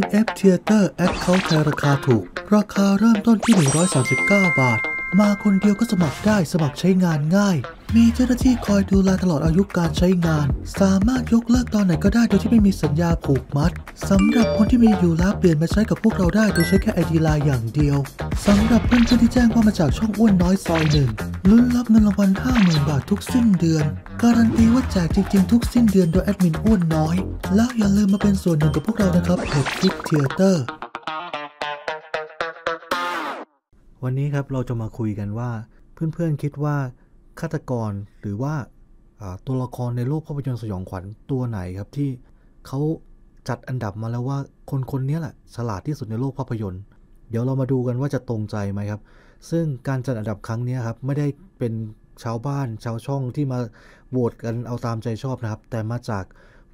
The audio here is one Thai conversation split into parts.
NF Theater Account ไทยราคาถูกราคาเริ่มต้นที่ 139 บาท มาคนเดียวก็สมัครได้สมัครใช้งานง่ายมีเจ้าหน้าที่คอยดูแลตลอดอายุการใช้งาน สามารถยกเลิกตอนไหนก็ได้โดยที่ไม่มีสัญญาผูกมัด สำหรับคนที่มีอยู่แล้วเปลี่ยนมาใช้กับพวกเราได้โดยใช้แค่ไอดีไลน์อย่างเดียว สำหรับเพื่อนที่แจ้งว่ามาจากช่องอ้วนน้อยซอยหนึ่งลุ้นรับเงินรางวัล50,000 บาททุกสิ้นเดือน การันตีว่าแจกจริงๆ ทุกสิ้นเดือนโดยแอดมินอ้วนน้อย แล้วอย่าลืมมาเป็นส่วนหนึ่งกับพวกเรานะครับเพจคลิปเทเตอร์ วันนี้ครับเราจะมาคุยกันว่า เพื่อนๆคิดว่าฆาตกรหรือว่าตัวละครในโลกภาพยนตร์สยองขวัญตัวไหนครับที่เขาจัดอันดับมาแล้วว่าคนคนนี้แหละฉลาดที่สุดในโลกภาพยนตร์ เดี๋ยวเรามาดูกันว่าจะตรงใจไหมครับ ซึ่งการจัดอันดับครั้งนี้ครับไม่ได้เป็นชาวบ้านชาวช่องที่มาโหวตกันเอาตามใจชอบนะครับ แต่มาจาก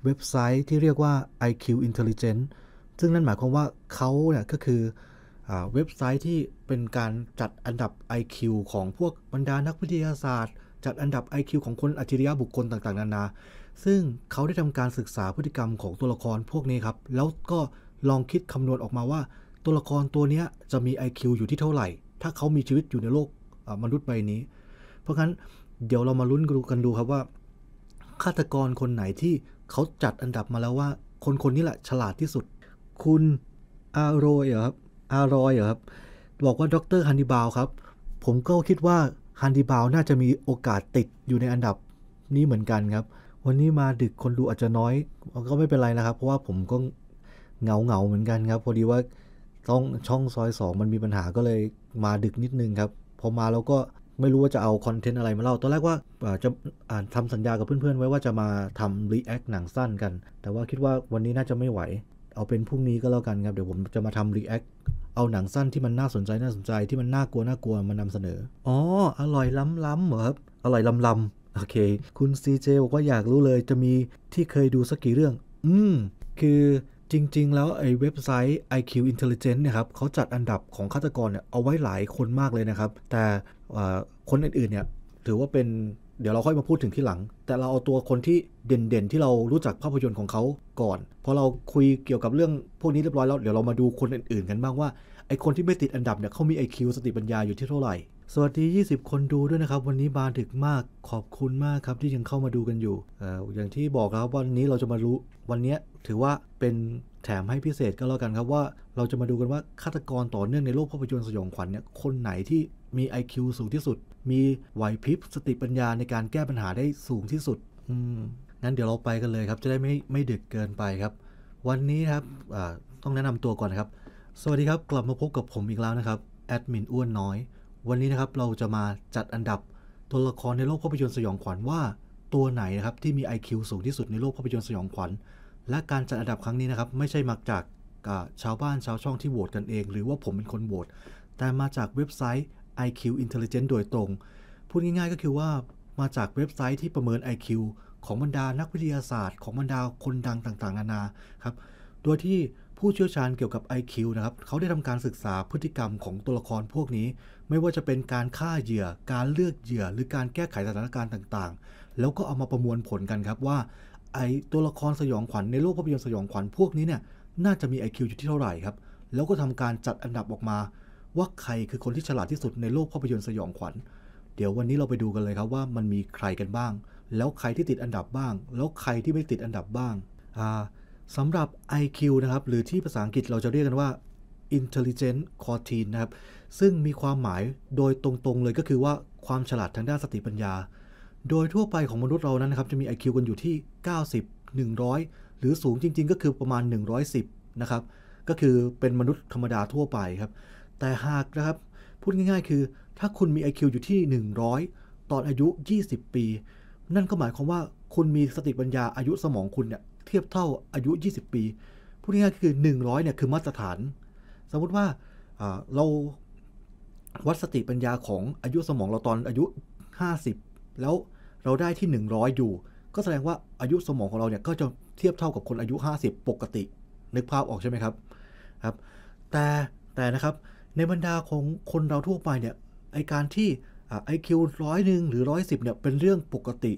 เว็บไซต์ที่เรียกว่า IQ Intelligence ซึ่งนั่นหมายความว่าเขาเนี่ยก็คือเว็บไซต์ที่เป็นการจัดอันดับ IQ ของพวกบรรดานักวิทยาศาสตร์ จัดอันดับ IQ ของคนอัจฉริยะบุคคลต่างๆ นานา ซึ่งเขาได้ทำการศึกษาพฤติกรรมของตัวละครพวกนี้ครับ แล้วก็ลองคิดคำนวณออกมาว่า ตัวละครตัวนี้จะมี IQ อยู่ที่เท่าไหร่ ถ้าเขามีชีวิตอยู่ในโลกมนุษย์ใบนี้ เพราะฉะนั้นเดี๋ยวเรามาลุ้นกันดูครับว่าฆาตกรคนไหนที่เขาจัดอันดับมาแล้วว่า คนคนนี้แหละฉลาดที่สุด คุณอาโรยเครับอารอยครับบอกว่าดรฮันดิบาลครับผมก็คิดว่าฮันดิบาลน่าจะมีโอกาสติดอยู่ในอันดับนี้เหมือนกันครับวันนี้มาดึกคนดูอาจจะน้อย ก็ไม่เป็นไรนะครับ เพราะว่าผมก็เหงาเหงาเหมือนกันครับพอดีว่าต้องช่องซอย2มันมีปัญหาก็เลยมาดึกนิดนึงครับพอมาแล้วก็ไม่รู้ว่าจะเอาคอนเทนต์อะไรมาเล่าตอนแรกว่าจะทำทำสัญญากับเพื่อนๆไว้ว่าจะมาทำรีแอคหนังสั้นกัน แต่ว่าคิดว่าวันนี้น่าจะไม่ไหว เอาเป็นพรุ่งนี้ก็แล้วกันครับเดี๋ยวผมจะมาทำรีแอคเอาหนังสั้นที่มันน่าสนใจน่าสนใจที่มันน่ากลัวน่ากลัวมานำเสนอ อ๋อ อร่อยล้ำล้ำเหรอครับ อร่อยล้ำล้ำโอเค คุณซีเจบอกว่า อยากรู้เลยจะมีที่เคยดูสักกี่เรื่อง อืม คือจริง ๆ แล้ว ไอ้เว็บไซต์ IQ Intelligence เนี่ยครับเขาจัดอันดับของฆาตกรเนี่ย เอาไว้หลายคนมากเลยนะครับ แต่คนอื่นๆเนี่ยถือว่าเป็นเดี๋ยวเราค่อยมาพูดถึงที่หลัง แต่เราเอาตัวคนที่เด่นๆ ที่เรารู้จักภาพยนตร์ของเขาก่อน พอเราคุยเกี่ยวกับเรื่องพวกนี้เรียบร้อยแล้ว เดี๋ยวเรามาดูคนอื่นๆ กันบ้างว่าไอคนที่ไม่ติดอันดับเนี่ยเขามีไอคิวสติปัญญาอยู่ที่เท่าไหร่ สวัสดี20 คนดูด้วยนะครับวันนี้บานถึกมากขอบคุณมากครับที่ยังเข้ามาดูกันอยู่ออย่างที่บอกครับวันนี้เราจะมารู้วันนี้ถือว่าเป็นแถมให้พิเศษก็แล้วกันครับว่าเราจะมาดูกันว่าฆาตกรต่อเนื่องในโลกภาพยนตร์สยองขวัญเนี่ยคนไหนที่มี IQ สูงที่สุด มีไหวพริบสติปัญญาในการแก้ปัญหาได้สูงที่สุด อืมงั้นเดี๋ยวเราไปกันเลยครับ จะได้ไม่ไม่ดึกเกินไปครับ วันนี้ครับต้องแนะนำตัวก่อนครับ สวัสดีครับกลับมาพบกับผมอีกแล้วนะครับแอดมินอ้วนน้อย วันนี้นะครับเราจะมาจัดอันดับตัวละครในโลกภาพยนตร์สยองขวัญว่า ตัวไหนนะครับที่มี IQ สูงที่สุดในโลกภาพยนตร์สยองขวัญและการจัดอันดับครั้งนี้นะครับไม่ใช่มาจากชาวบ้าน ชาวช่องที่โหวตกันเอง หรือว่าผมเป็นคนโหวตแต่มาจากเว็บไซต์ IQ Intelligence โดยตรง พูดง่ายๆก็คือว่ามาจากเว็บไซต์ที่ประเมิน IQ ของบรรดานักวิทยาศาสตร์ ของบรรดาคนดังต่างๆ นานาครับโดยที่ผู้เชี่ยวชาญเกี่ยวกับ IQ นะครับเขาได้ทำการศึกษาพฤติกรรมของตัวละครพวกนี้ ไม่ว่าจะเป็นการฆ่าเหยื่อ การเลือกเหยื่อ หรือการแก้ไขสถานการณ์ต่างๆ แล้วก็เอามาประมวลผลกันครับว่าไอตัวละครสยองขวัญในโลกภาพยนตร์สยองขวัญพวกนี้เนี่ยน่าจะมี IQ อยู่ที่เท่าไหร่ครับแล้วก็ทำการจัดอันดับออกมา ว่าใครคือคนที่ฉลาดที่สุดในโลกภาพยนตร์สยองขวัญ เดี๋ยววันนี้เราไปดูกันเลยครับว่ามันมีใครกันบ้าง แล้วใครที่ติดอันดับบ้าง แล้วใครที่ไม่ติดอันดับบ้างาสำหรับ IQ นะครับหรือที่ภาษาอังกฤษเราจะเรียกกันว่า intelligent quotient นะครับซึ่งมีความหมายโดยตรงๆเลยก็คือว่าความฉลาดทางด้านสติปัญญาโดยทั่วไปของมนุษย์เรานั้นนะครับ จะมี IQ กันอยู่ที่ 90 100 หรือสูงจริง ๆ ก็คือประมาณ 110 นะครับ ก็คือเป็นมนุษย์ธรรมดาทั่วไปครับ แต่หากนะครับ พูดง่ายๆ คือถ้าคุณมี IQ อยู่ที่ 100 ตอนอายุ 20 ปี นั่นก็หมายความว่าคุณมีสติปัญญาอายุสมองคุณเนี่ยเทียบเท่าอายุ 20 ปี พูดง่ายๆคือ 100 เนี่ยคือมาตรฐาน สมมุติว่าเราวัดสติปัญญาของอายุสมองเราตอนอายุ 50 แล้วเราได้ที่ 100 อยู่ ก็แสดงว่าอายุสมองของเราเนี่ยก็จะเทียบเท่ากับคนอายุ 50 ปกตินึกภาพออกใช่ไหมครับครับ แต่แต่นะครับในบรรดาของคนเราทั่วไปเนี่ยไอการที่ไอคิวร้อยหนึ่งหรือร้อยสิบเนี่ยเป็นเรื่องปกติ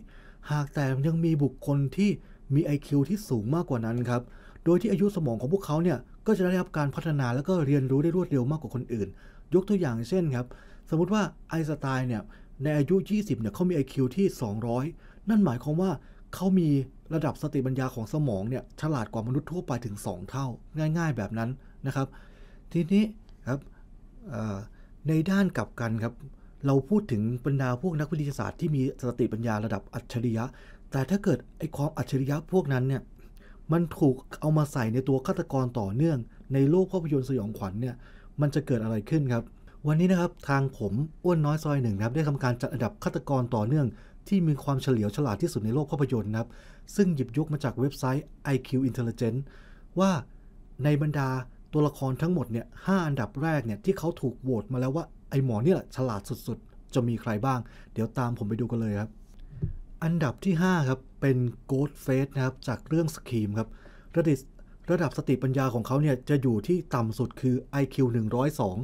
หากแต่ยังมีบุคคลที่มี IQ ที่สูงมากกว่านั้นครับโดยที่อายุสมองของพวกเขาเนี่ยก็จะได้รับการพัฒนาแล้วก็เรียนรู้ได้รวดเร็วมากกว่าคนอื่นยกตัวอย่างเช่นครับสมมติว่าไอสไตล์เนี่ยในอายุ 20 เนี่ยเขามี IQ ที่ 200 นั่นหมายความว่า เขามีระดับสติปัญญาของสมองเนี่ย ฉลาดกว่ามนุษย์ทั่วไปถึง 2 เท่า ง่ายๆ แบบนั้นนะครับ ทีนี้ครับในด้านกลับกันครับ เราพูดถึงบรรดาพวกนักวิทยาศาสตร์ที่มีสติปัญญาระดับอัจฉริยะ แต่ถ้าเกิดไอ้ความอัจฉริยะพวกนั้นเนี่ย มันถูกเอามาใส่ในตัวฆาตกรต่อเนื่อง ในโลกภาพยนตร์สยองขวัญเนี่ย มันจะเกิดอะไรขึ้นครับวันนี้นะครับ ทางผมอ้วนน้อยซอยหนึ่งนะครับ ได้ทำการจัดอันดับฆาตกรต่อเนื่อง ที่มีความเฉลียวฉลาดที่สุดในโลกภาพยนตร์นะครับ ซึ่งหยิบยกมาจากเว็บไซต์ IQ Intelligence ว่าในบรรดาตัวละครทั้งหมดเนี่ยห้าอันดับแรกเนี่ย ที่เขาถูกโหวตมาแล้วว่า ไอหมอนี่แหละฉลาดสุดๆ จะมีใครบ้าง เดี๋ยวตามผมไปดูกันเลยครับ อันดับที่5ครับเป็นโกด a c สนะครับจากเรื่องสกีมครับระดับระดับสติปัญญาของเขาเนี่ยจะอยู่ที่ต่ำสุดคือ IQ 102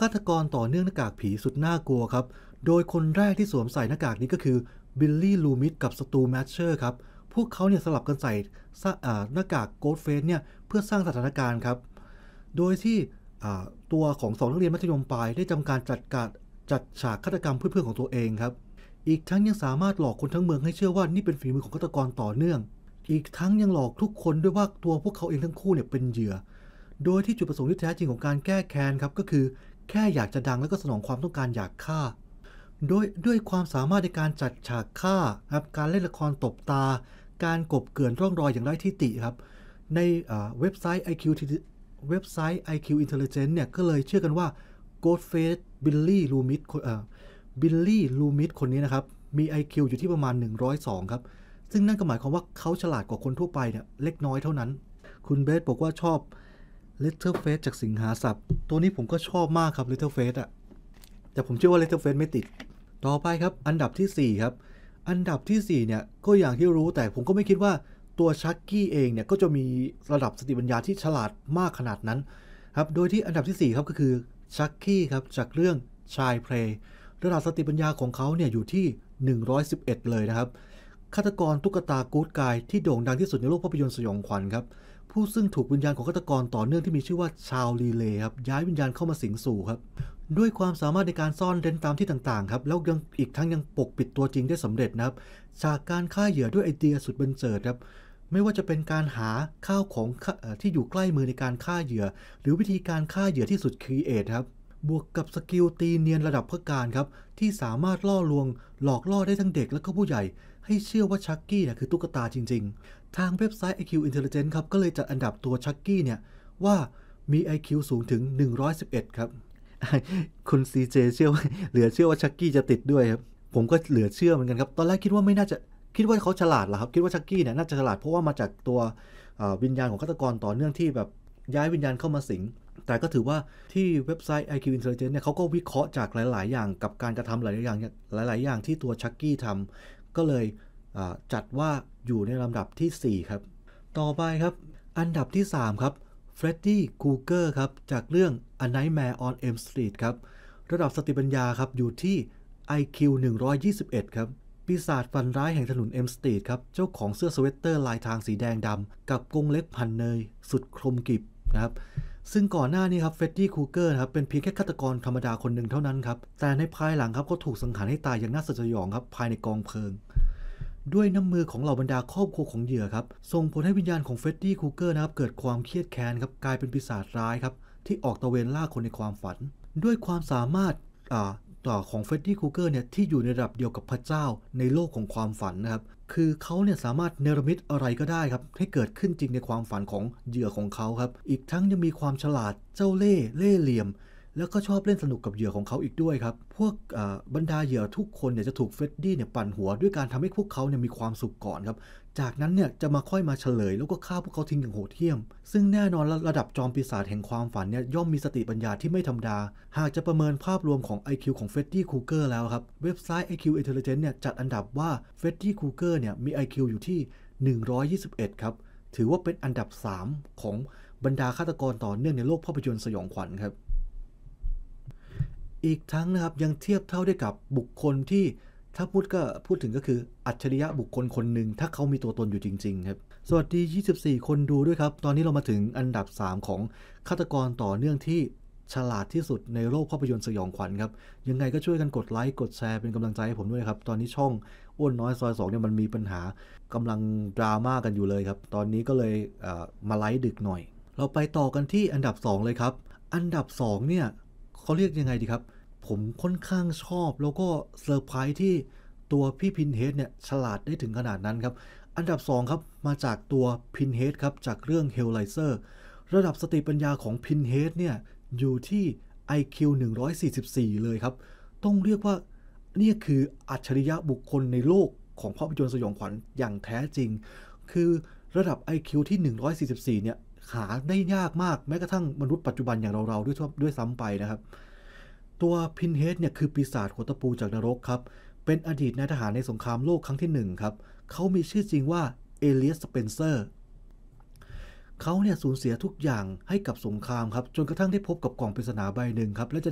ฆาตกรต่อเนื่องหน้ากากผีสุดน่ากลัวครับ โดยคนแรกที่สวมใส่หน้ากากนี้ก็คือบิลลี่ลูมิดกับสตูแมชเชอร์ครับ พวกเขาเนี่ยสลับกันใส่หน้ากากโกดเฟสเนี่ย เพื่อสร้างสถานการณ์ครับ โดยที่ตัวของสองนักเรียนมัธยมปลาย ได้จำการจัดการจัดฉากฆาตกรรมเพื่อนๆของตัวเองครับ อีกทั้งยังสามารถหลอกคนทั้งเมืองให้เชื่อว่านี่เป็นฝีมือของฆาตกรต่อเนื่อง อีกทั้งยังหลอกทุกคนด้วยว่าตัวพวกเขาเองทั้งคู่เนี่ยเป็นเหยื่อ โดยที่จุดประสงค์ที่แท้จริงของการแก้แค้นครับก็คือแค่อยากจะดังแล้วก็สนองความต้องการอยากฆ่า โดยด้วยความสามารถในการจัดฉากฆ่าครับการเล่นละครตบตา การกบเกลื่อนร่องรอยอย่างไร้ที่ติครับ ในเว็บไซต์ IQ เว็บไซต์ IQ Intelligence เนี่ย ก็เลยเชื่อกันว่า g o s t f a c e Billy Loomis บิลลี่ลูมิดคนนี้นะครับ มี IQ อยู่ที่ประมาณ 102 ครับ ซึ่งนั่นก็หมายความว่าเขาฉลาดกว่าคนทั่วไปเนี่ย เล็กน้อยเท่านั้น คุณเบสบอกว่าชอบ Little Face จากสิงหาสับ ตัวนี้ผมก็ชอบมากครับ Little Face อะแต่ผมเชื่อว่า Little Face ไม่ติดต่อไปครับอันดับที่ 4 ครับ อันดับที่ 4 เนี่ย ก็อย่างที่รู้แต่ผมก็ไม่คิดว่าตัวชักกี้เองเนี่ยก็จะมีระดับสติปัญญาที่ฉลาดมากขนาดนั้นครับโดยที่อันดับที่4ครับก็คือชักกี้ครับจากเรื่องชายเพลระดับสติปัญญาของเขาเนี่ยอยู่ที่ 111 เลยนะครับฆาตกรตุ๊กตากู๊ดกายที่โด่งดังที่สุดในโลกภาพยนตร์สยองขวัญครับผู้ซึ่งถูกวิญญาณของฆาตกรต่อเนื่องที่มีชื่อว่าชาวลีเลครับย้ายวิญญาณเข้ามาสิงสู่ครับด้วยความสามารถในการซ่อนเร้นตามที่ต่างๆครับแล้วยังอีกทั้งยังปกปิดตัวจริงได้สำเร็จนะครับจากการฆ่าเหยื่อด้วยไอเดียสุดบันเจิดครับไม่ว่าจะเป็นการหาข้าวของที่อยู่ใกล้มือในการฆ่าเหยื่อ หรือวิธีการฆ่าเหยื่อที่สุดครีเอทครับบวกกับสกิลตีเนียนระดับพระการครับที่สามารถล่อลวงหลอกล่อได้ทั้งเด็ก และก็ผู้ใหญ่ ให้เชื่อว่าชักกี้นะคือตุ๊กตาจริงทางเว็บไซต์ IQ Intelligence ครับก็เลยจัดอันดับตัวชักกี้เนี่ยว่ามี IQ สูงถึง 111 ครับ คุณ CJ เชื่อว่าเหลือเชื่อว่าชักกี้จะติดด้วยครับ ผมก็เหลือเชื่อเหมือนกันครับ ตอนแรกคิดว่าไม่น่าจะคิดว่าเขาฉลาดเหรอครับ คิดว่าชักกี้เนี่ยน่าจะฉลาดเพราะว่ามาจากตัววิญญาณของฆาตกรต่อเนื่องที่แบบย้ายวิญญาณเข้ามาสิงแต่ก็ถือว่าที่เว็บไซต์ IQ Intelligence เนี่ยเขาก็วิเคราะห์จากหลาย ๆ อย่าง กับการกระทำหลาย ๆ อย่างหลาย ๆ อย่างที่ตัวชักกี้ทำก็เลยจัดว่าอยู่ในลำดับที่ 4 ครับ ต่อไปครับ อันดับที่ 3 ครับ เฟรดดี้คูเกอร์ครับ จากเรื่อง A Nightmare on Elm Street ครับ ระดับสติปัญญาครับอยู่ที่ IQ 121 ครับ ปีศาจฟันร้ายแห่งถนนเอ็มสตรีทครับ เจ้าของเสื้อสเวตเตอร์ ลายทางสีแดงดำกับกงเล็บพันเนย สุดคมกิบนะครับ ซึ่งก่อนหน้านี้ครับ เฟดดี้คูเกอร์ครับ เป็นเพียงแค่ฆาตกรธรรมดาคนหนึ่งเท่านั้นครับ แต่ในภายหลังครับ ก็ถูกสังหารให้ตายอย่างน่าสยดสยองครับ ภายในกองเพลิงด้วยน้ำมือของเหล่าบรรดาครอบครัวของเหยื่อครับ ส่งผลให้วิญญาณของเฟรดดี้คูเกอร์นะครับเกิดความเครียดแค้นครับกลายเป็นปีศาจร้ายครับ ที่ออกตะเวนล่าคนในความฝัน ด้วยความสามารถต่อของเฟรดดี้คูเกอร์เนี่ยที่อยู่ในระดับเดียวกับพระเจ้าในโลกของความฝันนะครับคือเขาเนี่ยสามารถเนรมิตอะไรก็ได้ครับให้เกิดขึ้นจริงในความฝันของเหยื่อของเขาครับอีกทั้งยังมีความฉลาดเจ้าเล่ห์เล่ห์เหลี่ยมแล้วก็ชอบเล่นสนุกกับเหยื่อของเขาอีกด้วยครับ พวกบรรดาเหยื่อทุกคนเนี่ยจะถูกเฟดดี้เนี่ยปั่นหัวด้วยการทำให้พวกเขาเนี่ยมีความสุขก่อนครับ จากนั้นเนี่ยจะมาค่อยมาเฉลยแล้วก็ฆ่าพวกเขาทิ้งอย่างโหดเหี้ยม ซึ่งแน่นอนระดับจอมปีศาจแห่งความฝันเนี่ยย่อมมีสติปัญญาที่ไม่ธรรมดา หากจะประเมินภาพรวมของ IQ ของเฟดดี้คูเกอร์แล้วครับ เว็บไซต์ IQ Intelligence เนี่ยจัดอันดับว่าเฟดดี้คูเกอร์เนี่ยมี IQ อยู่ที่ 121ครับ ถือว่าเป็นอันดับ3ของบรรดาฆาตกรต่อเนื่องในโลกภาพยนตร์สยองขวัญครับอีกทั้งนะครับ ยังเทียบเท่าได้กับบุคคลที่ถ้าพูดก็พูดถึงก็คืออัจฉริยะบุคคลคนหนึ่งถ้าเขามีตัวตนอยู่จริงๆครับสวัสดี 24 คนดูด้วยครับ ตอนนี้เรามาถึงอันดับ 3 ของ ฆาตกรต่อเนื่องที่ฉลาดที่สุดในโลกภาพยนตร์สยองขวัญครับ ยังไงก็ช่วยกันกดไลค์กดแชร์เป็นกำลังใจให้ผมด้วยครับตอนนี้ช่องอ้วนน้อยซอยสองเนี่ยมันมีปัญหากำลังดราม่ากันอยู่เลยครับตอนนี้ก็เลยมาไลค์ดึกหน่อย เราไปต่อกันที่อันดับ 2 เลยครับอันดับ 2เนี่ยเขาเรียกยังไงดีครับผมค่อนข้างชอบแล้วก็เซอร์ไพรส์ที่ตัวพี่พินเฮดเนี่ยฉลาดได้ถึงขนาดนั้นครับ อันดับ 2 ครับมาจากตัวพินเฮดครับ จากเรื่องเฮลไลเซอร์ระดับสติปัญญาของพินเฮดเนี่ย อยู่ที่ IQ 144 เลยครับ ต้องเรียกว่านี่คืออัจฉริยะบุคคลในโลก ของภาพยนตร์สยองขวัญอย่างแท้จริง คือระดับ IQ ที่ 144 เนี่ยหาได้ยากมากแม้กระทั่งมนุษย์ปัจจุบันอย่างเราๆด้วยด้วยซ้ำไปนะครับตัวพินเฮดเนี่ย คือปีศาจหัวตะปูจากนรกครับ เป็นอดีตนายทหารในสงครามโลกครั้งที่1ครับ เขามีชื่อจริงว่า เอเลียสสเปนเซอร์ เขาเนี่ย สูญเสียทุกอย่างให้กับสงครามครับ จนกระทั่งได้พบกับกล่องปริศนาใบหนึ่งครับ แล้วจะ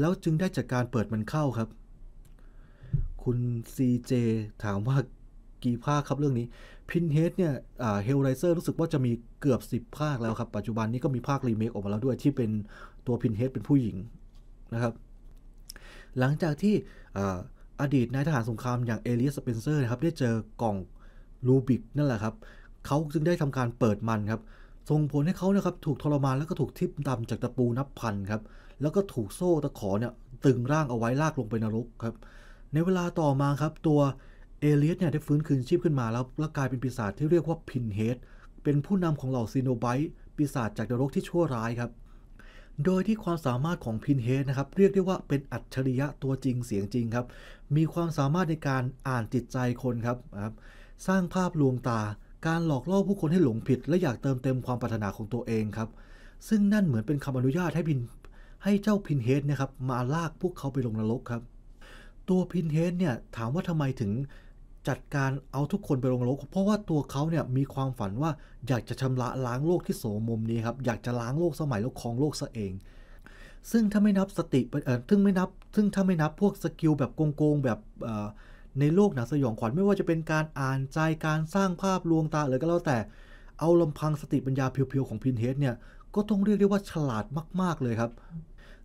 แล้วจึงได้จัดการเปิดมันเข้าครับ คุณซีเจถามว่ากี่ภาคครับเรื่องนี้ พินเฮดเนี่ยเฮลไรเซอร์รู้สึกว่าจะมีเกือบ10ภาคแล้วครับ ปัจจุบันนี้ก็มีภาครีเมคออกมาแล้วด้วยที่เป็นตัวพินเฮดเป็นผู้หญิงนะครับหลังจากที่อดีตนายทหารสงครามอย่างเอลิสสเปนเซอร์นะครับได้เจอกล่องรูบิกนั่นแหละครับเขาจึงได้ทำการเปิดมันครับส่งผลให้เขานะครับถูกทรมาน แล้วก็ถูกทิ่มดำจากตะปูนับพันครับแล้วก็ถูกโซ่ตะขอเนี่ยตึงร่างเอาไว้ลากลงไปนรกครับในเวลาต่อมาครับตัวเอเลียสเนี่ยได้ฟื้นคืนชีพขึ้นมา แล้วและกลายเป็นปีศาจที่เรียกว่าพินเฮดเป็นผู้นำของเหล่าซีโนไบต์ปีศาจจากนรกที่ชั่วร้ายครับโดยที่ความสามารถของพินเฮดนะครับ เรียกได้ว่าเป็นอัจฉริยะตัวจริงเสียงจริงครับ มีความสามารถในการอ่านจิตใจคนครับครับสร้างภาพลวงตา การหลอกล่อผู้คนให้หลงผิด และอยากเติมเต็มความปรารถนาของตัวเองครับ ซึ่งนั่นเหมือนเป็นคำอนุญาตให้พินให้เจ้าพินเฮดนะครับ มาลากพวกเขาไปลงนรกครับ ตัวพินเฮดเนี่ยถามว่าทำไมถึงจัดการเอาทุกคนไปลงโลก เพราะว่าตัวเขาเนี่ยมีความฝันว่าอยากจะชำระล้างโลกที่โสมมนี้ครับ อยากจะล้างโลกสมัยแล้วครองโลกซะเอง ซึ่งถ้าไม่นับสติเออซึ่งไม่นับ ซึ่งถ้าไม่นับพวกสกิลแบบโกงๆแบบในโลกหนังสยองขวัญไม่ว่าจะเป็นการอ่านใจการสร้างภาพลวงตา หรือก็แล้วแต่เอาลำพังสติปัญญาเพียวๆของพินเฮดเนี่ยก็ต้องเรียกได้ว่าฉลาดมากๆเลยครับ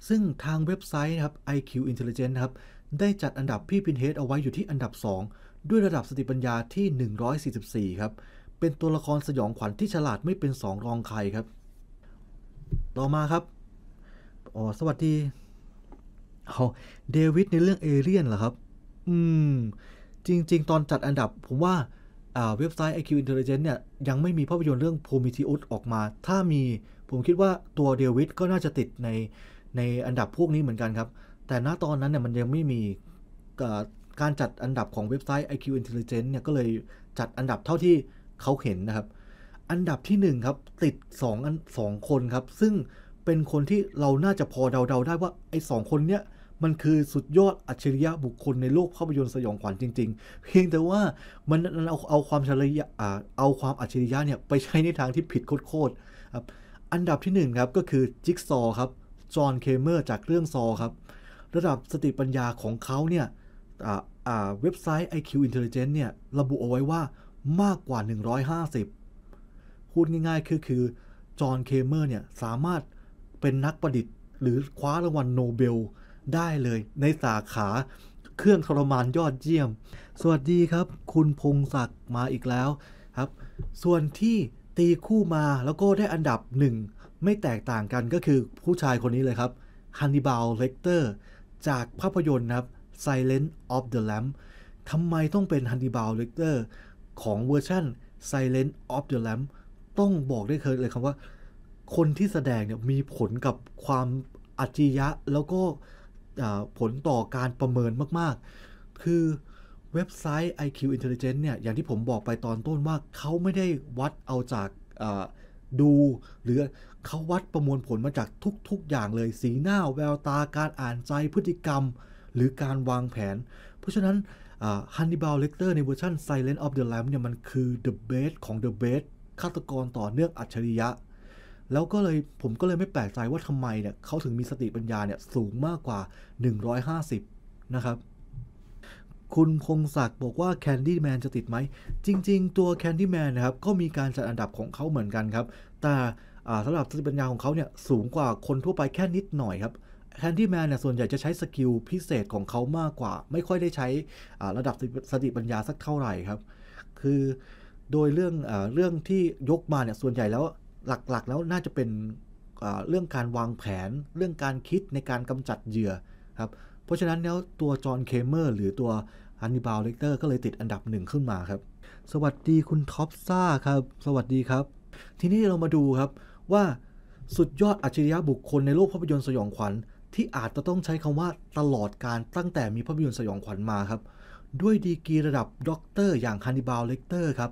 ซึ่งทางเว็บไซต์นะครับ IQ Intelligence ครับได้จัดอันดับพี่พินเฮดเอาไว้อยู่ที่อันดับ 2ด้วยระดับสติปัญญาที่ 144 ครับ เป็นตัวละครสยองขวัญที่ฉลาดไม่เป็นสองรองใครครับ ต่อมาครับ อ๋อ สวัสดีเดวิดในเรื่องเอเรียนเหรอครับ อืม จริง ๆ ตอนจัดอันดับผมว่า เว็บไซต์ IQ Intelligence เนี่ย ยังไม่มีภาพยนตร์เรื่องโพมิทิอุสออกมา ถ้ามีผมคิดว่าตัวเดวิดก็น่าจะติดในในอันดับพวกนี้เหมือนกันครับ แต่ณตอนนั้นเนี่ยมันยังไม่มีการจัดอันดับของเว็บไซต์ IQ Intelligence เนี่ย ก็เลยจัดอันดับเท่าที่เขาเห็นนะครับ อันดับที่1ครับติด2อัน2คนครับ ซึ่งเป็นคนที่เราน่าจะพอเดาๆ ได้ว่า ไอ้สองคนเนี้ยมันคือสุดยอดอัจฉริยะบุคคลในโลกภาพยนตร์สยองขวัญจริงๆ เพียงแต่ว่ามันเอาเอาความฉริยะเอาความอัจฉริยะเนี่ย ไปใช้ในทางที่ผิดโคตรครับอันดับที่1ครับก็คือจิ๊กซอครับจอห์นเคเมอร์จากเรื่องซอครับระดับสติปัญญาของเขาเนี่ยเว็บไซต์ IQ Intelligence เนี่ยระบุเอาไว้ว่ามากกว่า 150 พูดง่ายๆคือคือ จอห์นเคเมอร์เนี่ย สามารถเป็นนักประดิษฐ์ หรือคว้ารางวัลโนเบล ได้เลย ในสาขาเครื่องทรมานยอดเยี่ยม สวัสดีครับ คุณพงศักดิ์มาอีกแล้วครับ ส่วนที่ตีคู่มาแล้วก็ได้อันดับหนึ่ง ไม่แตกต่างกันก็คือผู้ชายคนนี้เลยครับฮันนิบาลเลกเตอร์จากภาพยนตร์ครับ s i l e n e of the Lamb ทำไมต้องเป็นฮันดิบาลเล c เตอร์ของเวอร์ชัน s i l e n e of the Lamb ต้องบอกได้เคยเลยคำว่า คนที่แสดงเนี่ยมีผลกับความอัจฉริยะแล้วก็ผลต่อการประเมินมาก ๆ คือเว็บไซต์ IQ Intelligence เนี่ยอย่างที่ผมบอกไปตอนต้นว่าเขาไม่ได้วัดเอาจากดู หรือเขาวัดประมวลผลมาจากทุก ๆ อย่างเลยสีหน้าแววตาการอ่านใจพฤติกรรมหรือการวางแผน เพราะฉะนั้นฮันนิบาลเลกเตอร์ในเวอร์ชัน Silent of the Lamb เนี่ยมันคือ the b เ s สของ the b เ s สฆาตกรต่อเนื่องอัจฉริยะ แล้วก็เลย ผมก็เลยไม่แปลกใจว่าทำไมเนี่ยเขาถึงมีสติปัญญาเนี่ยสูงมากกว่า 150 นะครับ คุณพงศักดิ์บอกว่าแคนดี้แมนจะติดไหม จริงๆตัวแคนดี้แมนนะครับ ก็มีการจัดอันดับของเขาเหมือนกันครับ แต่สำหรับสติปัญญาของเขาเนี่ยสูงกว่าคนทั่วไปแค่นิดหน่อยครับแคนดี้แมนเนี่ยส่วนใหญ่จะใช้สกิลพิเศษของเขามากกว่า ไม่ค่อยได้ใช้ระดับสติปัญญาสักเท่าไหร่ครับ คือโดยเรื่องอเรื่องที่ยกมาเนี่ยส่วนใหญ่แล้วหลักๆแล้วน่าจะเป็นเรื่องการวางแผน เรื่องการคิดในการกำจัดเหยื่อครับเพราะฉะนั้นแล้วตัวจอห์นเคเมอร์หรือตัวฮันนิบาลเลกเตอร์ ก็เลยติดอันดับหนึ่งขึ้นมาครับสวัสดีคุณท็อปซ่าครับสวัสดีครับ ทีนี้เรามาดูครับว่าสุดยอดอัจฉริยะบุคคลในโลกภาพยนตร์สยองขวัญที่อาจจะต้องใช้คำว่าตลอดการตั้งแต่มีภาพยนตร์สยองขวัญมาครับ ด้วยดีกรีระดับด็อกเตอร์อย่างฮันนิบาลเลกเตอร์ครับ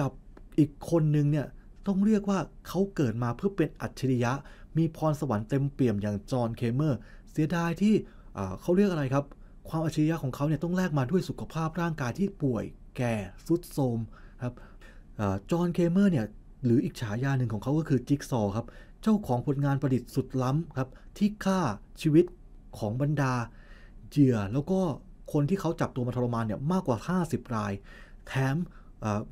กับอีกคนนึงเนี่ยต้องเรียกว่าเขาเกิดมาเพื่อเป็นอัจฉริยะ มีพรสวรรค์เต็มเปี่ยมอย่างจอห์นเคเมอร์ เสียดายที่เขาเรียกอะไรครับ ความอัจฉริยะของเขาเนี่ยต้องแลกมาด้วยสุขภาพร่างกายที่ป่วยแก่สุดโทมครับจอห์นเคเมอร์เนี่ยหรืออีกฉายาหนึ่งของเขาก็คือจิ๊กซอครับเจ้าของผลงานประดิษฐ์สุดล้ำครับ ที่ฆ่าชีวิตของบรรดาเหยื่อแล้วก็คนที่เขาจับตัวมาทรมานเนี่ยมากกว่า 50ราย แถม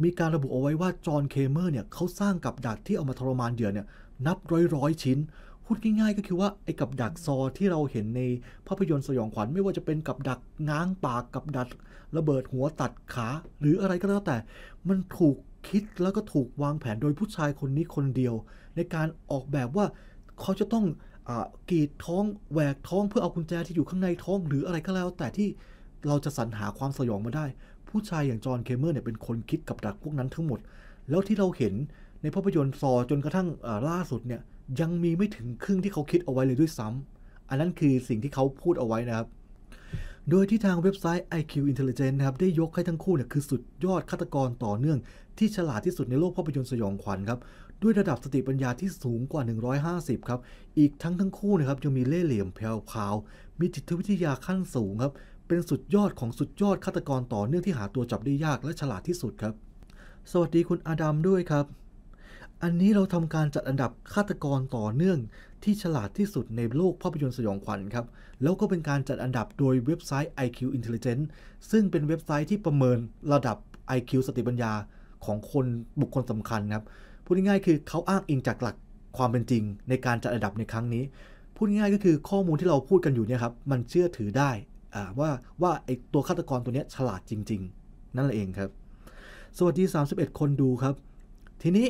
มีการระบุเอาไว้ว่า จอห์นเคเมอร์เนี่ยเขาสร้างกับดักที่เอามาทรมานเหยื่อเนี่ยนับร้อยร้อยชิ้น พูดง่ายๆ ก็คือว่าไอ้กับดักซอที่เราเห็นในภาพยนตร์สยองขวัญไม่ว่าจะเป็นกับดักง้างปากกับดักระเบิดหัวตัดขาหรืออะไรก็แล้วแต่มันถูกคิดแล้วก็ถูกวางแผนโดยผู้ชายคนนี้คนเดียว ในการออกแบบว่าเขาจะต้องอกรีดท้องแหวกท้องเพื่อเอากุญแจที่อยู่ข้างในท้องหรืออะไรก็แล้ว แต่ที่เราจะสรรหาความสยองมาได้ ผู้ชายอย่างจอห์นเคเมอร์เนี่ยเป็นคนคิดกับดักพวกนั้น ทั้งหมด แล้วที่เราเห็นในภาพยนตร์ซอจนกระทั่งล่าสุดเนี่ยยังมีไม่ถึงครึ่งที่เขาคิดเอาไว้เลยด้วยซ้ำ อันนั้นคือสิ่งที่เขาพูดเอาไว้นะครับโดยที่ทางเว็บไซต์ IQ Intelligence นะครับ ได้ยกให้ทั้งคู่เนี่ยคือสุดยอดฆาตกรต่อเนื่อง ที่ฉลาดที่สุดในโลกภาพยนตร์สยองขวัญครับด้วยระดับสติปัญญาที่สูงกว่า 150 ครับ อีกทั้งทั้งคู่นะครับยังมีเล่ห์เหลี่ยมแผ่วพาว มีจิตวิทยาขั้นสูงครับ เป็นสุดยอดของสุดยอดฆาตกรต่อเนื่อง ที่หาตัวจับได้ยากและฉลาดที่สุดครับ สวัสดีคุณอาดัมด้วยครับ อันนี้เราทำการจัดอันดับฆาตกรต่อเนื่องที่ฉลาดที่สุดในโลกภาพยนตร์สยองขวัญครับ แล้วก็เป็นการจัดอันดับโดยเว็บไซต์ IQ Intelligence ซึ่งเป็นเว็บไซต์ที่ประเมินระดับ IQ สติปัญญาของคนบุคคลสำคัญครับ พูดง่ายๆคือเขาอ้างอิงจากหลักความเป็นจริง ในการจัดอันดับในครั้งนี้ พูดง่ายๆก็คือข้อมูลที่เราพูดกันอยู่เนี่ยครับ มันเชื่อถือได้ว่าว่าไอตัวฆาตกรตัวนี้ฉลาดจริง ๆ นั่นแหละเองครับ สวัสดี31 คนดูครับ ทีนี้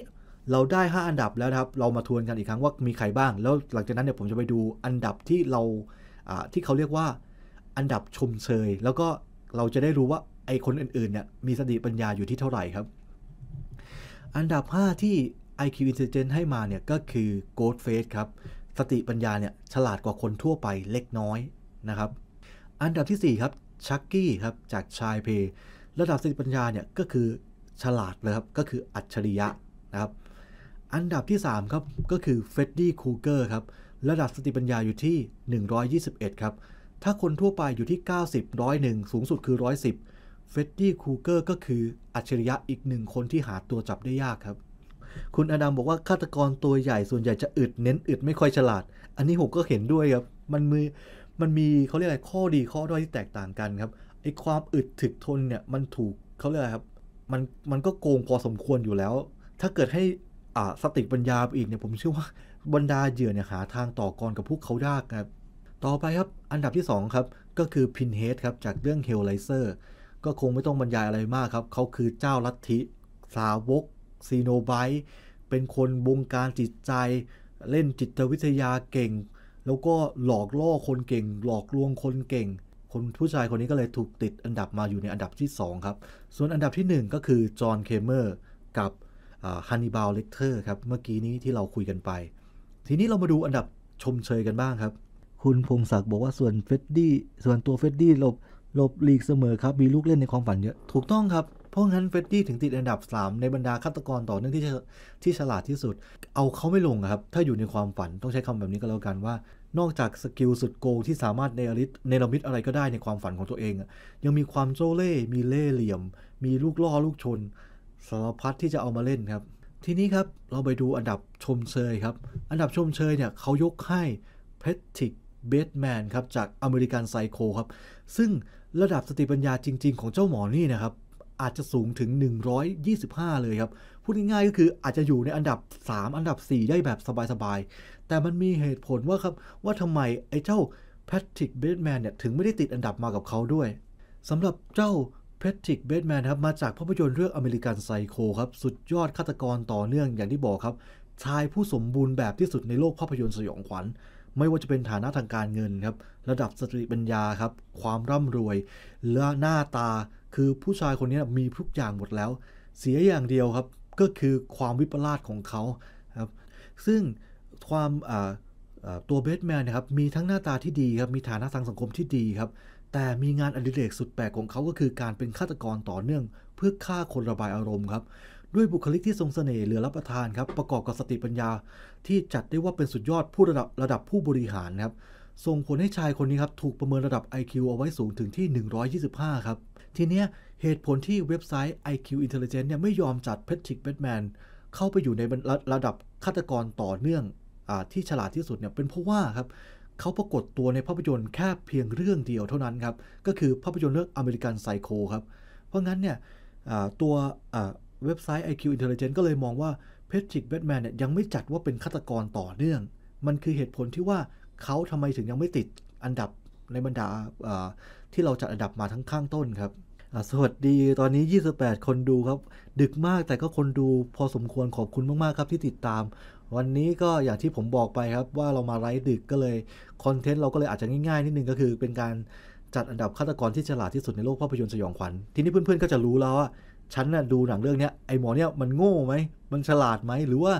เราได้ 5 อันดับแล้วนะครับ เรามาทวนกันอีกครั้งว่ามีใครบ้าง แล้วหลังจากนั้นเนี่ยผมจะไปดูอันดับที่เราที่เขาเรียกว่าอันดับชมเชย แล้วก็เราจะได้รู้ว่าไอคนอื่นๆเนี่ยมีสติปัญญาอยู่ที่เท่าไหร่ครับ อันดับ 5 ที่ IQ Intelligence ให้มาเนี่ยก็คือ Goldface ครับ สติปัญญาเนี่ยฉลาดกว่าคนทั่วไปเล็กน้อยนะครับ อันดับที่ 4 ครับชักกี้ครับจากชายเพระดับสติปัญญาเนี่ยก็คือฉลาดเลยครับก็คืออัจฉริยะนะครับอันดับที่ 3 ครับ ก็คือเฟดดี้คูเกอร์ครับ ระดับสติปัญญาอยู่ที่ 121 ครับ ถ้าคนทั่วไปอยู่ที่ 90ร้อยหนึ่งสูงสุดคือ 110เฟดดี้คูเกอร์ก็คืออัจฉริยะอีกหนึ่งคนที่หาตัวจับได้ยากครับ คุณอดัมบอกว่าฆาตกรตัวใหญ่ส่วนใหญ่จะอึด เน้นอึด ไม่ค่อยฉลาด อันนี้ผมก็เห็นด้วยครับ มันมือมันมีเขาเรียกอะไรข้อดีข้อด้อยที่แตกต่างกันครับไอ้ความอึดถึกทนเนี่ยมันถูกเขาเรียกอะไรครับมันมันก็โกงพอสมควรอยู่แล้ว ถ้าเกิดใหสติปัญญาไปอีกเนี่ยผมเชื่อว่าบรรดาเหยื่อเนี่ยหาทางต่อกรกับพวกเขายากครับต่อไปครับอันดับที่2ครับก็คือพินเฮดครับจากเรื่องเฮลไลเซอร์ก็คงไม่ต้องบรรยายอะไรมากครับเขาคือเจ้าลัทธิสาวกซีโนไบเป็นคนบงการจิตใจ เล่นจิตวิทยาเก่ง แล้วก็หลอกล่อคนเก่ง หลอกลวงคนเก่ง คนผู้ชายคนนี้ก็เลยถูกติดอันดับมาอยู่ในอันดับที่2ครับส่วนอันดับที่ 1 ก็คือจอห์นเคเมอร์กับฮันนิบาลเลกเตอร์ครับ เมื่อกี้นี้ที่เราคุยกันไป ทีนี้เรามาดูอันดับชมเชยกันบ้างครับ คุณพงศักดิ์บอกว่าส่วนเฟดดี้ส่วนตัวเฟดดี้หลบหลบลีกเสมอครับ มีลูกเล่นในความฝันเยอะ ถูกต้องครับ เพราะงั้นเฟดดี้ถึงติดอันดับ3 ในบรรดาฆาตกรต่อเนื่องที่ที่ฉลาดที่สุด เอาเขาไม่ลงครับ ถ้าอยู่ในความฝันต้องใช้คำแบบนี้ก็แล้วกันว่า นอกจากสกิลสุดโกงที่สามารถเนริตเนรมิตอะไรก็ได้ในความฝันของตัวเอง ยังมีความโจ้เล่ มีเล่เหลี่ยม มีลูกล่อลูกชนสารพัดที่จะเอามาเล่นครับ ทีนี้ครับ เราไปดูอันดับชมเชยครับ อันดับชมเชยเนี่ยเขายกให้เพทริกเบดแมนครับจากอเมริกันไซโคครับ ซึ่งระดับสติปัญญาจริงๆของเจ้าหมอนี่นะครับ อาจจะสูงถึง 125 เลยครับ พูดง่ายๆก็คืออาจจะอยู่ในอันดับ 3 อันดับ 4 ได้แบบสบาย ๆ แต่มันมีเหตุผลว่าครับ ว่าทำไมไอ้เจ้าแพทริกเบดแมนเนี่ยถึงไม่ได้ติดอันดับมากับเขาด้วยสำหรับเจ้าเพทริกเบดแมนครับมาจากภาพยนตร์เรื่องอเมริกันไซโคครับสุดยอดฆาตกรต่อเนื่องอย่างที่บอกครับ ชายผู้สมบูรณ์แบบที่สุดในโลกภาพยนตร์สยองขวัญ ไม่ว่าจะเป็นฐานะทางการเงินครับระดับสติปัญญาครับความร่ำรวย และหน้าตาคือผู้ชายคนนี้มีทุกอย่างหมดแล้ว เสียอย่างเดียวครับก็คือความวิปลาสของเขาครับซึ่งความตัวเบสแมนนะครับมีทั้งหน้าตาที่ดีครับมีฐานะทางสังคมที่ดีครับแต่มีงานอดิเรกสุดแปลกของเขาก็คือการเป็นฆาตกรต่อเนื่อง เพื่อฆ่าคนระบายอารมณ์ครับ ด้วยบุคลิกที่ทรงสเสน่ห์เหลือรับประทานครับประกอบกับสติปัญญา ที่จัดได้ว่าเป็นสุดยอดผู้ระดับระดับผู้บริหารครับส่งผลให้ชายคนนี้ครับถูกประเมินระดับ IQ เอาไว้สูงถึงที่ 125 ครับ ทีเนี้ยเหตุผลที่เว็บไซต์ IQ Intelligence เนี่ยไม่ยอมจัดเพทริกแบทแมนเข้าไปอยู่ในระระดับฆาตกรต่อเนื่องอที่ฉลาดที่สุดเนี่ยเป็นเพราะว่าครับเขาปรากฏตัวในภาพยนตร์แค่เพียงเรื่องเดียวเท่านั้นครับ ก็คือภาพยนตร์เรื่องอเมริกันไซโคครับ เพราะงั้นเนี่ยตัวเว็บไซต์ IQ Intelligence ก็เลยมองว่าเพทริกแบทแมนเนี่ยยังไม่จัดว่าเป็นฆาตกรต่อเนื่อง มันคือเหตุผลที่ว่าเขาทำไมถึงยังไม่ติดอันดับในบรรดาที่เราจัดอันดับมาทั้งข้างต้นครับสวัสดีตอนนี้ 28 คนดูครับดึกมากแต่ก็คนดูพอสมควรขอบคุณมากๆครับที่ติดตามวันนี้ก็ อย่างที่ผมบอกไปครับว่าเรามาไลฟ์ดึกก็เลยคอนเทนต์เราก็เลยอาจจะง่ายๆนิดนึงก็คือเป็นการจัดอันดับฆาตกรที่ฉลาดที่สุดในโลกภาพยนตร์สยองขวัญทีนี้เพื่อนๆก็จะรู้แล้วว่าฉันน่ะดูหนังเรื่องนี้ไอหมอเนี่ยมันโง่ไหมมันฉลาดไหมหรือว่า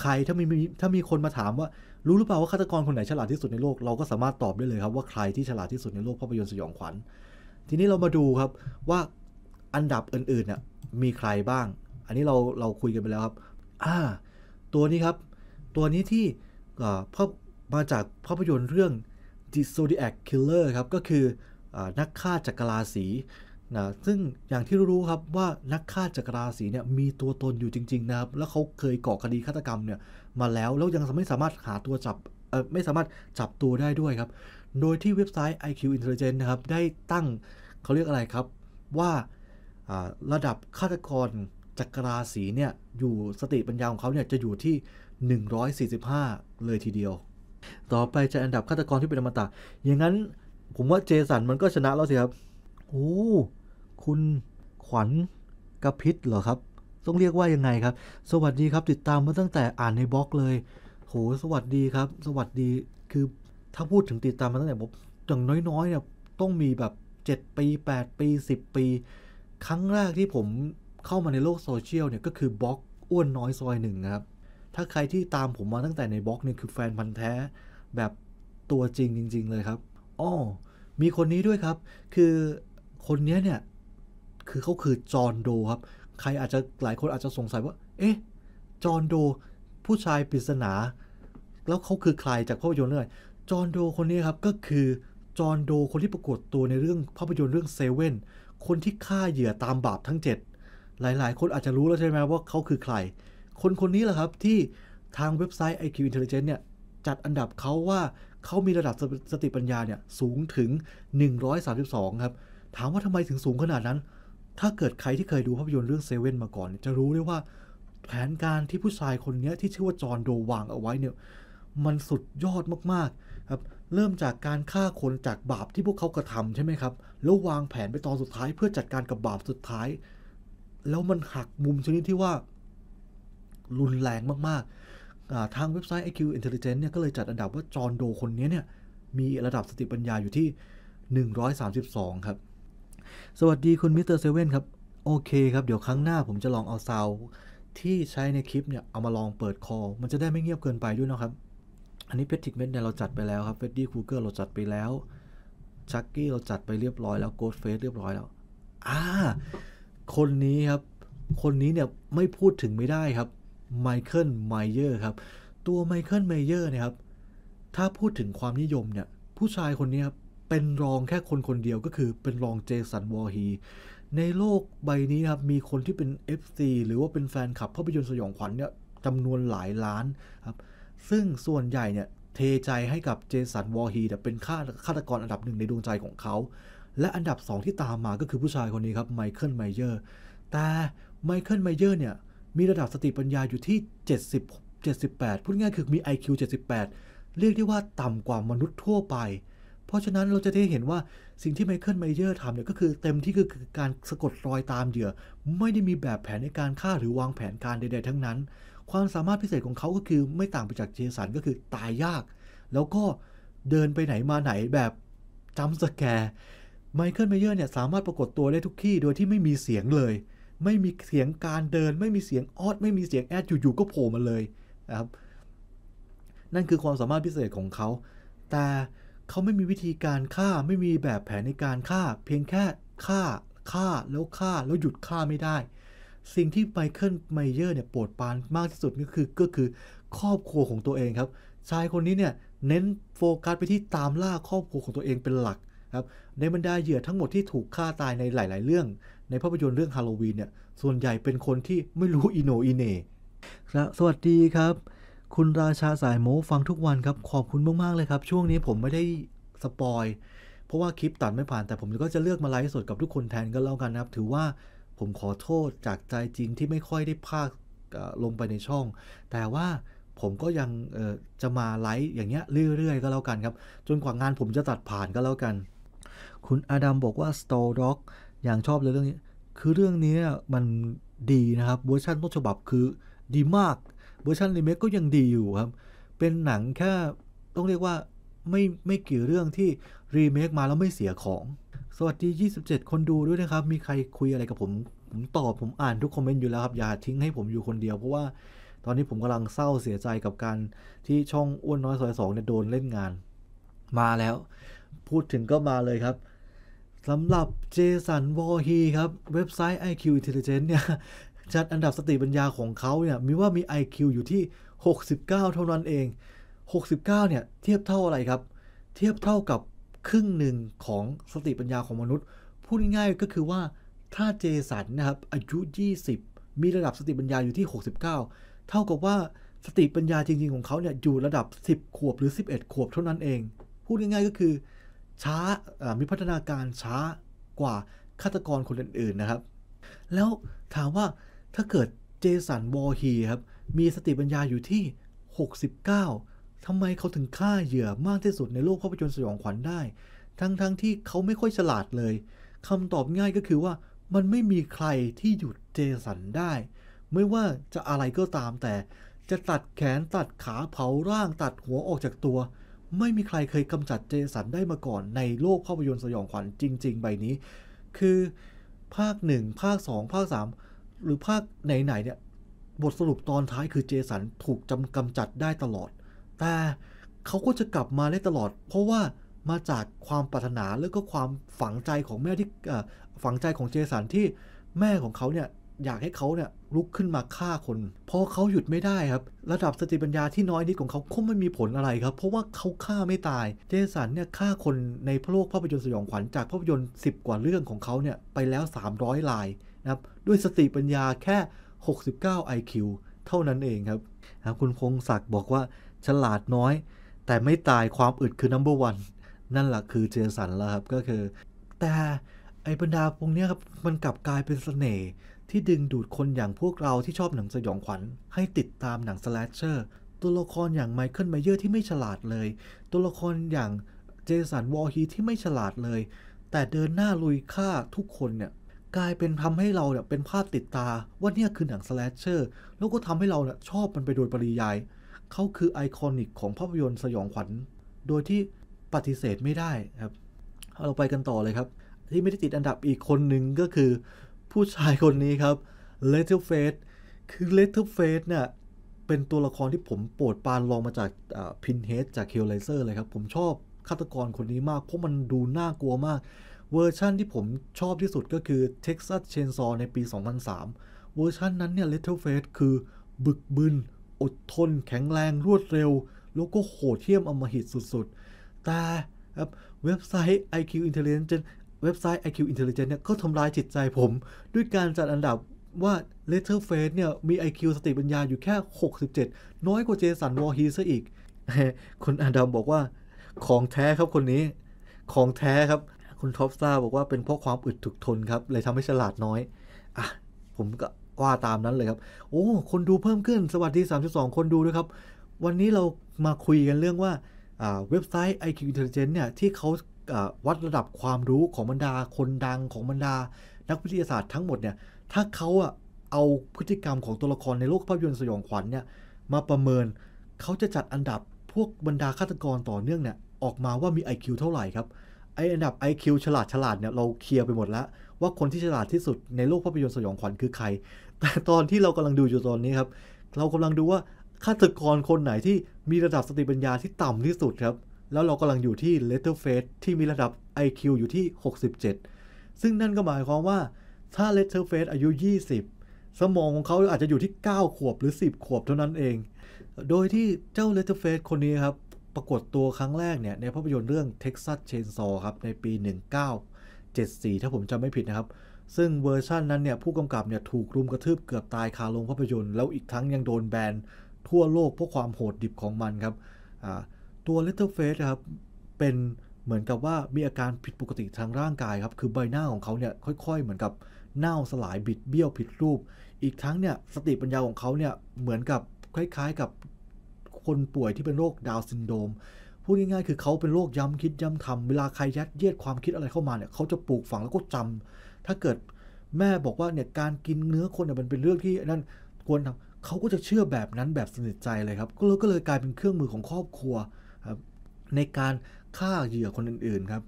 ใครถ้ามีถ้ามีคนมาถามว่า รู้หรือเปล่าว่าฆาตกรคนไหนฉลาดที่สุดในโลก เราก็สามารถตอบได้เลยครับว่าใครที่ฉลาดที่สุดในโลกภาพยนตร์สยองขวัญทีนี้เรามาดูครับว่าอันดับอื่นๆน่ะมีใครบ้าง อันนี้เราเราคุยกันไปแล้วครับ อ่า ตัวนี้ครับตัวนี้ที่มาจากภาพยนตร์เรื่อง The Zodiac Killer ครับ ก็คืออนักฆ่าจักรราศีนะซึ่งอย่างที่รู้ครับว่านักฆ่าจักรราศีเนี่ยมีตัวตนอยู่จริงๆนะครับ แล้วเขาเคยก่อคดีฆาตกรรมเนี่ยมาแล้ว แล้วยังไม่สามารถหาตัวจับไม่สามารถจับตัวได้ด้วยครับ โดยที่เว็บไซต์ IQ Intelligence นะครับได้ตั้งเขาเรียกอะไรครับว่าระดับฆาตกรจักรราศีเนี่ยอยู่สติปัญญาของเขาเนี่ยจะอยู่ที่145 เลยทีเดียว ต่อไปจะอันดับฆาตกรที่เป็นอมตะ อย่างนั้นผมว่าเจสันมันก็ชนะแล้วสิครับ โอ้ คุณขวัญกระพิษเหรอครับ ต้องเรียกว่ายังไงครับ สวัสดีครับติดตามมาตั้งแต่อ่านในบล็อกเลย โห สวัสดีครับ สวัสดี คือถ้าพูดถึงติดตามมาตั้งแต่ผมอย่างน้อยๆเนี่ย ต้องมีแบบ 7 ปี 8 ปี 10 ปี ครั้งแรกที่ผมเข้ามาในโลกโซเชียลเนี่ยก็คือบล็อกอ้วนน้อยซอยหนึ่งครับถ้าใครที่ตามผมมาตั้งแต่ในบล็อกเนี่ยคือแฟนพันธ์แท้แบบตัวจริงจริง ๆ เลยครับอ๋อมีคนนี้ด้วยครับ คือคนนี้เนี่ย คือเขาคือจอร์นโดครับ ใครอาจจะหลายคนอาจจะสงสัยว่า เอ๊ะ จอร์นโด ผู้ชายปริศนา แล้วเขาคือใครจากภาพยนตร์เรื่อง จอร์นโด คนนี้ครับก็คือจอร์นโด คนที่ปรากฏตัวในเรื่องภาพยนตร์เรื่องเซเว่น คนที่ฆ่าเหยื่อตามบาปทั้ง 7 หลาย ๆ คนอาจจะรู้แล้วใช่ไหมว่าเขาคือใครคนคนนี้แหละครับที่ทางเว็บไซต์ IQ Intelligence เนี่ยจัดอันดับเขาว่าเขามีระดับสติปัญญาเนี่ยสูงถึง 132 ครับ ถามว่าทำไมถึงสูงขนาดนั้น ถ้าเกิดใครที่เคยดูภาพยนตร์เรื่องเซเว่นมาก่อน จะรู้ได้ว่า แผนการที่ผู้ชายคนนี้ที่ชื่อว่าจอร์นโดวางเอาไว้เนี่ยมันสุดยอดมากๆครับเริ่มจากการฆ่าคนจากบาปที่พวกเขากระทำใช่ไหมครับ แล้ววางแผนไปตอนสุดท้าย เพื่อจัดการกับบาปสุดท้าย แล้วมันหักมุมชนิดที่ว่ารุนแรงมากๆ ทางเว็บไซต์ IQ Intelligence เนี่ย ก็เลยจัดอันดับว่าจอห์นโดคนนี้เนี่ย มีระดับสติปัญญาอยู่ที่ 132 ครับ สวัสดีคุณมิสเตอร์เซเว่นครับ โอเคครับ เดี๋ยวครั้งหน้าผมจะลองเอาซาวที่ใช้ในคลิปเนี่ย เอามาลองเปิดคอ มันจะได้ไม่เงียบเกินไปด้วยนะครับ อันนี้เพทริกเมดเนี่ยเราจัดไปแล้วครับ เฟดดี้คูเกอร์เราจัดไปแล้ว ชักกี้เราจัดไปเรียบร้อยแล้วโกดเฟสเรียบร้อยแล้ว อ่า คนนี้ครับ คนนี้เนี่ยไม่พูดถึงไม่ได้ครับไมเคิลไมเยอร์ครับ ตัวไมเคิลไมเยอร์นะครับถ้าพูดถึงความนิยมเนี่ยผู้ชายคนนี้เป็นรองแค่คนคนเดียวก็คือเป็นรองเจสันวอร์ฮีในโลกใบนี้นครับมีคนที่เป็น FC หรือว่าเป็นแฟนคลับภาพยนตร์สยองขวัญเนี่ยจำนวนหลายล้านครับซึ่งส่วนใหญ่เนี่ยเทใจให้กับเจสันวอร์ฮีแเป็นฆาฆาตกรอันดับหนึ่งในดวงใจของเขา และอันดับสองที่ตามมาก็คือผู้ชายคนนี้ครับไมเคิลไมเยอร์แต่ไมเคิลไมเยอร์เนี่ยมีระดับสติปัญญาอยู่ที่70 78 พูดง่ายคือมี IQ 78 เรียกได้ว่าต่ำกว่ามนุษย์ทั่วไป เพราะฉะนั้นเราจะได้เห็นว่าสิ่งที่ไมเคิลไมเยอร์ทำเนี่ยก็คือเต็มที่คือการสะกดรอยตามเหยื่อไม่ได้มีแบบแผนในการฆ่าหรือวางแผนการใดๆ ทั้งนั้น ความสามารถพิเศษของเขาก็คือไม่ต่างไปจากเจสันก็คือตายยาก แล้วก็เดินไปไหนมาไหนแบบจำสแกร์ไมเคิลไมเยอร์เนี่ยสามารถปรากฏตัวได้ทุกที่โดยที่ไม่มีเสียงเลยไม่มีเสียงการเดินไม่มีเสียงออด ไม่มีเสียงแอดอยู่ๆก็โผล่มาเลยนะครับนั่นคือความสามารถพิเศษของเขาแต่เขาไม่มีวิธีการฆ่าไม่มีแบบแผนในการฆ่า เพียงแค่ฆ่าฆ่าแล้วฆ่าแล้วหยุดฆ่าไม่ได้ สิ่งที่ไมเคิลไมเยอร์เนี่ยปวดปานมากที่สุด ก็คือก็คือครอบครัวของตัวเองครับ ชายคนนี้เนี่ยเน้นโฟกัสไปที่ตามล่าครอบครัวของตัวเองเป็นหลักครับในบรรดาเหยื่อทั้งหมดที่ถูกฆ่าตายในหลาย ๆเรื่องในภาพยนตร์เรื่องฮาโลวีนเนี่ย ส่วนใหญ่เป็นคนที่ไม่รู้ อิโนอิเน่ครับสวัสดีครับ คุณราชาสายโมฟังทุกวันครับ ขอบคุณมากๆเลยครับ ช่วงนี้ผมไม่ได้สปอยเพราะว่าคลิปตัดไม่ผ่าน แต่ผมก็จะเลือกมาไลฟ์สดกับทุกคนแทนก็แล้วกันนะครับ ถือว่าผมขอโทษจากใจจริงที่ไม่ค่อยได้พากลงไปในช่อง แต่ว่าผมก็ยังจะมาไลฟ์อย่างเงี้ยเรื่อยๆก็แล้วกันครับ จนกว่างานผมจะตัดผ่านก็แล้วกัน คุณอดัมบอกว่า s t o r e ด o อกอย่างชอบเลยเรื่องนี้คือเรื่องนี้มันดีนะครับเวอร์ชันต้นฉบับคือดีมากเวอร์ชันรีเมคก็ยังดีอยู่ครับ เป็นหนังแค่ต้องเรียกว่าไม่ไม่กี่เรื่องที่รีเมคมาแล้วไม่เสียของ สวัสดี 27 คนดูด้วยนะครับ มีใครคุยอะไรกับผมผมตอบผมอ่านทุกคอมเมนต์อยู่แล้วครับ อย่าทิ้งให้ผมอยู่คนเดียว เพราะว่าตอนนี้ผมกำลังเศร้าเสียใจกับการที่ช่องอ้วนน้อยซอยสองเนี่ยโดนเล่นงาน มาแล้ว พูดถึงก็มาเลยครับสำหรับเจสันวอร์ฮีครับเว็บไซต์ IQ Intelligence เนี่ยจัดอันดับสติปัญญาของเขาเนี่ยมีว่ามี IQ อยู่ที่ 69 เท่านั้นเอง 69 เนี่ย เทียบเท่าอะไรครับ เทียบเท่ากับครึ่งหนึ่งของสติปัญญาของมนุษย์ พูดง่ายๆก็คือว่าถ้าเจสันนะครับ อายุ 20 มีระดับสติปัญญาอยู่ที่ 69 เท่ากับว่าสติปัญญาจริงๆของเขาเนี่ยอยู่ระดับ 10ขวบหรือ 11 ขวบเท่านั้นเองพูดง่ายๆก็คือช้ามีพัฒนาการช้ากว่าฆาตกรคนอื่นๆนะครับ แล้วถามว่าถ้าเกิดเจสันวอร์ฮีครับ มีสติปัญญาอยู่ที่ 69 ทำไมเขาถึงฆ่าเหยื่อมากที่สุดในโลกภาพยนตร์สยองขวัญได้ ทั้งๆทที่เขาไม่ค่อยฉลาดเลย คำตอบง่ายก็คือว่ามันไม่มีใครที่หยุดเจสันได้ ไม่ว่าจะอะไรก็ตามแต่จะตัดแขนตัดขาเผาร่างตัดหัวออกจากตัวไม่มีใครเคยกำจัดเจสันได้มาก่อนในโลกภาพยนตร์สยองขวัญจริงๆใบนี้ คือภาค 1 ภาค 2 ภาค 3 หรือภาคไหนๆเนี่ยบทสรุปตอนท้ายคือเจสันถูกจำกำจัดได้ตลอด แต่เขาก็จะกลับมาได้ตลอดเพราะว่ามาจากความปรารถนาและก็ความฝังใจของแม่ที่ฝังใจของเจสันที่แม่ของเขาเนี่ยอยากให้เขาเนี่ยลุกขึ้นมาฆ่าคนพอเขาหยุดไม่ได้ครับ ระดับสติปัญญาที่น้อยนิดของเขาก็ไม่มีผลอะไรครับ เพราะว่าเขาฆ่าไม่ตาย เจสันเนี่ยฆ่าคนในพโลกภาพยนตร์สยองขวัญจากภาพยนตร์10 กว่าเรื่องของเขาเนี่ยไปแล้ว 300 ลายนะครับด้วยสติปัญญาแค่ 69 IQ เท่านั้นเองครับนะคุณพงศักดิ์บอกว่าฉลาดน้อย แต่ไม่ตายความอึดคือ number one นั่นแหละคือเจสันแล้วครับก็คือ แต่ไอ้บรรดาพวกนี้ครับมันกลับกลายเป็นสเสน่ห์ที่ดึงดูดคนอย่างพวกเราที่ชอบหนังสยองขวัญให้ติดตามหนังสแลชเชอร์ตัวละครอย่างไมเคิลไมเยอร์ที่ไม่ฉลาดเลย ตัวละครอย่างเจสันวอลฮีที่ไม่ฉลาดเลย แต่เดินหน้าลุยฆ่าทุกคนเนี่ยกลายเป็นทำให้เราเนี่ยเป็นภาพติดตา ว่าเนี่ยคือหนังสแลชเชอร์แล้วก็ทำให้เราเนี่ยชอบมันไปโดยปริยาย เขาคือไอคอนิกของภาพยนตร์สยองขวัญโดยที่ปฏิเสธไม่ได้ครับเราไปกันต่อเลยครับ ที่ไม่ได้ติดอันดับอีกคนหนึ่งก็คือผู้ชายคนนี้ครับเลเทอร์เฟสคือเลเทอร์เฟสเนี่ย เป็นตัวละครที่ผมโปรดปานลองมาจากพินเฮดจากเยลไลเซอร์เลยครับ ผมชอบฆาตกรคนนี้มาก เพราะมันดูน่ากลัวมาก เวอร์ชั่นที่ผมชอบที่สุดก็คือ Texas Chainsaw ในปี 2003 เวอร์ชันนั้นเนี่ย l e t t l e Face คือบึกบึนอดทน แข็งแรงรวดเร็ว แล้วก็โหดเที่ยมอมหิตสุดๆ แต่เว็บไซต์ IQ Intelligence เว็บไซต์ IQ Intelligence เนี่ยก็ทำลายจิตใจผมด้วยการจัดอันดับว่า Letter Face เนี่ยมี IQ สติปัญญาอยู่แค่ 67 น้อยกว่าเจสันวอร์ฮีซะอีกคุณอดัมบอกว่าของแท้ครับคนนี้ของแท้ครับคุณท็อปซ่าบอกว่าเป็นเพราะความอึดถึกทนครับ เลยทำให้ฉลาดน้อยอ่ะผมก็ว่าตามนั้นเลยครับ โอ้ คนดูเพิ่มขึ้นสวัสดี 32 คนดูด้วยครับ วันนี้เรามาคุยกันเรื่องว่าเว็บไซต์ IQ Intelligence เนี่ยที่เขาวัดระดับความรู้ของบรรดาคนดังของบรรดา นักวิทยาศาสตร์ทั้งหมดเนี่ย ถ้าเขาอะเอาพฤติกรรมของตัวละครในโลกภาพยนตร์สยองขวัญเนี่ยมาประเมิน เขาจะจัดอันดับพวกบรรดาฆาตกรต่อเนื่องเนี่ยออกมาว่ามี IQ เท่าไหร่ครับ ไออันดับ IQ ฉลาดฉลาดเนี่ยเราเคลียร์ไปหมดแล้ว ว่าคนที่ฉลาดที่สุดในโลกภาพยนตร์สยองขวัญคือใคร แต่ตอนที่เรากำลังดูอยู่ตอนนี้ครับเรากำลังดูว่าฆาตกรคนไหนที่มีระดับสติปัญญาที่ต่ำที่สุดครับแล้วเรากำลังอยู่ที่ Letterface ที่มีระดับ IQ อยู่ที่ 67 ซึ่งนั่นก็หมายความว่าถ้า Letterface อายุ 20 สมองของเขาอาจจะอยู่ที่ 9 ขวบหรือ 10 ขวบเท่านั้นเอง โดยที่เจ้า Letterface คนนี้ครับ ปรากฏตัวครั้งแรกเนี่ยในภาพยนตร์เรื่อง Texas Chainsaw ครับในปี 1974 ถ้าผมจำไม่ผิดนะครับ ซึ่งเวอร์ชันนั้นเนี่ยผู้กำกับเนี่ยถูกรุมกระทืบเกือบตายคาโรงภาพยนตร์แล้วอีกทั้งยังโดนแบนทั่วโลกเพราะความโหดดิบของมันครับอ่าตัว l ต t t e ร f a c e ครับเป็นเหมือนกับว่ามีอาการผิดปกติทางร่างกายครับ คือใบหน้าของเขาเนี่ยค่อยๆเหมือนกับเน่าสลายบิดเบี้ยวผิดรูป อีกทั้งเนี่ยสติปัญญาของเขาเนี่ยเหมือนกับ คล้ายๆกับคนป่วยที่เป็นโรคดาวซินโดมพูดง่ายๆ คือเขาเป็นโรคย้ำคิดย้ำทำ เวลาใครยัดเยียดความคิดอะไรเข้ามาเนี่ยเขาจะปลูกฝังแล้วก็จำ ถ้าเกิดแม่บอกว่าเนี่ยการกินเนื้อคนเนี่ยมันเป็นเรื่องที่นั่นควรทำเขาก็จะเชื่อแบบนั้นแบบสนิทใจเลยครับก็เลยกลายเป็นเครื่องมือของครอบครัวในการฆ่าเหยื่อคนอื่นๆ ครับ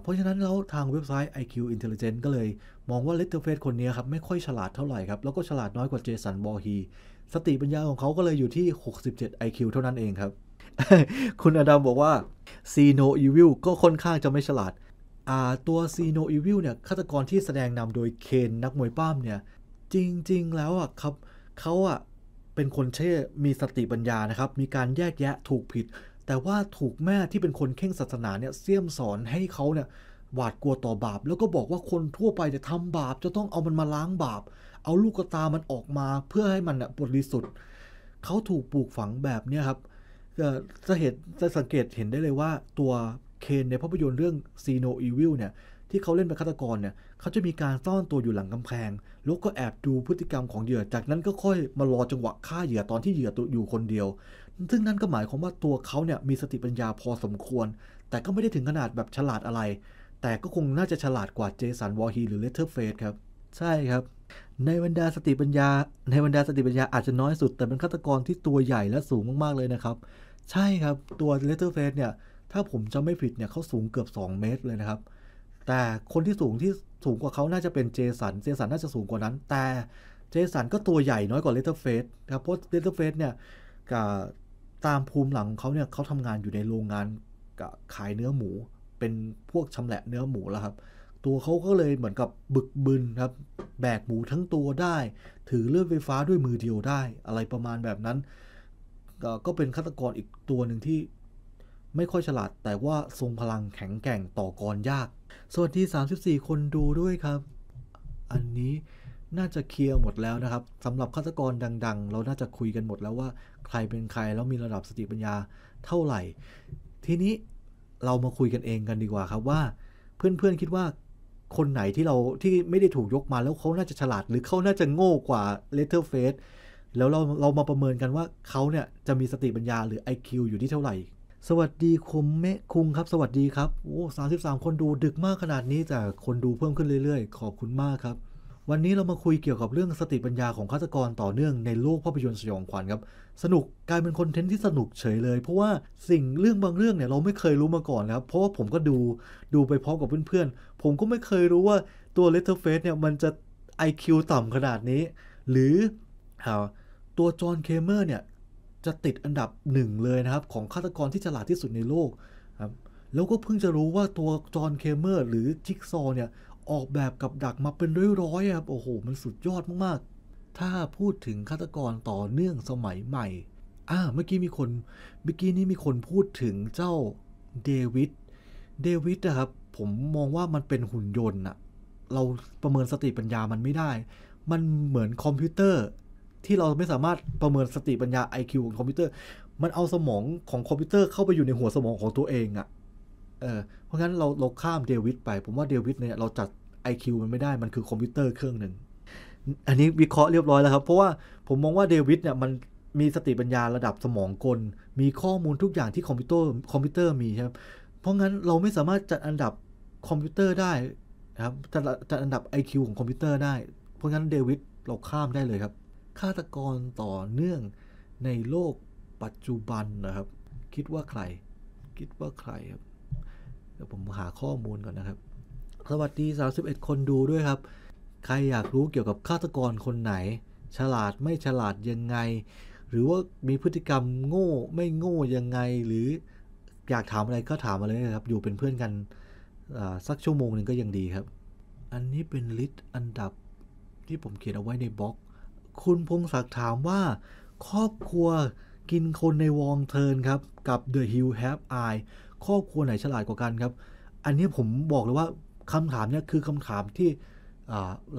เพราะฉะนั้นแล้วทางเว็บไซต์ IQ Intelligence ก็เลย มองว่าเลตเตอร์เฟสคนนี้ครับ ไม่ค่อยฉลาดเท่าไหร่ครับ แล้วก็ฉลาดน้อยกว่าเจสันบอฮีสติปัญญาของเขาก็เลยอยู่ที่ 67 IQ เท่านั้นเองครับ คุณอดัมบอกว่าซีโนอีวิลก็ค่อนข้างจะไม่ฉลาดตัวซีโนอีวิลเนี่ยฆาตกรที่แสดงนำโดยเคน นักมวยป้ามเนี่ยจริงๆแล้วอ่ะครับเขาอ่ะเป็นคนเช่มีสติปัญญานะครับมีการแยกแยะถูกผิดแต่ว่าถูกแม่ที่เป็นคนเข่งศาสนาเนี่ยเสี้ยมสอนให้เขาเนี่ยหวาดกลัวต่อบาป แล้วก็บอกว่าคนทั่วไปจะทำบาปจะต้องเอามันมาล้างบาป เอาลูกตามันออกมาเพื่อให้มันบริสุทธิ์เขาถูกปลูกฝังแบบเนี้ยครับจะเห็นจะสังเกตเห็นได้เลยว่าตัวเคนในภาพยนตร์เรื่องซีโนอีวิลเนี่ยที่เขาเล่นเป็นฆาตกรเนี่ยเขาจะมีการซ่อนตัวอยู่หลังกำแพงแล้วก็แอบดูพฤติกรรมของเหยื่อจากนั้นก็ค่อยมารอจังหวะฆ่าเหยื่อตอนที่เหยื่อตัวอยู่คนเดียวซึ่งนั่นก็หมายความว่าตัวเขาเนี่ยมีสติปัญญาพอสมควร แต่ก็ไม่ได้ถึงขนาดแบบฉลาดอะไร แต่ก็คงน่าจะฉลาดกว่าเจสันวอร์ฮีหรือเลเทอร์เฟสครับ ใช่ครับ ในบรรดาสติปัญญา ในบรรดาสติปัญญาอาจจะน้อยสุด แต่เป็นฆาตกรที่ตัวใหญ่และสูงมากๆเลยนะครับ ใช่ครับตัวเลเทอร์เฟสเนี่ยถ้าผมจำไม่ผิดเนี่ยเขาสูงเกือบ 2 เมตรเลยนะครับแต่คนที่สูงที่สูงกว่าเขาน่าจะเป็นเจสันเจสันน่าจะสูงกว่านั้น แต่เจสันก็ตัวใหญ่น้อยกว่าเลเทอร์เฟสครับเพราะเลเทอร์เฟสเนี่ยกับตามภูมิหลังเขาเนี่ยเขาทำงานอยู่ในโรงงานกขายเนื้อหมู เป็นพวกชำแหละเนื้อหมูแล้วครับ ตัวเขาก็เลยเหมือนกับบึกบึนครับ แบกหมูทั้งตัวได้ ถือเลื่อนไฟฟ้าด้วยมือเดียวได้ อะไรประมาณแบบนั้น ก็เป็นฆาตกรอีกตัวหนึ่งที่ไม่ค่อยฉลาด แต่ว่าทรงพลังแข็งแกร่งต่อกรยากสวัสดี34 คนดูด้วยครับ อันนี้น่าจะเคลียร์หมดแล้วนะครับสำหรับฆาตกรดัง ๆ เราน่าจะคุยกันหมดแล้วว่าใครเป็นใครแล้วมีระดับสติปัญญาเท่าไหร่ ทีนี้เรามาคุยกันเองกันดีกว่าครับว่า เพื่อนๆคิดว่า คนไหนที่เราที่ไม่ได้ถูกยกมาแล้วเขาน่าจะฉลาดหรือเขาน่าจะโง่กว่าเลเทอร์เฟสแล้วเราเรามาประเมินกันว่าเขาเนี่ยจะมีสติปัญญาหรือ IQ อยู่ที่เท่าไหร่ สวัสดีคุมเมคุงครับ สวัสดีครับโอ้สามสิบสามคนดูดึกมากขนาดนี้แต่คนดูเพิ่มขึ้นเรื่อยๆ ขอบคุณมากครับวันนี้เรามาคุยเกี่ยวกับเรื่องสติปัญญาของฆาตกรต่อเนื่องในโลกภาพยนตร์สยองขวัญครับ สนุกกลายเป็นคอนเทนต์ที่สนุกเฉยเลย เพราะว่าสิ่งเรื่องบางเรื่องเนี่ยเราไม่เคยรู้มาก่อนนะครับ เพราะว่าผมก็ดูดูไปพร้อมกับเพื่อนๆ ผมก็ไม่เคยรู้ว่าตัวเลตเตอร์เฟสเนี่ย มันจะ IQ ต่ำขนาดนี้ หรือตัวจอห์นเคเมอร์เนี่ยจะติดอันดับหนึ่งเลยนะครับ ของฆาตกรที่ฉลาดที่สุดในโลกครับแล้วก็เพิ่งจะรู้ว่าตัวจอห์นเคเมอร์หรือจิ๊กซอเนี่ยออกแบบกับดักมาเป็นร้อยๆครับโอ้โหมันสุดยอดมากๆถ้าพูดถึงฆาตกรต่อเนื่องสมัยใหม่อ่าเมื่อกี้มีคนเมื่อกี้นี้มีคนพูดถึงเจ้าเดวิดเดวิดนะครับผมมองว่ามันเป็นหุ่นยนต์อะเราประเมินสติปัญญามันไม่ได้ มันเหมือนคอมพิวเตอร์ ที่เราไม่สามารถประเมินสติปัญญา IQ ของคอมพิวเตอร์ มันเอาสมองของคอมพิวเตอร์เข้าไปอยู่ในหัวสมองของตัวเองอะเออเพราะงั้นเราเราข้ามเดวิดไป ผมว่าเดวิดเนี่ยเราจัด IQ มันไม่ได้มันคือคอมพิวเตอร์เครื่องหนึ่งอันนี้วิเคราะห์เรียบร้อยแล้วครับเพราะว่าผมมองว่าเดวิดเนี่ยมันมีสติปัญญาระดับสมองกลมีข้อมูลทุกอย่างที่คอมพิวเตอร์คอมพิวเตอร์มีครับเพราะงั้นเราไม่สามารถจัดอันดับคอมพิวเตอร์ได้ครับจัดจัดอันดับ IQ ของคอมพิวเตอร์ได้ เพราะงั้นเดวิดเราข้ามได้เลยครับ ฆาตกรต่อเนื่องในโลกปัจจุบันนะครับ คิดว่าใคร คิดว่าใครครับดี๋ยวผมหาข้อมูลก่อนนะครับ สวัสดี31คนดูด้วยครับ ใครอยากรู้เกี่ยวกับฆาตกรคนไหน ฉลาดไม่ฉลาดยังไง หรือว่ามีพฤติกรรมโง่ไม่โง่ยังไง หรืออยากถามอะไรก็ถามมาเลยนะครับ อยู่เป็นเพื่อนกันสักชั่วโมงหนึ่งก็ยังดีครับ อันนี้เป็นลิสต์อันดับที่ผมเขียนเอาไว้ในบล็อก คุณพงศักดิ์ถามว่า ครอบครัวกินคนในวองเทิร์นครับกับ The Hill Have Eye ครอบครัวไหนฉลาดกว่ากันครับ อันนี้ผมบอกเลยว่า คำถามนี้คือคำถามที่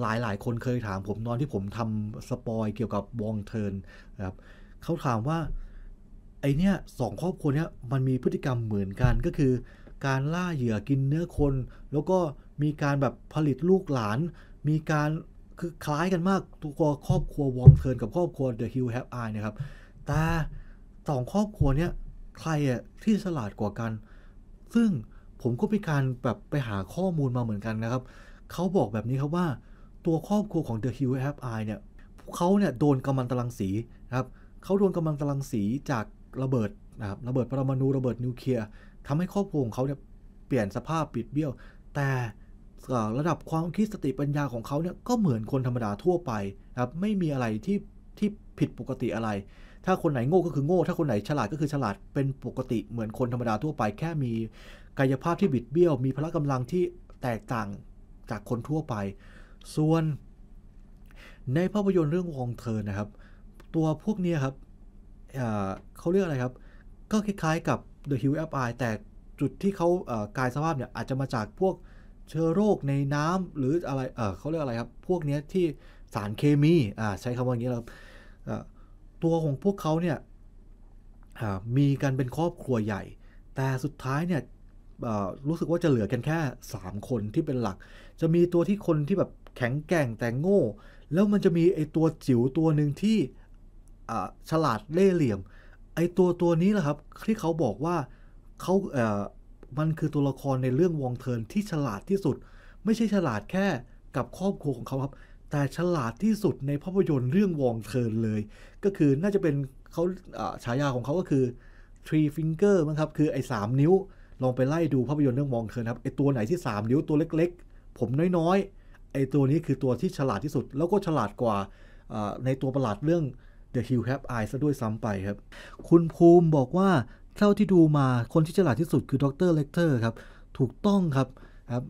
หลายหลายคนเคยถามผมตอนที่ผมทำสปอยเกี่ยวกับวองเทินนะครับ เขาถามว่า ไอเนี้ยสองครอบครัวเนี้ยมันมีพฤติกรรมเหมือนกันก็คือ การล่าเหยื่อกินเนื้อคน แล้วก็มีการแบบผลิตลูกหลาน มีการคือคล้ายกันมากตัวครอบครัววองเทินกับครอบครัวเดอะฮิลแฮปไอนะครับแต่สองครอบครัวเนี้ยใครอ่ะที่ฉลาดกว่ากันซึ่งผมก็ไปการแบบไปหาข้อมูลมาเหมือนกันนะครับ เขาบอกแบบนี้ครับว่า ตัวครอบครัวของ The Hill Have I เนี่ยเขาเนี่ยโดนกำมันตรังสีนะครับเขาโดนกำมันตรังสีจากระเบิดนะครับระเบิดปรมาณูระเบิดนิวเคลียร์ทำให้ครอบครัวของเขาเนี่ยเปลี่ยนสภาพปิดเบี้ยว แต่ระดับความคิดสติปัญญาของเขาเนี่ยก็เหมือนคนธรรมดาทั่วไปนะครับไม่มีอะไรที่ที่ผิดปกติอะไรถ้าคนไหนโง่ก็คือโง่ ถ้าคนไหนฉลาดก็คือฉลาดเป็นปกติเหมือนคนธรรมดาทั่วไปแค่มีกายภาพที่บิดเบี้ยว มีพละกำลังที่แตกต่างจากคนทั่วไป ส่วนในภาพยนตร์เรื่องวองเธอนะครับ ตัวพวกนี้ครับเขาเรียกอะไรครับ ก็คล้ายๆกับ The Hill Up Eye แต่จุดที่เขากายสภาพเนี่ยอาจจะมาจากพวกเชื้อโรคในน้ำหรืออะไรเเขาเรียกอะไรครับ พวกนี้ที่สารเคมีใช้คำว่าอย่างนี้ครับตัวของพวกเขาเนี่ยมีกันเป็นครอบครัวใหญ่ แต่สุดท้ายเนี่ยรู้สึกว่าจะเหลือกันแค่ 3 คนที่เป็นหลัก จะมีตัวที่คนที่แบบแข็งแกร่งแต่โง่ แล้วมันจะมีไอตัวจิ๋วตัวหนึ่งที่ฉลาดเล่เหลี่ยม ไอตัวตัวนี้แหละครับที่เขาบอกว่าเขาเมันคือตัวละครในเรื่องวองเทินที่ฉลาดที่สุด ไม่ใช่ฉลาดแค่กับครอบครัวของเขาครับแต่ฉลาดที่สุดในภาพยนตร์เรื่องวองเทินเลย ก็คือน่าจะเป็นเขาฉายาของเขาก็คือ three finger มั้งครับ คือไอ้สามนิ้วลองไปไล่ดูภาพยนตร์เรื่องวองเทินครับไอ้ตัวไหนที่ 3 นิ้วตัวเล็กๆ ผมน้อยๆ ไอ้ตัวนี้คือตัวที่ฉลาดที่สุดแล้วก็ฉลาดกว่าในตัวประหลาดเรื่อง The Hill Have Eyes ซะด้วยซ้ำไปครับ คุณภูมิบอกว่าเท่าที่ดูมาคนที่ฉลาดที่สุดคือดรเลกเตอร์ครับถูกต้องครับครับ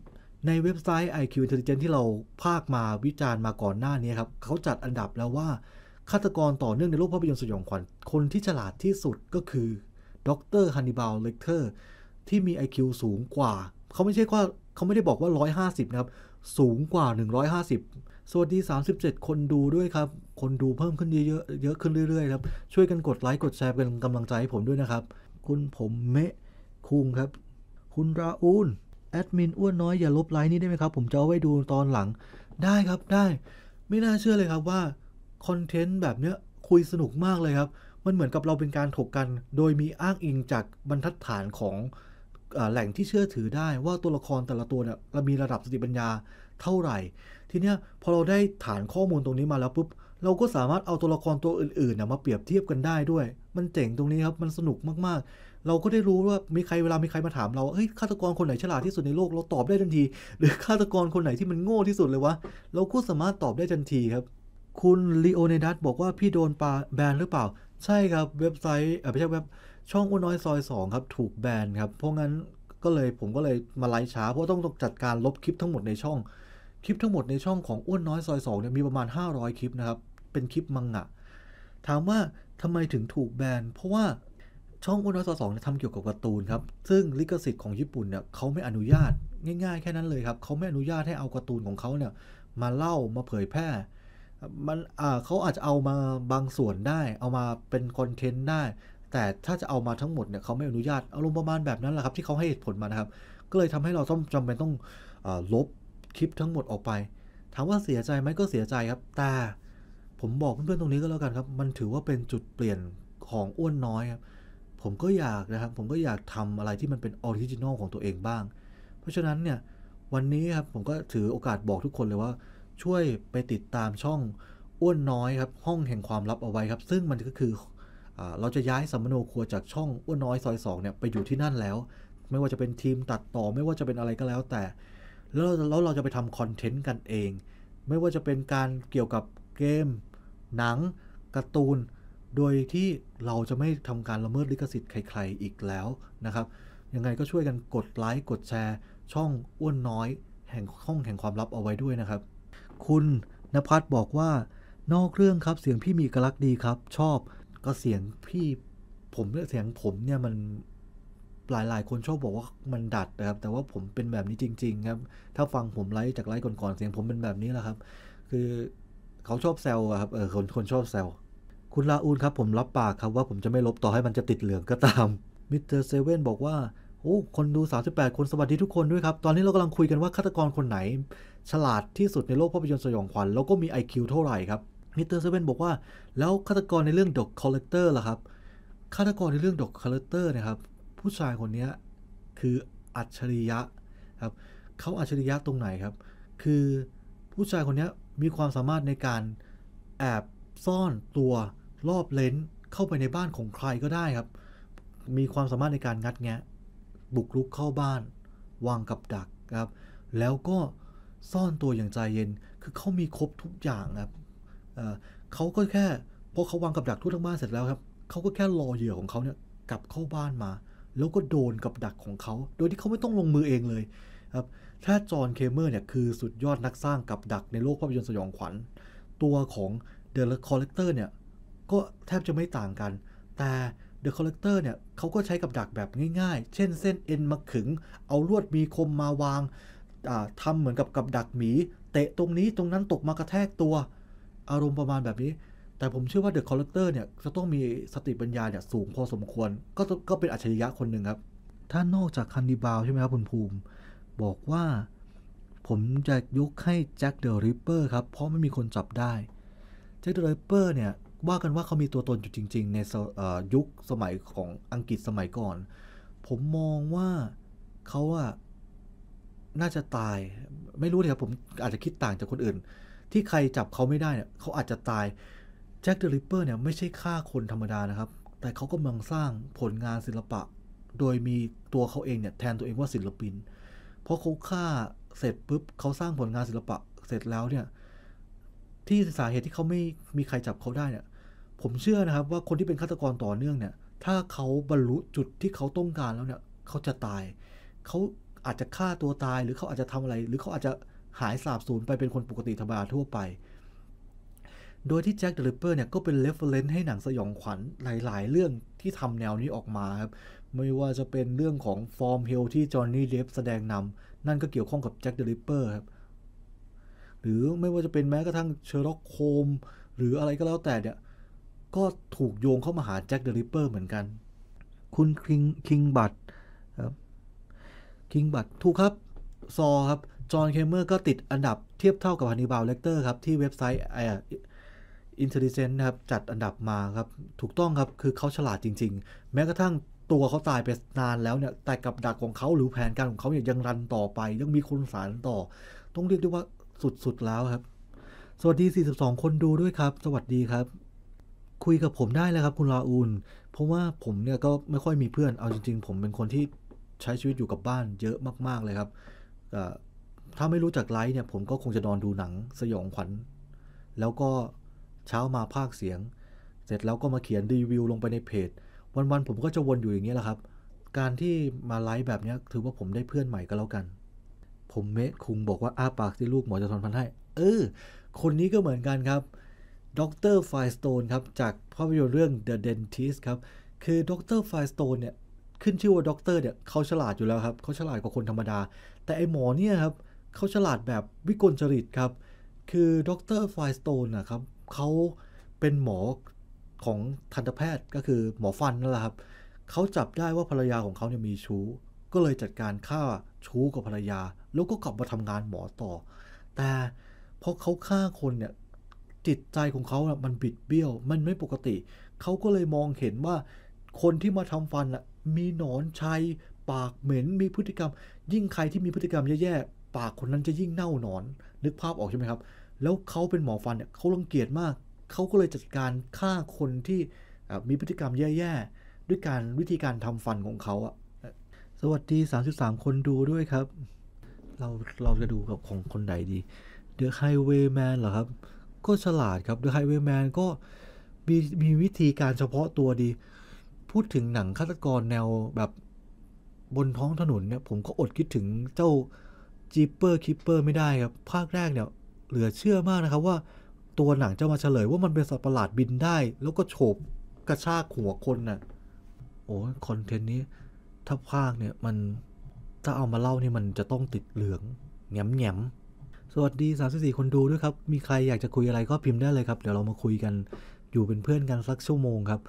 ในเว็บไซต์ IQ Intelligence ที่เราภาคมาวิจารณ์มาก่อนหน้านี้ครับ เขาจัดอันดับแล้วว่าฆาตกรต่อเนื่องในโลกภาพยนตร์สยองขวัญคนที่ฉลาดที่สุดก็คือดรฮันนิบาลเลกเตอร์ที่มี IQ สูงกว่า เขาไม่ใช่ว่าเขาไม่ได้บอกว่า 150 นะครับ สูงกว่า 150สวัสดี 37 คนดูด้วยครับ คนดูเพิ่มขึ้นเยอะเยอะขึ้นเรื่อยๆครับช่วยกันกดไลค์กดแชร์เป็นกำลังใจให้ผมด้วยนะครับ คุณผมเมะคุงครับคุณราอูนแอดมินอ้วนน้อยอย่าลบไลน์นี้ได้ไหมครับ ผมจะเอาไว้ดูตอนหลังได้ครับได้ ไม่น่าเชื่อเลยครับว่า คอนเทนต์แบบเนี้ยคุยสนุกมากเลยครับ มันเหมือนกับเราเป็นการถกกัน โดยมีอ้างอิงจากบรรทัดฐานของแหล่งที่เชื่อถือได้ว่าตัวละครแต่ละตัวเนี่ยมีระดับสติปัญญาเท่าไหร่ ทีเนี้ยพอเราได้ฐานข้อมูลตรงนี้มาแล้วปุ๊บเราก็สามารถเอาตัวละครตัวอื่นๆนมาเปรียบเทียบกันได้ด้วย มันเจ๋งตรงนี้ครับมันสนุกมากเราก็ได้รู้ว่ามีใครเวลามีใครมาถามเราเฮ้ยฆาตกรคนไหนฉลาดที่สุดในโลกเราตอบได้ทันที หรือฆาตกรคนไหนที่มันโง่ที่สุดเลยวะ เราก็สามารถตอบได้ทันทีครับ คุณลีโอเนดัสบอกว่าพี่โดนปาแบนหรือเปล่าใช่ครับเว็บไซต์เออไม่ใช่เว็บช่อง อ้วนน้อยซอย2ครับ ถูกแบน ครับ เพราะงั้นก็เลยผมก็เลยมาไลฟ์ช้าเพราะต้องจัดการลบคลิปทั้งหมดในช่องคลิปทั้งหมดในช่องของอ้วนน้อยซอย2เนี่ยมีประมาณ500คลิปนะครับเป็นคลิปมังงะถามว่าทำไมถึงถูกแบนเพราะว่าช่องโุนอสสองทำเกี่ยวกับการ์ตูนครับ ซึ่งลิขสิทธิ์ของญี่ปุ่นเนี่ยเขาไม่อนุญาตง่ายๆแค่นั้นเลยครับเขาไม่อนุญาตให้เอาการ์ตูนของเขาเนี่ย มาเล่ามาเผยแพร่มันเขาอาจจะเอามาบางส่วนได้ เอามาเป็นคอนเทนต์ได้ แต่ถ้าจะเอามาทั้งหมดเนี่ยเขาไม่อนุญาตอารมณ์ประมาณแบบนั้นแหละครับที่เขาให้เหตุผลมานะครับ ก็เลยทำให้เราต้องจำเป็นต้องอลบคลิปทั้งหมดออกไปถามว่าเสียใจไหมก็เสียใจครับ แต่ผมบอกเพื่อนๆตรงนี้ก็แล้วกันครับมันถือว่าเป็นจุดเปลี่ยนของอ้วนน้อยครับผมก็อยากนะครับผมก็อยากทำอะไรที่มันเป็นออริจินอลของตัวเองบ้าง เพราะฉะนั้นเนี่ย วันนี้ครับ ผมก็ถือโอกาสบอกทุกคนเลยว่า ช่วยไปติดตามช่องอ้วนน้อยครับ ห้องแห่งความลับเอาไว้ครับ ซึ่งมันก็คืออเราจะย้ายสัมมโนครัวจากช่องอ้วนน้อยซอยสองเนี่ยไปอยู่ที่นั่นแล้ว ไม่ว่าจะเป็นทีมตัดต่อไม่ว่าจะเป็นอะไรก็แล้วแต่ แล้วแล้วเราจะไปทำคอนเทนต์กันเอง ไม่ว่าจะเป็นการเกี่ยวกับเกม หนังการ์ตูนโดยที่เราจะไม่ทำการละเมิดลิขสิทธิ์ใครๆอีกแล้วนะครับ ยังไงก็ช่วยกันกดไลค์กดแชร์ช่องอ้วนน้อย แห่งห้องแห่งความลับเอาไว้ด้วยนะครับ คุณนภัสบอกว่านอกเรื่องครับเสียงพี่มีกลักดีครับ ชอบก็เสียงพี่ผมเสียงผมเนี่ยมันหลายหลายคนชอบบอกว่ามันดัดนะครับ แต่ว่าผมเป็นแบบนี้จริงๆ ครับถ้าฟังผมไลฟ์จากไลฟ์ก่อนๆ เสียงผมเป็นแบบนี้แหละครับ คือเขาชอบแซวครับเออคนคนชอบแซวคุณลาอูนครับ ผมรับปากครับว่าผมจะไม่ลบต่อให้มันจะติดเหลืองก็ตามมิสเตอร์เซเว่นบอกว่า โอ้ คนดู 38 คนสวัสดีทุกคนด้วยครับ ตอนนี้เรากำลังคุยกันว่าฆาตกรคนไหน ฉลาดที่สุดในโลกภาพยนตร์สยองขวัญแล้วก็มี IQ เท่าไหร่ครับมิสเตอร์เซเว่นบอกว่าแล้วฆาตกรในเรื่องดอกคอลเลกเตอร์ล่ะครับฆาตกรในเรื่องดอกคอลเลกเตอร์นะครับผู้ชายคนนี้คืออัจฉริยะครับเขาอัจฉริยะตรงไหนครับคือผู้ชายคนนี้มีความสามารถในการแอบซ่อนตัวลอบเลนเข้าไปในบ้านของใครก็ได้ครับ มีความสามารถในการงัดแงะ บุกรุกเข้าบ้าน วางกับดักครับ แล้วก็ซ่อนตัวอย่างใจเย็น คือเขามีครบทุกอย่างครับเขาก็แค่พอเขาวางกับดักทุกทั้งบ้านเสร็จแล้วครับเขาก็แค่รอเหยื่อของเขาเนี่ยกลับเข้าบ้านมา แล้วก็โดนกับดักของเขา โดยที่เขาไม่ต้องลงมือเองเลยครับ ถ้าจอห์นเคเมอร์เนี่ยคือสุดยอดนักสร้างกับดักในโลกภาพยนตร์สยองขวัญ ตัวของเดอะคอลเลกเตอร์เนี่ยก็แทบจะไม่ต่างกัน แต่เดอะคอ l เลกเตอร์เนี่ย เขาก็ใช้กับดักแบบง่าย ๆ เช่นเส้นเอ็นมาขึง เอาลวดมีคมมาวาง ทำเหมือนกับกับดักหมี เตะตรงนี้ตรงนั้นตกมากระแทกตัว อารมณ์ประมาณแบบนี้ แต่ผมเชื่อว่าเดอะคอ l เลกเตอร์เนี่ย จะต้องมีสติปัญญาเนี่ยสูงพอสมควร ก็ก็เป็นอัจฉริยะคนหนึ่งครับ ถ้านอกจากคันดิบาวใช่ไหมครับคุณภูมิ บอกว่าผมจะยกให้แจ็คเดอะริปเปอร์ครับ เพราะไม่มีคนจับได้ แจ็คเดอะริปเปอร์เนี่ยว่ากันว่าเขามีตัวตนอยู่จริงๆ ในยุคสมัยของอังกฤษสมัยก่อน ผมมองว่าเขาอะน่าจะตาย ไม่รู้เลยครับ ผมอาจจะคิดต่างจากคนอื่น ที่ใครจับเขาไม่ได้เนี่ยเขาอาจจะตายแจ็คเดอะริปเปอร์เนี่ยไม่ใช่ฆ่าคนธรรมดานะครับ แต่เขาก็มังสร้างผลงานศิลปะ โดยมีตัวเขาเองเนี่ยแทนตัวเองว่าศิลปิน เพราะเขาฆ่าเสร็จปุ๊บเขาสร้างผลงานศิลปะเสร็จแล้วเนี่ยที่สาเหตุที่เขาไม่มีใครจับเขาได้เนี่ยผมเชื่อนะครับ ว่าคนที่เป็นฆาตกรต่อเนื่องเนี่ย ถ้าเขาบรรลุจุดที่เขาต้องการแล้วเนี่ยเขาจะตาย เขาอาจจะฆ่าตัวตายหรือเขาอาจจะทำอะไรหรือเขาอาจจะหายสาบสูญไปเป็นคนปกติธรรมดาทั่วไป โดยที่แจ็คเดลิเปอร์เนี่ยก็เป็นเรฟเฟรนซ์ให้หนังสยองขวัญหลายๆเรื่องที่ทำแนวนี้ออกมาครับ ไม่ว่าจะเป็นเรื่องของฟอร์มเฮลที่จอห์นนี่เดฟแสดงนำนั่นก็เกี่ยวข้องกับแจ็คเดลิเปอร์ครับหรือไม่ว่าจะเป็นแม้กระทั่งเชอร์ล็อกโคมหรืออะไรก็แล้วแต่เนี่ยก็ถูกโยงเข้ามาหาแจ็คเดลิเปอร์เหมือนกัน คุณคิงคิงบัตครับ คิงบัตถูกครับ ซอครับ จอห์นเคเมอร์ก็ติดอันดับ เทียบเท่ากับฮันนิบาลเลกเตอร์ครับ ที่เว็บไซต์ไออินเทลร์เจนต์นะครับ จัดอันดับมาครับ ถูกต้องครับ คือเขาฉลาดจริงๆ แม้กระทั่งตัวเขาตายไปนานแล้วเนี่ย แต่กับดักของเขาหรือแผนการของเขาเนี่ยยังรันต่อไป ยังมีคนสารต่อต้องเรียกได้ว่าสุดๆแล้วครับสวัสดี42 คนดูด้วยครับ สวัสดีครับคุยกับผมได้เลยครับ คุณลาอูน เพราะว่าผมเนี่ยก็ไม่ค่อยมีเพื่อน เอาจริงๆ ผมเป็นคนที่ใช้ชีวิตอยู่กับบ้านเยอะมากๆเลยครับ ถ้าไม่รู้จักไลฟ์เนี่ย ผมก็คงจะนอนดูหนังสยองขวัญ แล้วก็เช้ามาภาคเสียง เสร็จแล้วก็มาเขียนรีวิวลงไปในเพจ วันๆผมก็จะวนอยู่อย่างนี้แหละครับ การที่มาไลฟ์แบบนี้ถือว่าผมได้เพื่อนใหม่ก็แล้วกัน ผมเมะคุงบอกว่าอ้าปากที่ลูกหมอจะทอนพันให้ เออ คนนี้ก็เหมือนกันครับดร์ไฟสโตนครับจากภาพยนตร์เรื่อง The Dentist ครับ คือดร์ไฟสโตนเนี่ยขึ้นชื่อว่าด็อกเตอร์เนี่ยเขาฉลาดอยู่แล้วครับเขาฉลาดกว่าคนธรรมดา แต่ไอหมอเนี่ยครับเขาฉลาดแบบวิกลจริตครับ คือด็อกเตอร์ไฟสโตนนะครับเขาเป็นหมอ ของทันตแพทย์ก็คือหมอฟันนั่นแหละครับ เขาจับได้ว่าภรรยาของเขาเนี่ยมีชู้ ก็เลยจัดการฆ่าชู้กับภรรยา แล้วก็กลับมาทำงานหมอต่อ แต่พอเขาฆ่าคนเนี่ยจิตใจของเขาอะมันบิดเบี้ยว มันไม่ปกติ เขาก็เลยมองเห็นว่าคนที่มาทำฟันอะมีหนอนชัยปากเหม็น มีพฤติกรรม ยิ่งใครที่มีพฤติกรรมแย่ๆปากคนนั้นจะยิ่งเน่าหนอน นึกภาพออกใช่ไหมครับ แล้วเขาเป็นหมอฟันเนี่ยเขารังเกียจมากเขาก็เลยจัดการฆ่าคนที่มีพฤติกรรมแย่ๆด้วยการวิธีการทำฟันของเขาอะสวัสดี 33 คนดูด้วยครับ เราเราจะดูกับของคนไหนดีเดอะไฮเวย์แมนเหรอครับก็ฉลาดครับ The Highwayman ก็มีมีวิธีการเฉพาะตัวดี พูดถึงหนังฆาตกรแนวแบบบนท้องถนนเนี่ย ผมก็อดคิดถึงเจ้าจีเปอร์คิปเปอร์ไม่ได้ครับ ภาคแรกเนี่ยเหลือเชื่อมากนะครับว่าตัวหนังจะมาเฉลยว่ามันเป็นสัตว์ประหลาดบินได้ แล้วก็โฉบกระชากหัวคนน่ะโอ้คอนเทนต์นี้ถ้าภาคเนี่ยมันถ้าเอามาเล่านี่มันจะต้องติดเหลืองแง้มแง้มสวัสดี 34 คนดูด้วยครับ มีใครอยากจะคุยอะไรก็พิมพ์ได้เลยครับ เดี๋ยวเรามาคุยกันอยู่เป็นเพื่อนกันสักชั่วโมงครับ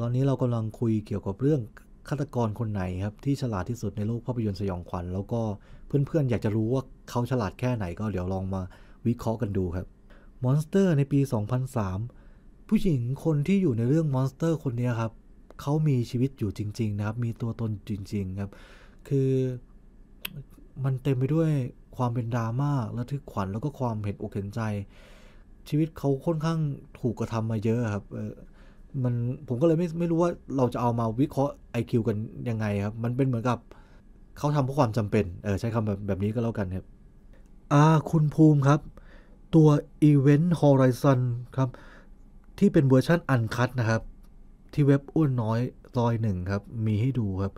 ตอนนี้เรากำลังคุยเกี่ยวกับเรื่องฆาตกรคนไหนครับ ที่ฉลาดที่สุดในโลกภาพยนตร์สยองขวัญ แล้วก็เพื่อนๆอยากจะรู้ว่าเขาฉลาดแค่ไหนก็เดี๋ยวลองมาวิเคราะห์กันดูครับ มอนสเตอร์ ในปี 2003 ผู้หญิงคนที่อยู่ในเรื่องมอนสเตอร์คนนี้ครับเขามีชีวิตอยู่จริง ๆ นะครับ มีตัวตนจริงๆครับคือมันเต็มไปด้วยความเป็นดราม่าระทึกขวัญแล้วก็ความเห็นอกเห็นใจ ชีวิตเขาค่อนข้างถูกกระทำมาเยอะครับมันผมก็เลยไม่ไม่รู้ว่าเราจะเอามาวิเคราะห์ไอคิวกันยังไงครับ มันเป็นเหมือนกับเขาทำเพราะความจำเป็นเออใช้คำแบบแบบนี้ก็แล้วกันครับอ่าคุณภูมิครับตัว Event Horizon ครับ ที่เป็นเวอร์ชั่นอันคัดนะครับ ที่เว็บอ้วนน้อยซอยหนึ่งครับ มีให้ดูครับ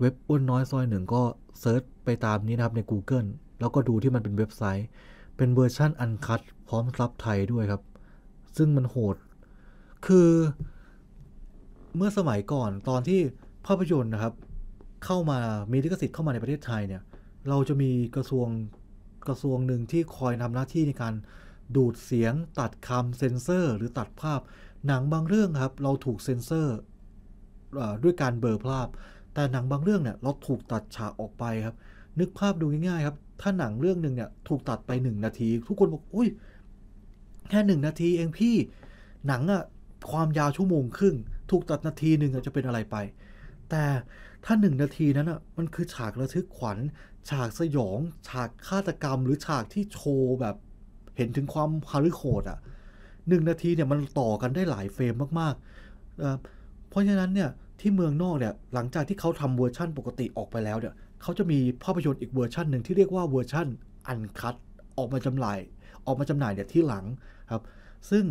เว็บอ้วนน้อยซอยหนึ่งก็เซิร์ชไปตามนี้นะครับใน Google แล้วก็ดูที่มันเป็นเว็บไซต์ เป็นเวอร์ชั่นอันคัดพร้อมซับไทยด้วยครับ ซึ่งมันโหด คือ เมื่อสมัยก่อนตอนที่ภาพยนตร์นะครับ เข้ามามีลิขสิทธิ์เข้ามาในประเทศไทยเนี่ย เราจะมีกระทรวง กระทรวงหนึ่งที่คอยทำหน้าที่ในการดูดเสียง ตัดคำเซ็นเซอร์ หรือตัดภาพ หนังบางเรื่องครับ เราถูกเซ็นเซอร์ด้วยการเบลอภาพ แต่หนังบางเรื่องเนี่ยเราถูกตัดฉากออกไปครับ นึกภาพดูง่ายๆครับถ้าหนังเรื่องหนึ่งเนี่ยถูกตัดไปหนึ่งนาทีทุกคนบอกอุ้ยแค่หนึ่งนาทีเองพี่หนังอะความยาวชั่วโมงครึ่งถูกตัดนาทีหนึ่งจะเป็นอะไรไป แต่ถ้าหนึ่งนาทีนั้นอะมันคือฉากระทึกขวัญ ฉากสยอง ฉากฆาตกรรม หรือฉากที่โชว์แบบเห็นถึงความฮาริโคดอะหนึ่งนาทีเนี่ยมันต่อกันได้หลายเฟรมมากๆเพราะฉะนั้นเนี่ยที่เมืองนอกเนี่ยหลังจากที่เขาทำเวอร์ชั่นปกติออกไปแล้วเนี่ยเขาจะมีภาพยนตร์อีกเวอร์ชันหนึ่งที่เรียกว่าเวอร์ชันอันคัดออกมาจำหน่าย ออกมาจำหน่ายเนี่ยที่หลังครับซึ่ง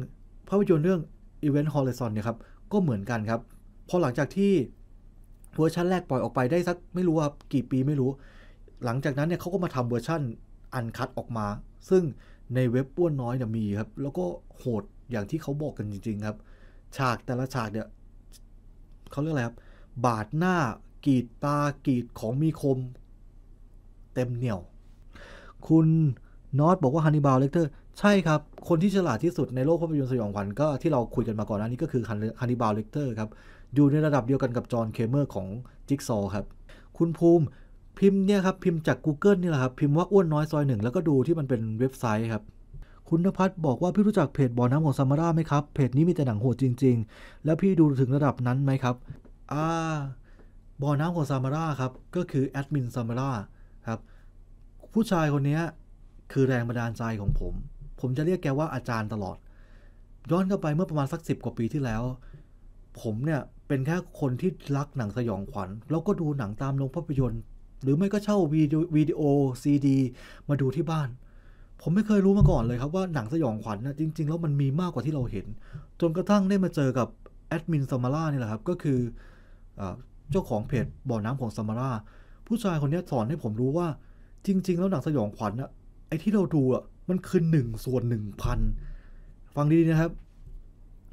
ภาพยนตร์เรื่อง Event Horizon เนี่ยครับก็เหมือนกันครับพอหลังจากที่เวอร์ชันแรกปล่อยออกไปได้สักไม่รู้ว่ากี่ปีไม่รู้ หลังจากนั้นเนี่ยเขาก็มาทำเวอร์ชันอันคัดออกมา ซึ่งในเว็บป้วนน้อยเนี่ยมีครับแล้วก็โหดอย่างที่เขาบอกกันจริงๆครับฉากแต่ละฉากเนี่ยเขาเรียกอะไรครับบาดหน้ากรีดตากรีดของมีคมเต็มเหนี่ยว คุณน็อตบอกว่าฮันนิบาลเลกเตอร์ใช่ครับ คนที่ฉลาดที่สุดในโลกภาพยนตร์สยองขวัญก็ที่เราคุยกันมาก่อนหน้านี้ก็คือฮันนิบาลเลกเตอร์ครับอยู่ในระดับเดียวกันกับจอห์นเคเมอร์ของจิ๊กซอครับ คุณภูมิพิมพ์เนี่ยครับ พิมพ์จาก Google นี่แหละครับ พิมพ์ว่าอ้วนน้อยซอยหนึ่งแล้วก็ดูที่มันเป็นเว็บไซต์ครับ คุณนภัสบอกว่าพี่รู้จักเพจบ่อน้ำของซามาร่าไหมครับเพจนี้มีแต่หนังโหดจริง ๆ แล้วพี่ดูถึงระดับนั้นไหมครับอ่าบ่อน้ำของซามาร่าครับ ก็คือแอดมินซามาร่าครับ ผู้ชายคนนี้คือแรงบันดาลใจของผม ผมจะเรียกแกว่าอาจารย์ตลอด ย้อนกลับไปเมื่อประมาณสักสิบกว่าปีที่แล้ว ผมเนี่ย เป็นแค่คนที่รักหนังสยองขวัญ แล้วก็ดูหนังตามโรงภาพยนตร์หรือไม่ก็เช่าวีดีโอซีดีมาดูที่บ้าน ผมไม่เคยรู้มาก่อนเลยครับว่าหนังสยองขวัญนะจริงๆแล้วมันมีมากกว่าที่เราเห็น จนกระทั่งได้มาเจอกับแอดมินซามาร่านี่แหละครับ ก็คือเจ้าของเพจบ่อน้ำของซามาร่าผู้ชายคนนี้สอนให้ผมรู้ว่าจริงๆ แล้วหนังสยองขวัญอะไอ้ที่เราดูอะมันคือหนึ่งส่วนหนึ่งพันฟังดีๆนะครับ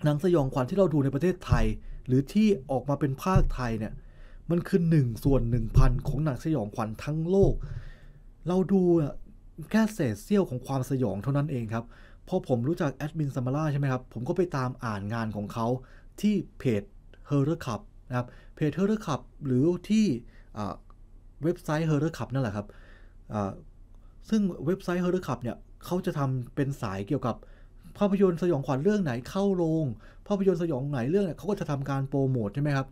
หนังสยองขวัญที่เราดูในประเทศไทย หรือที่ออกมาเป็นภาคไทยเนี่ยมันคือหนึ่งส่วนหนึ่งพันของหนังสยองขวัญทั้งโลก เราดูแค่เศษเสี้ยวของความสยองเท่านั้นเองครับพอผมรู้จักแอดมินซามาร่าใช่ไหมครับผมก็ไปตามอ่านงานของเขาที่เพจเฮอร์เรคับนะครับเพจเฮอร์ขับหรือที่เว็บไซต์เฮอร์ขับนั่นแหละครับ ซึ่งเว็บไซต์เฮอร์ขับเนี่ยเขาจะทำเป็นสายเกี่ยวกับ ภาพยนตร์สยองขวัญเรื่องไหนเข้าโรงภาพยนตร์สยองไหน เรื่องเนี่ยเขาก็จะทำการโปรโมทใช่ไหมครับ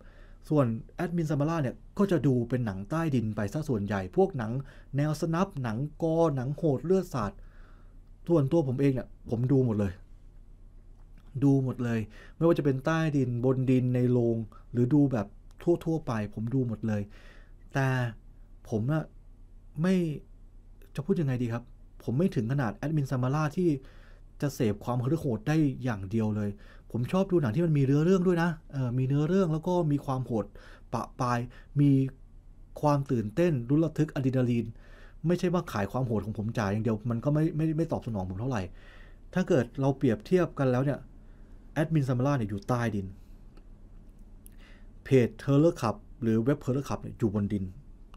ส่วนแอดมินซามาร่าเนี่ย ก็จะดูเป็นหนังใต้ดินไปซะส่วนใหญ่พวกหนังแนวสนับหนังกอหนังโหดเลือดสาดส่วนตัวผมเองเนี่ยผมดูหมดเลย ดูหมดเลย ไม่ว่าจะเป็นใต้ดินบนดินในโรงรือดูแบบทั่วๆไปผมดูหมดเลย แต่ผมอะไม่จะพูดยังไงดีครับ ผมไม่ถึงขนาดแอดมินซามาร่าที่จะเสพความฮโหดได้อย่างเดียวเลย ผมชอบดูหนังที่มันมีเนื้อเรื่องด้วยนะออมีเนื้อเรื่องแล้วก็มีความโหดปะปาย มีความตื่นเต้นรุนระทึกอะดรีนาลีน ไม่ใช่ว่าขายความโหดของผมจ่ายอย่างเดียว มันก็ไม่ไม่ไม่ตอบสนองผมเท่าไหร่ ถ้าเกิดเราเปรียบเทียบกันแล้วเนี่ยแอดมินซามมาร่าเนี่ยอยู่ใต้ดินเพจเทเลอร์ขับหรือเว็บเทเลอร์ขับอยู่บนดิน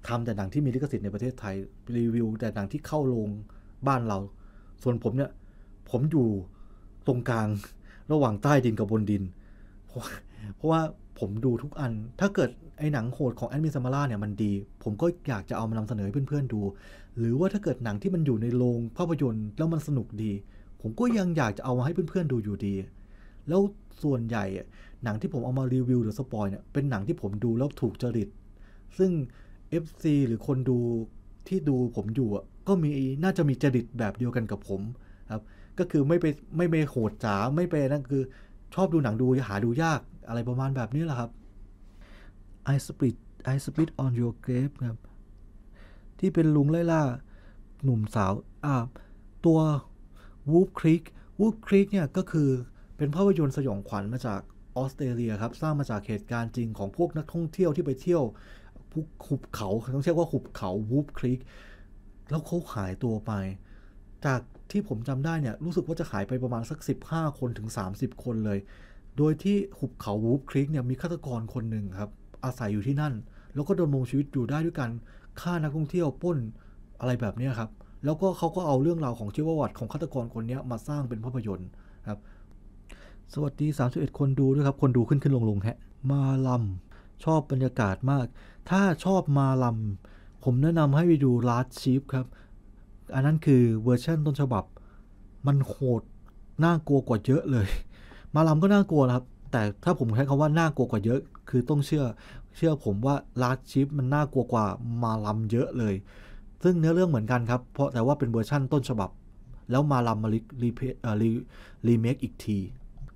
ทำแต่หนังที่มีลิขสิทธิ์ในประเทศไทยรีวิวแต่หนังที่เข้าโรงบ้านเรา ส่วนผมเนี่ยผมอยู่ตรงกลางระหว่างใต้ดินกับบนดิน เพราะว่าผมดูทุกอัน ถ้าเกิดไอ้หนังโหดของแอดมินซามาร่าเนี่ยมันดี ผมก็อยากจะเอามานำเสนอให้เพื่อนๆดู หรือว่าถ้าเกิดหนังที่มันอยู่ในโรงภาพยนตร์แล้วมันสนุกดี ผมก็ยังอยากจะเอามาให้เพื่อนๆดูอยู่ดีแล้ว ส่วนใหญ่ หนังที่ผมเอามารีวิว หรือ สปอยเนี่ย เป็นหนังที่ผมดูแล้วถูกจริตซึ่ง FC หรือคนดูที่ดูผมอยู่ ก็มี น่าจะมีจริตแบบเดียวกันกับผมครับ ก็คือไม่ไปไม่ไปโหดจ๋าไม่ไปนั่นคือชอบดูหนังดู หาดูยากอะไรประมาณแบบนี้แหละครับ I spit I spit on your grave ครับที่เป็นลุงไล่ล่า หนุ่มสาวอ่าตัว Wolf Creek Wolf Creek เนี่ย ก็คือเป็นภาพยนตร์สยองขวัญมาจากออสเตรเลียครับสร้างมาจากเหตุการณ์จริงของพวกนักท่องเที่ยวที่ไปเที่ยวภูหุบเขา ต้องเรียกว่าหุบเขาวูฟคลิก แล้วเขาหายตัวไป จากที่ผมจำได้เนี่ยรู้สึกว่าจะหายไปประมาณสัก 15 คนถึง 30 คนเลย โดยที่หุบเขาวูฟคลิกเนี่ยมีฆาตกรคนหนึ่งครับ อาศัยอยู่ที่นั่น แล้วก็ดำรงชีวิตอยู่ได้ด้วยกันฆ่านักท่องเที่ยวป้นอะไรแบบนี้ครับ แล้วก็เขาก็เอาเรื่องราวของชีวประวัติของฆาตกรคนนี้มาสร้างเป็นภาพยนตร์ครับสวัสดี 31 คนดูด้วยครับ คนดูขึ้นขึ้นลงลงฮะมาลำชอบบรรยากาศมาก ถ้าชอบมาลำผมแนะนำให้ไปดูลา s ชีฟครับ อันนั้นคือเวอร์ชันต้นฉบับ มันโหด น่ากลัวกว่าเยอะเลย มาลำก็น่ากลัวนะครับ แต่ถ้าผมใช้คำว่าน่ากลัวกว่าเยอะ คือต้องเชื่อ เชื่อผมว่าลา s ชีฟมันน่ากลัวกว่ามาลำเยอะเลย ซึ่งเนื้อเรื่องเหมือนกันครับ เพราะแต่ว่าเป็นเวอร์ชั่นต้นฉบับ แล้วมาลำมาิีรีเมคอีกที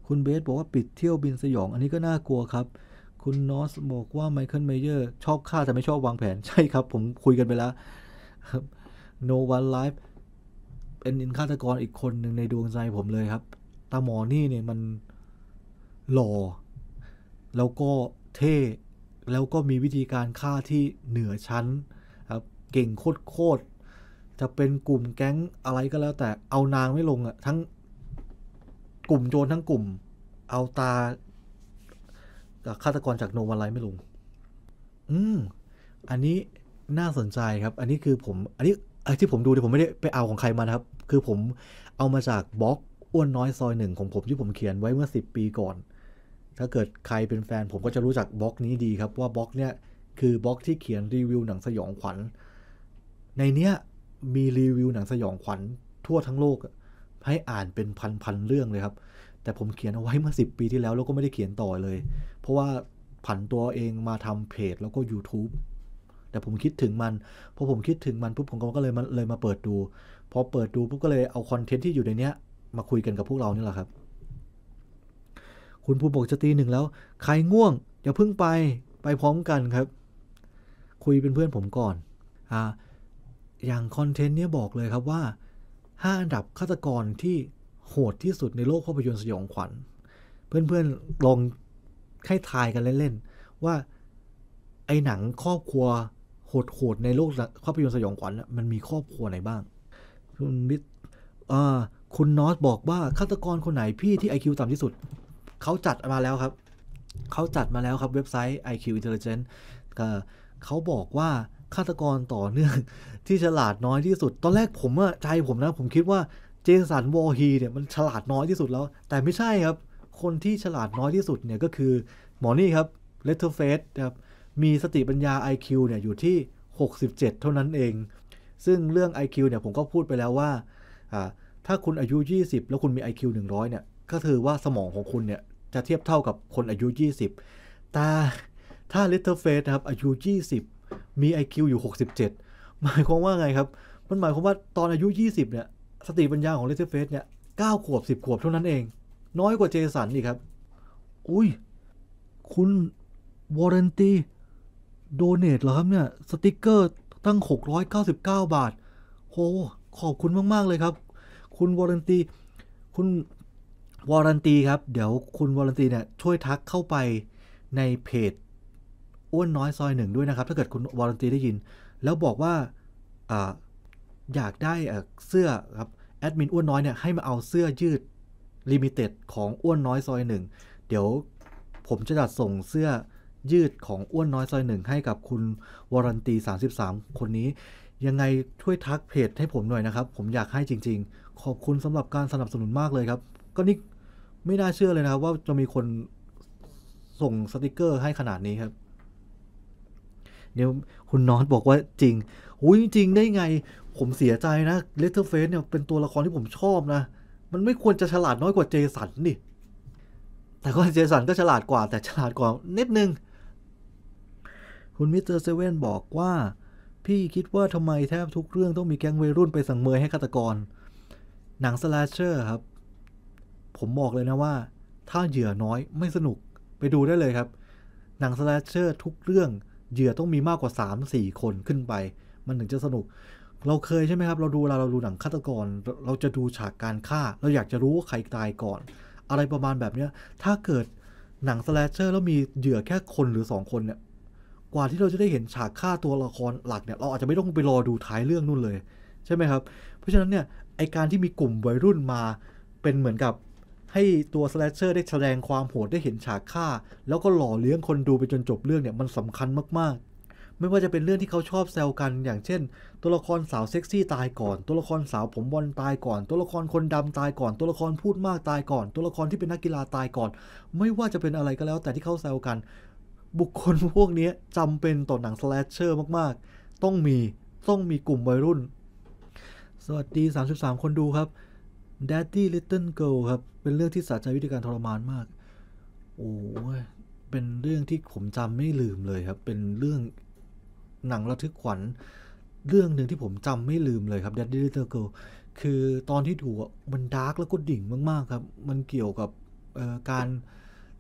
คุณเบสบอกว่าปิดเที่ยวบินสยอง อันนี้ก็น่ากลัวครับ คุณนอสบอกว่าไมเคิลเมเยอร์ชอบฆ่า แต่ไม่ชอบวางแผน ใช่ครับ ผมคุยกันไปแล้ว No One Life เป็นอินฆาตกรอีกคนหนึ่งในดวงใจผมเลยครับ ตาหมอนี่เนี่ยมันหล่อ แล้วก็เท่ แล้วก็มีวิธีการฆ่าที่เหนือชั้นครับเก่งโคตรๆจะเป็นกลุ่มแก๊งอะไรก็แล้วแต่เอานางไม่ลงอะทั้งกลุ่มโจรทั้งกลุ่ม เอาตาฆาตกรจากโนวันไลไม่ลงอืม อันนี้น่าสนใจครับ อันนี้คือผมอันนี้ไอ้ที่ผมดูเนี่ยผมไม่ได้ไปเอาของใครมานะครับ คือผมเอามาจากบล็อกอ้วนน้อยซอยหนึ่งของผมที่ผมเขียนไว้เมื่อิบปีก่อน ถ้าเกิดใครเป็นแฟนผมก็จะรู้จักบล็อกนี้ดีครับ ว่าบล็อกเนี่ยคือบล็อกที่เขียนรีวิวหนังสยองขวัญ ในเนี้ยมีรีวิวหนังสยองขวัญทั่วทั้งโลกอะให้อ่านเป็นพันๆเรื่องเลยครับ แต่ผมเขียนเอาไว้เมื่อ10 ปีที่แล้วแล้วก็ไม่ได้เขียนต่อเลย เพราะว่าผันตัวเองมาทำเพจแล้วก็ YouTube แต่ผมคิดถึงมันพอผมคิดถึงมัน ปุ๊บ ผมก็เลยมาเลยมาเปิดดู พอเปิดดูปุ๊บก็เลยเอาคอนเทนต์ที่อยู่ในเนี้ย มาคุยกันกับพวกเรานี่แหละครับ คุณภูบอกจะตีหนึ่งแล้ว ใครง่วงอย่าเพิ่งไปไปพร้อมกันครับ คุยเป็นเพื่อนผมก่อนอ่าอย่างคอนเทนต์เนี้ยบอกเลยครับว่า5อันดับฆาตกรที่โหดที่สุดในโลกภาพยนตร์สยองขวัญ เพื่อนๆลองให้ทายกันเล่นๆว่าไอหนังครอบครัวโหดๆในโลกภาพยนตร์สยองขวัญมันมีครอบครัวไหนบ้าง คุณมิตคุณนอสบอกว่าฆาตกรคนไหนพี่ที่ IQ ต่ำที่สุดเขาจัดมาแล้วครับเขาจัดมาแล้วครับเว็บไซต์ IQ Intelligence เขาบอกว่าฆาตกรต่อเนื่อง ที่ฉลาดน้อยที่สุด ตอนแรกผมอะใจผมนะ ผมคิดว่าเจสันวอฮีเนี่ยมันฉลาดน้อยที่สุดแล้ว แต่ไม่ใช่ครับ คนที่ฉลาดน้อยที่สุดเนี่ย ก็คือหมอนี่ครับเลตเทอร์เฟสครับ มีสติปัญญา IQ เนี่ยอยู่ที่ 67 เท่านั้นเอง ซึ่งเรื่อง IQ เนี่ยผมก็พูดไปแล้วว่า ถ้าคุณอายุ 20 แล้วคุณมี IQ 100เนี่ยก็ถือว่าสมองของคุณเนี่ยจะเทียบเท่ากับคนอายุ 20 แต่ถ้าเลตเทอร์เฟสครับอายุ20มี IQ อยู่ 67 หมายความว่าไงครับ มันหมายความว่าตอนอายุ 20 เนี่ย สติปัญญาของเลเซเฟสเนี่ย 9 ขวบ 10 ขวบเท่านั้นเอง น้อยกว่าเจสันอีกครับอุ้ยคุณวอร์เรนตีโดเนตเหรอครับเนี่ย สติกเกอร์ตั้ง 699 บาท โห ขอบคุณมาก ๆ เลยครับ คุณวอร์เรนตีคุณวอร์เรนตีครับ เดี๋ยวคุณวอร์เรนตีเนี่ย ช่วยทักเข้าไปในเพจอ้วนน้อยซอยหนึ่งด้วยนะครับ ถ้าเกิดคุณวอรันตีได้ยิน แล้วบอกว่าอยากได้เสื้อครับแอดมินอ้วนน้อยเนี่ยให้มาเอาเสื้อยืดลิมิเต็ดของอ้วนน้อยซอยหนึ่งเดี๋ยวผมจะจัดส่งเสื้อยืดของอ้วนน้อยซอยหนึ่งให้กับคุณวอรันตี33 คนนี้ ยังไงช่วยทักเพจให้ผมหน่อยนะครับ ผมอยากให้จริง ๆ ขอบคุณสำหรับการสนับสนุนมากเลยครับ ก็นี่ไม่น่าเชื่อเลยนะครับว่าจะมีคนส่งสติกเกอร์ ให้ขนาดนี้ครับเนี่ยคุณนอนบอกว่าจริง อุ้ยจริงได้ไง ผมเสียใจนะเลเทอร์เฟสเนี่ย เป็นตัวละครที่ผมชอบนะ มันไม่ควรจะฉลาดน้อยกว่าเจสันนี่แต่ก็เจสันก็ฉลาดกว่า แต่ฉลาดกว่า นิดนึง คุณมิสเตอร์เซเว่นบอกว่า พี่คิดว่าทำไมแทบทุกเรื่องต้องมีแก๊งวัยรุ่นไปสั่งเมยให้ฆาตกร หนังสลาเชอร์ครับ ผมบอกเลยนะว่า ถ้าเหยื่อน้อยไม่สนุกไปดูได้เลยครับ หนังสลาเชอร์ทุกเรื่องเหยื่อต้องมีมากกว่า 3 4 คนขึ้นไป มันถึงจะสนุก เราเคยใช่ไหมครับ เราดูเวลาเราดูหนังฆาตกร เราจะดูฉากการฆ่า เราอยากจะรู้ว่าใครตายก่อน อะไรประมาณแบบเนี้ยถ้าเกิดหนังสแลชเชอร์แล้วมีเหยื่อแค่คนหรือ 2 คนเนี่ยกว่าที่เราจะได้เห็นฉากฆ่าตัวละครหลักเนี่ยเราอาจจะไม่ต้องไปรอดูท้ายเรื่องนู่นเลย ใช่ไหมครับ เพราะฉะนั้นเนี่ยไอการที่มีกลุ่มวัยรุ่นมาเป็นเหมือนกับให้ตัวสแลชเชอร์ได้แสดงความโหดได้เห็นฉากฆ่า แล้วก็หล่อเลี้ยงคนดูไปจนจบเรื่องเนี่ย มันสำคัญมากๆ ไม่ว่าจะเป็นเรื่องที่เขาชอบแซวกัน อย่างเช่นตัวละครสาวเซ็กซี่ตายก่อน ตัวละครสาวผมบอลตายก่อน ตัวละครคนดำตายก่อน ตัวละครพูดมากตายก่อน ตัวละครที่เป็นนักกีฬาตายก่อน ไม่ว่าจะเป็นอะไรก็แล้วแต่ที่เขาแซวกันบุคคลพวกนี้จำเป็นต่อหนังสแลชเชอร์มากๆต้องมีต้องมีกลุ่มวัยรุ่น สวัสดี 33 คนดูครับ Daddy Little Girl ครับ เป็นเรื่องที่สะใจวิธีการทรมานมาก โอ้ยเป็นเรื่องที่ผมจำไม่ลืมเลยครับ เป็นเรื่องหนังระทึกขวัญ เรื่องหนึ่งที่ผมจำไม่ลืมเลยครับ Daddy Little Girl คือตอนที่ดูมันดาร์กแล้วก็ดิ่งมากๆ ครับ มันเกี่ยวกับการ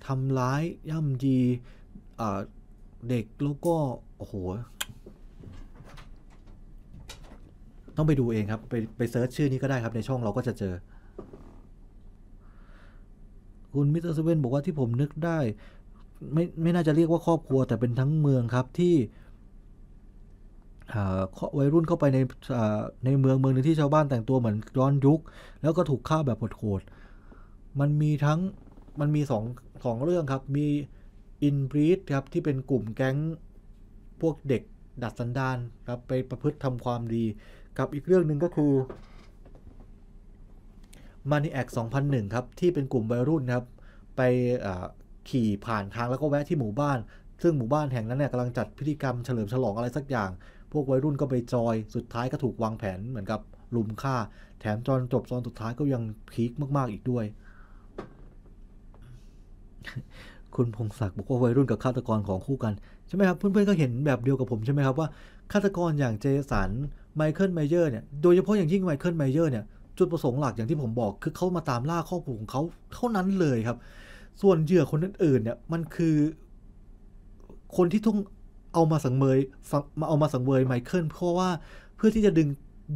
ทำร้ายย่ำยีเด็กแล้วก็โอ้โหต้องไปดูเองครับ ไปไปเซิร์ชชื่อนี้ก็ได้ครับ ในช่องเราก็จะเจอ คุณมิสเตอร์เซเว่นบอกว่าที่ผมนึกได้ไม่ไม่น่าจะเรียกว่าครอบครัว แต่เป็นทั้งเมืองครับที่วัยรุ่นเข้าไปในในเมืองเมืองนึงที่ชาวบ้านแต่งตัวเหมือนย้อนยุคแล้วก็ถูกฆ่าแบบโหดดมันมีทั้ง มันมีสองสองเรื่องครับมีอินบรีดครับ ที่เป็นกลุ่มแก๊งพวกเด็กดัดสันดานครับไปประพฤติทำความดีกับอีกเรื่องหนึ่งก็คือ m a n i a c 2001 ครับ ที่เป็นกลุ่มวัยรุ่นครับ ไปขี่ผ่านทางแล้วก็แวะที่หมู่บ้าน ซึ่งหมู่บ้านแห่งนั้นเนี่ยกำลังจัดพิธีกรรมเฉลิมฉลองอะไรสักอย่าง พวกวัยรุ่นก็ไปจอยสุดท้ายก็ถูกวางแผนเหมือนกับ ลุมฆ่า แถมจอนจบจอนสุดท้ายก็ยังพีคมาก ๆ อีกด้วย คุณพงศักดิ์บอกว่าวัยรุ่นกับฆาตกรของคู่กันใช่ไหมครับเพื่อนๆก็เห็นแบบเดียวกับผมใช่ไหมครับว่าฆาตกรอย่างเจสันไมเคิลไมเยอร์เนี่ย โดยเฉพาะอย่างยิ่งไมเคิลไมเยอร์เนี่ย จุดประสงค์หลักอย่างที่ผมบอกคือเขามาตามล่าครอบครัวของเขาเท่านั้นเลยครับ ส่วนเหยื่อคนอื่นๆเนี่ยมันคือคนที่ต้องเอามาสังเวยมาเอามาสังเวยไมเคิลเพราะว่าเพื่อที่จะดึง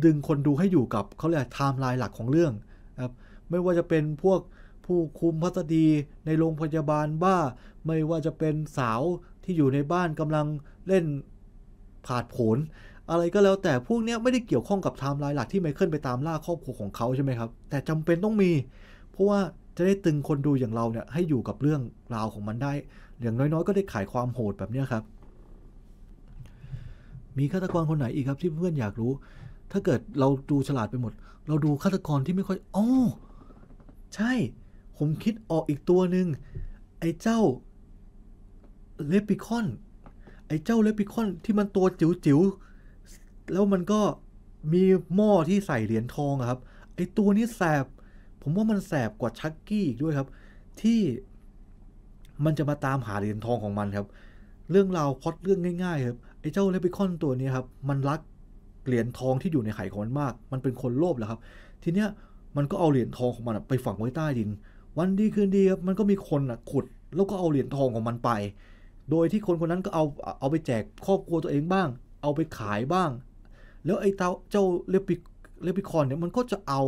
ดึงคนดูให้อยู่กับเขาเรียกไทม์ไลน์หลักของเรื่องครับไม่ว่าจะเป็นพวกผู้คุมพัสดีในโรงพยาบาลบ้า ไม่ว่าจะเป็นสาวที่อยู่ในบ้านกำลังเล่นผาดโผนอะไรก็แล้วแต่พวกนี้ไม่ได้เกี่ยวข้องกับไทม์ไลน์หลักที่ไมเคิลไปตามล่าครอบครัวของเขาใช่ไหมครับ แต่จำเป็นต้องมี เพราะว่าจะได้ตึงคนดูอย่างเราเนี่ยให้อยู่กับเรื่องราวของมันได้ อย่างน้อย ๆ ก็ได้ขายความโหดแบบนี้ครับ มีฆาตกรคนไหนอีกครับที่เพื่อนอยากรู้ ถ้าเกิดเราดูฉลาดไปหมด เราดูฆาตกรที่ไม่ค่อยอ๋อใช่ ผมคิดออกอีกตัวหนึ่งไอ้เจ้าเลปิคอน ไอ้เจ้าเลปิคอนที่มันตัวจิ๋วๆแล้วมันก็มีหม้อที่ใส่เหรียญทองครับ ไอตัวนี้แสบ ผมว่ามันแสบกว่าชักกี้อีกด้วยครับ ที่ มันจะมาตามหาเหรียญทองของมันครับ เรื่องราวพอดเรื่องง่ายๆ ครับ ไอเจ้าเลปิคอนตัวนี้ครับ มันรักเหรียญทองที่อยู่ในไข่ของมันมาก มันเป็นคนโลภแหละครับ ทีเนี้ยมันก็เอาเหรียญทองของมันไปฝังไว้ใต้ดิน วันดีคืนดีครับ มันก็มีคนขุด แล้วก็เอาเหรียญทองของมันไป โดยที่คนคนนั้นก็เอาเอาไปแจกครอบครัวตัวเองบ้าง เอาไปขายบ้างแล้วไอ้เต้าเจ้าเลปิเลปิคอนเนี่ย มันก็จะเอา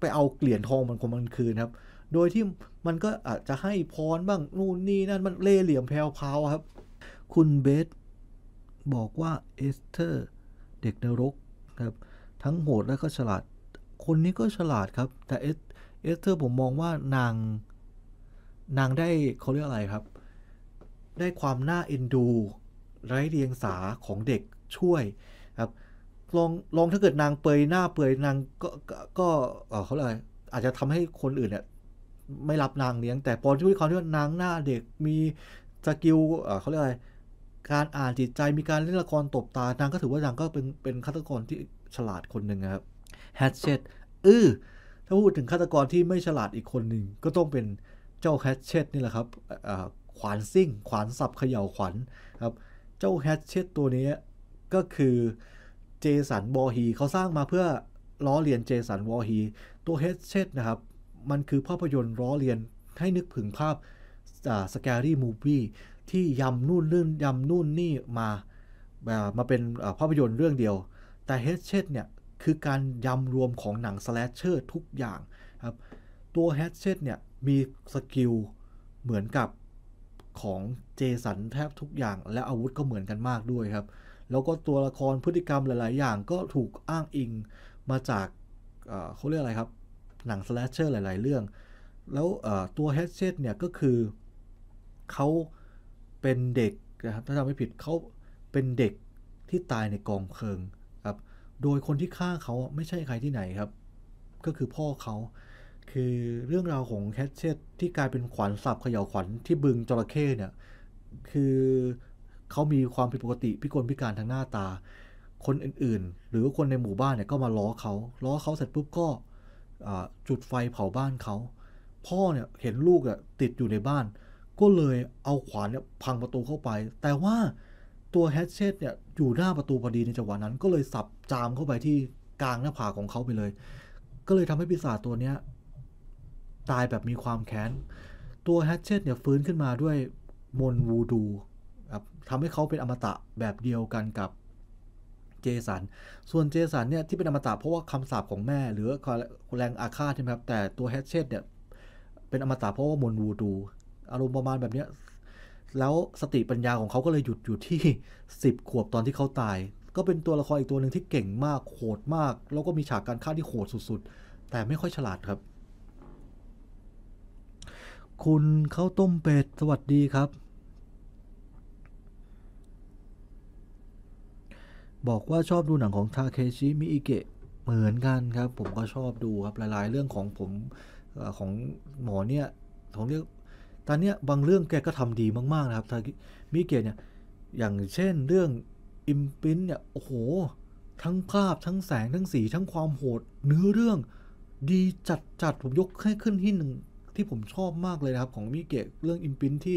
ไปเอาเกลี่ยนทองมันของมันคืนครับ โดยที่มันก็อาจจะให้พรบ้างนู่นนี่นั่นมันเล่เหลี่ยมแพลวพาวครับ คุณเบส บอกว่าเอสเธอร์เด็กนรกครับ ทั้งโหดและก็ฉลาด คนนี้ก็ฉลาดครับ แต่เอสเอสเธอร์ผมมองว่านาง นางได้เขาเรียกอะไรครับ ได้ความน่าเอ็นดูไร้เดียงสาของเด็กช่วยลอง ลองถ้าเกิดนางเปยหน้าเปยนาง ก็ก็เขาเลยอาจจะทำให้คนอื่นเนี่ยไม่รับนางเลี้ยงแต่พอนี่วิเขาที่ว่านางหน้าเด็กมีสกิลเขาเรียกอะไร การอ่านจิตใจมีการเล่นละครตบตานางก็ถือว่านางก็เป็นเป็นฆาตกรที่ฉลาดคนหนึ่งครับแฮชเชตเออถ้าพูดถึงฆาตกรที่ไม่ฉลาดอีกคนหนึ่ง ก็ต้องเป็นเจ้าแฮชเชตนี่แหละครับขวานซิ่ง ขวานสับเขย่าขวัญครับ เจ้าแฮชเชตตัวนี้ก็คือเจสันวอฮีเขาสร้างมาเพื่อล้อเลียนเจสันวอฮี ตัวเฮดเชดนะครับ มันคือภาพยนตร์ล้อเลียนให้นึกถึงภาพสแกรี่มูฟี่ที่ยำนู่นเรื่องยำนู่นนี่มามาเป็นภาพยนตร์เรื่องเดียว แต่เฮดเชดเนี่ยคือการยำรวมของหนังสแลชเชอร์ทุกอย่างครับตัวแฮชเชตเนี่ยมีสกิลเหมือนกับของเจสันแทบทุกอย่าง และอาวุธก็เหมือนกันมากด้วยครับแล้วก็ตัวละครพฤติกรรมหลาย ๆ อย่างก็ถูกอ้างอิงมาจาก เขาเรียกอะไรครับ หนังสแลชเชอร์หลาย ๆ เรื่อง แล้วตัวแฮชเชตเนี่ยก็คือ เขาเป็นเด็กนะครับ ถ้าจำไม่ผิดเขาเป็นเด็กที่ตายในกองเพลิงครับ โดยคนที่ฆ่าเขาไม่ใช่ใครที่ไหนครับ ก็คือพ่อเขา คือเรื่องราวของแฮชเชตที่กลายเป็นขวัญสับเขย่าขวัญที่บึงจระเข้เนี่ย คือเขามีความผิดปกติพิกลพิการทางหน้าตา คนอื่นๆ หรือคนในหมู่บ้านเนี่ยก็มาล้อเขาล้อเขาเสร็จปุ๊บก็จุดไฟเผาบ้านเขา พ่อเนี่ยเห็นลูกอ่ะติดอยู่ในบ้าน ก็เลยเอาขวานเนี่ยพังประตูเข้าไป แต่ว่าตัวแฮชเชตเนี่ยอยู่หน้าประตูพอดีในจังหวะนั้นก็เลยสับจามเข้าไปที่กลางหน้าผากของเขาไปเลย ก็เลยทำให้ปีศาจตัวเนี้ยตายแบบมีความแค้นตัวแฮชเชตเนี่ยฟื้นขึ้นมาด้วยมนวูดูทำให้เขาเป็นอมตะแบบเดียวกันกับเจสัน ส่วนเจสันเนี่ยที่เป็นอมตะเพราะว่าคำสาปของแม่หรือแรงอาฆาตใช่ไหมครับ แต่ตัวแฮชเชตเนี่ย เป็นอมตะเพราะว่ามนวูดู อารมณ์ประมาณแบบเนี้ยแล้วสติปัญญาของเขาก็เลยหยุดอยู่ที่ 10 ขวบตอนที่เขาตาย ก็เป็นตัวละครอีกตัวหนึ่งที่เก่งมากโหดมาก แล้วก็มีฉากการฆ่าที่โหดสุด ๆ แต่ไม่ค่อยฉลาดครับ คุณเข้าต้มเป็ดสวัสดีครับบอกว่าชอบดูหนังของทาเคชิมิอิเกะ เหมือนกันครับ ผมก็ชอบดูครับหลาย ๆ เรื่องของผมของหมอเนี่ยผมเรียกตอนเนี้ยบางเรื่องแกก็ทำดีมากๆนะครับทามิิเกะเนี่ยอย่างเช่นเรื่องอิมพินเนี่ยโอ้โหทั้งภาพทั้งแสงทั้งสีทั้งความโหดเนื้อเรื่องดีจัดจัดผมยกให้ขึ้นที่หนึ่งที่ผมชอบมากเลยนะครับ ของมิเกะเรื่องอิมพินที่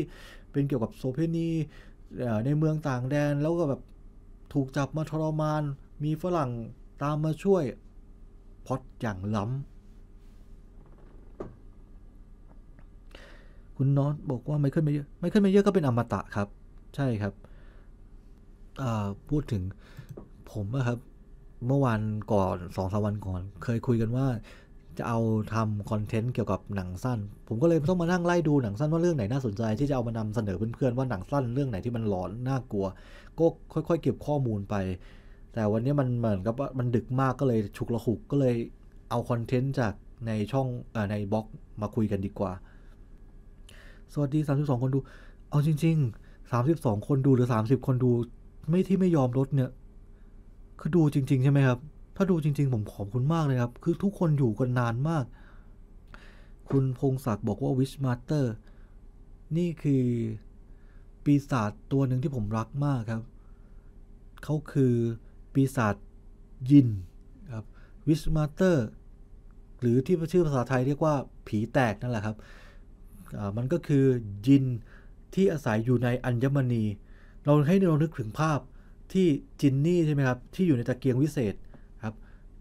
เป็นเกี่ยวกับโซเพนีในเมืองต่างแดนแล้วก็แบบถูกจับมาทรมาน มีฝรั่งตามมาช่วย พอดอย่างล้ำคุณนอตบอกว่าไม่ขึ้นไม่เยอะ ไม่ขึ้นไม่เยอะก็เป็นอมตะครับ ใช่ครับ พูดถึงผมนะครับ เมื่อวานก่อนสองสาวันก่อนเคยคุยกันว่าจะเอาทำคอนเทนต์เกี่ยวกับหนังสั้น ผมก็เลยต้องมานั่งไล่ดูหนังสั้นว่าเรื่องไหนน่าสนใจ ที่จะเอามานำเสนอเพื่อนๆว่าหนังสั้นเรื่องไหนที่มันหลอนน่ากลัว ก็ค่อยๆ เก็บข้อมูลไป แต่วันนี้มันเหมือนกับว่ามันดึกมากก็เลยฉุกละหุกก็เลยเอาคอนเทนต์จากในช่องอในบล็อกมาคุยกันดีกว่า สวัสดี 32 คนดู เอาจริง ๆ 32 คนดูหรือ 30 คนดูไม่ที่ไม่ยอมลดเนี่ยคือดูจริง ๆ ใช่ไหมครับถ้าดูจริง ๆผมขอบคุณมากเลยครับ คือทุกคนอยู่กันนานมาก คุณพงศักดิ์บอกว่าวิชมาเตอร์นี่คือปีศาจตัวหนึ่งที่ผมรักมากครับ เขาคือปีศาจยินครับ วิชมาเตอร์หรือที่ชื่อภาษาไทยเรียกว่าผีแตกนั่นแหละครับ มันก็คือยินที่อาศัยอยู่ในอัญมณี เราให้เรานึกถึงภาพที่จินนี่ใช่ไหมครับที่อยู่ในตะเกียงวิเศษ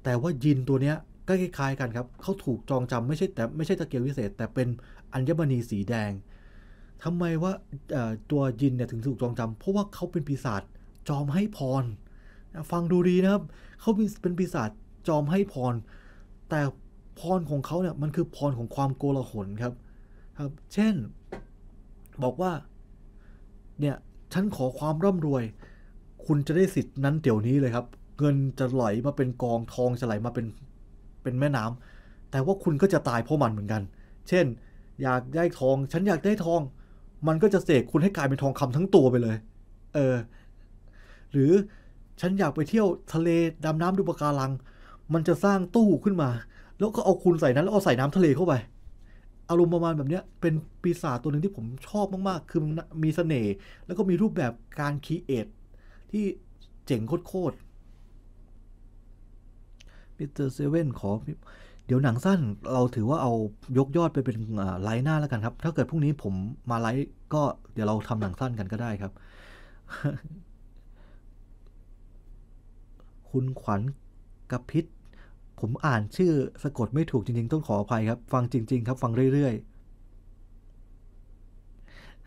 แต่ว่ายินตัวเนี้ยก็คล้ายๆกันครับ เขาถูกจองจำไม่ใช่แต่ไม่ใช่ตะเกียบวิเศษ แต่เป็นอัญมณีสีแดง ทำไมว่าตัวยินเนี่ยถึงถูกจองจำ เพราะว่าเขาเป็นปีศาจจอมให้พร ฟังดูดีนะครับ เขาเป็นปีศาจจอมให้พร แต่พรของเขาเนี่ยมันคือพรของความโกลาหลครับครับเช่นบอกว่า เนี่ยฉันขอความร่ำรวย คุณจะได้สิทธินั้นเดี๋ยวนี้เลยครับเงินจะไหลมาเป็นกองทองจะไหลมาเป็นเป็นแม่น้ำ แต่ว่าคุณก็จะตายเพราะมันเหมือนกัน เช่น อยากได้ทอง ฉันอยากได้ทอง มันก็จะเสกคุณให้กลายเป็นทองคำทั้งตัวไปเลย เออ หรือฉันอยากไปเที่ยวทะเลดำน้ำดูปะการัง มันจะสร้างตู้ขึ้นมา แล้วก็เอาคุณใส่นั้นแล้วเอาใส่น้ำทะเลเข้าไป อารมณ์ประมาณแบบนี้เป็นปีศาจตัวหนึ่งที่ผมชอบมากๆ คือมีสเสน่ห์แล้วก็มีรูปแบบการคีเอทที่เจ๋งโคตริสเตอร์เซเว่นขอ เดี๋ยวหนังสั้น เราถือว่าเอา ยกยอดไปเป็น ไลน์หน้าแล้วกัน ครับ ถ้าเกิด พรุ่งนี้ผมมา ไลฟ์ ก็ เดี๋ยวเราทำหนังสั้นกันก็ได้ครับ คุณขวัญกระพิษ ผมอ่านชื่อสะกดไม่ถูกจริง ๆ ต้องขออภัยครับ ฟังจริง ๆ ครับ ฟังเรื่อย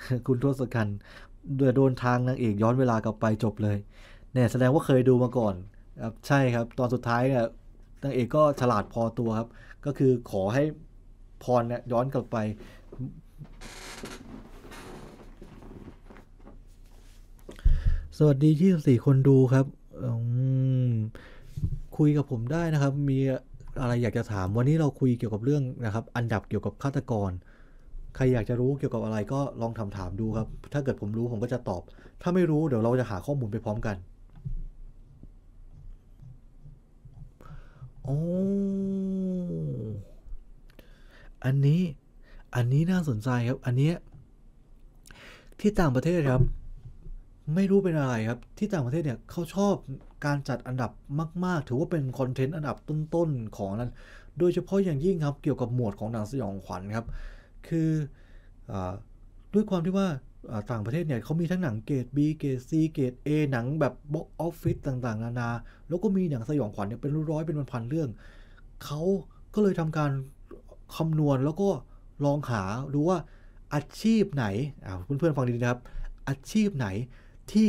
ๆ คุณทศกัณฐ์โดนทาง นางเอก ย้อนเวลากลับไปจบเลยเนี่ยแสดงว่า เคย ดู มาก่อน ครับ ใช่ ครับ ตอน สุดท้ายเนี่ยนางเอกก็ฉลาดพอตัวครับ ก็คือขอให้พรเนี่ยย้อนกลับไป สวัสดีที่สี่คนดูครับ คุยกับผมได้นะครับ มีอะไรอยากจะถาม วันนี้เราคุยเกี่ยวกับเรื่องนะครับ อันดับเกี่ยวกับฆาตกร ใครอยากจะรู้เกี่ยวกับอะไรก็ลองถามถามดูครับ ถ้าเกิดผมรู้ผมก็จะตอบ ถ้าไม่รู้เดี๋ยวเราจะหาข้อมูลไปพร้อมกันโอ้ อันนี้ อันนี้น่าสนใจครับ อันนี้ที่ต่างประเทศครับ ไม่รู้เป็นอะไรครับ ที่ต่างประเทศเนี่ยเขาชอบการจัดอันดับมาก ๆ ถือว่าเป็นคอนเทนต์อันดับต้น ๆ ของนั้น โดยเฉพาะอย่างยิ่งครับเกี่ยวกับหมวดของหนังสยองขวัญครับ คืออด้วยความที่ว่าต่างประเทศเนี่ยเขามีทั้งหนังเกรด B เกรด C เกรด A หนังแบบบ็อกออฟฟิศต่างๆ นานาแล้วก็มีหนังสยองขวัญเนี่ยเป็นร้อยเป็นพันๆเรื่อง เขาก็เลยทำการคำนวณแล้วก็ลองหา ดูว่าอาชีพไหนเพื่อน ๆ ฟังดีนะครับ อาชีพไหนที่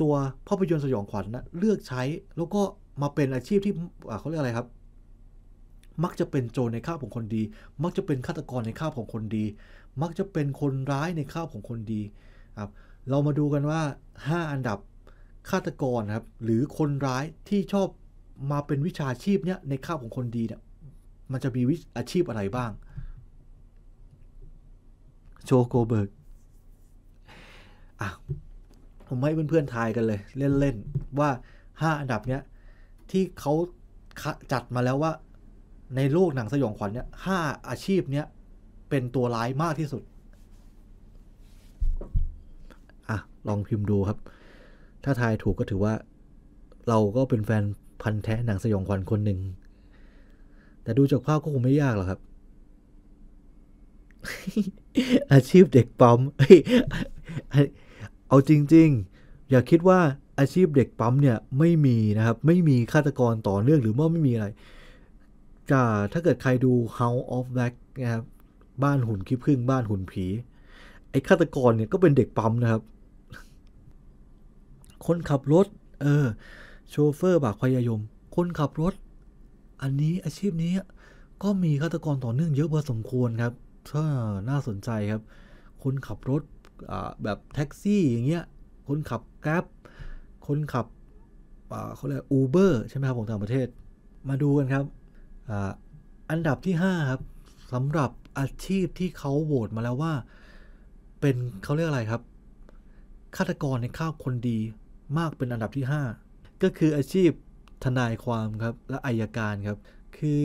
ตัวภาพยนตร์สยองขวัญนะเลือกใช้แล้วก็มาเป็นอาชีพที่เขาเรียกอะไรครับ มักจะเป็นโจรในคาของคนดี มักจะเป็นฆาตกรในคาของคนดีมักจะเป็นคนร้ายในข้าวของคนดีครับ เรามาดูกันว่า 5 อันดับฆาตกรครับ หรือคนร้ายที่ชอบมาเป็นวิชาชีพเนี้ย ในข้าวของคนดีเนี่ย มันจะมีวิอาชีพอะไรบ้างโชโกเบิร์กอ่ะ ผมให้เพื่อนๆ ทายกันเลยเล่นๆ ว่า 5 อันดับเนี้ย ที่เขาจัดมาแล้วว่า ในโลกหนังสยองขวัญเนี่ยห้าอาชีพเนี้ยเป็นตัวร้าย มากที่สุด อ่ะ ลองพิมพ์ดูครับ ถ้าทายถูกก็ถือว่า เราก็เป็นแฟนพันธ์แท้ หนังสยองขวัญคนหนึ่ง แต่ดูจากภาพ ก็คงไม่ยาก หรอกครับ อาชีพเด็กปั๊มเอาจริง ๆ อย่า คิดว่าอาชีพเด็กปั๊มเนี่ยไม่มีนะครับ ไม่มีฆาตกรต่อเนื่องหรือว่าไม่มีอะไรจะถ้าเกิดใครดู House of Black นะครับบ้านหุ่นขี้ผึ้งบ้านหุ่นผี ไอ้ฆาตกรเนี่ยก็เป็นเด็กปั๊มนะครับคนขับรถเออโชเฟอร์บากพยายมคนขับรถ อันนี้อาชีพนี้ ก็มีฆาตกรต่อเนื่องเยอะพอสมควรครับถ้าน่าสนใจครับคนขับรถแบบแท็กซี่ อย่างเงี้ยคนขับแกร็บคนขับเขาเรียกอูเบอร์ใช่ไหมครับของต่างประเทศ มาดูกันครับออันดับที่5ครับสำหรับอาชีพที่เขาโหวตมาแล้วว่า เป็นเขาเรียกอะไรครับฆาตกรในข้าวคนดีมากเป็นอันดับที่ 5 ก็คืออาชีพทนายความครับ และอายการครับ คือ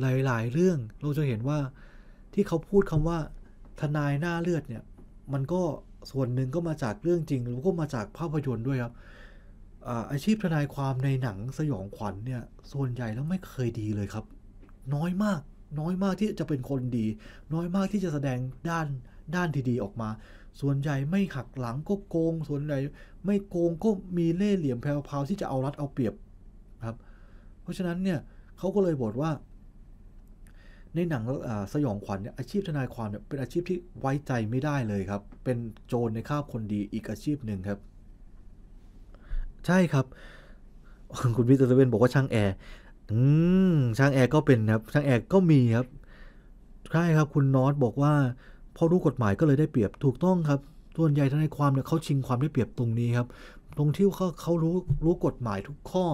หลายๆเรื่องเราจะเห็นว่าที่เขาพูดคำว่า ทนายหน้าเลือดเนี่ยมันก็ส่วนหนึ่งก็มาจากเรื่องจริงแล้วก็มาจากภาพยนตร์ด้วยครับ อาชีพทนายความในหนังสยองขวัญเนี่ย ส่วนใหญ่แล้วไม่เคยดีเลยครับ น้อยมากน้อยมากที่จะเป็นคนดี น้อยมากที่จะแสดง ด้านด้านที่ดีออกมา ส่วนใหญ่ไม่หักหลังก็โกงส่วนใหญ่ไม่โกงก็มีเล่ห์เหลี่ยมแพรววที่จะเอารัดเอาเปรียบครับ เพราะฉะนั้นเนี่ยเขาก็เลยบอกว่า ในหนังสยองขวัญเนี่ยอาชีพทนายความเนี่ยเป็นอาชีพที่ไว้ใจไม่ได้เลยครับ เป็นโจรในข้าบคนดีอีกอาชีพหนึ่งครับ ใช่ครับ คุณวิทยเซเว่นบอกว่าช่างแอร์อืมช่างแอร์ก็เป็นครับช่างแอร์ก็มีครับใช่ครับคุณนอตบอกว่า พอรู้กฎหมายก็เลยได้เปรียบถูกต้องครับส่วนใหญ่ทนายความเนี่ยเขาชิงความได้เปรียบตรงนี้ครับตรงที่เขาเขารู้รู้กฎหมายทุกข้อ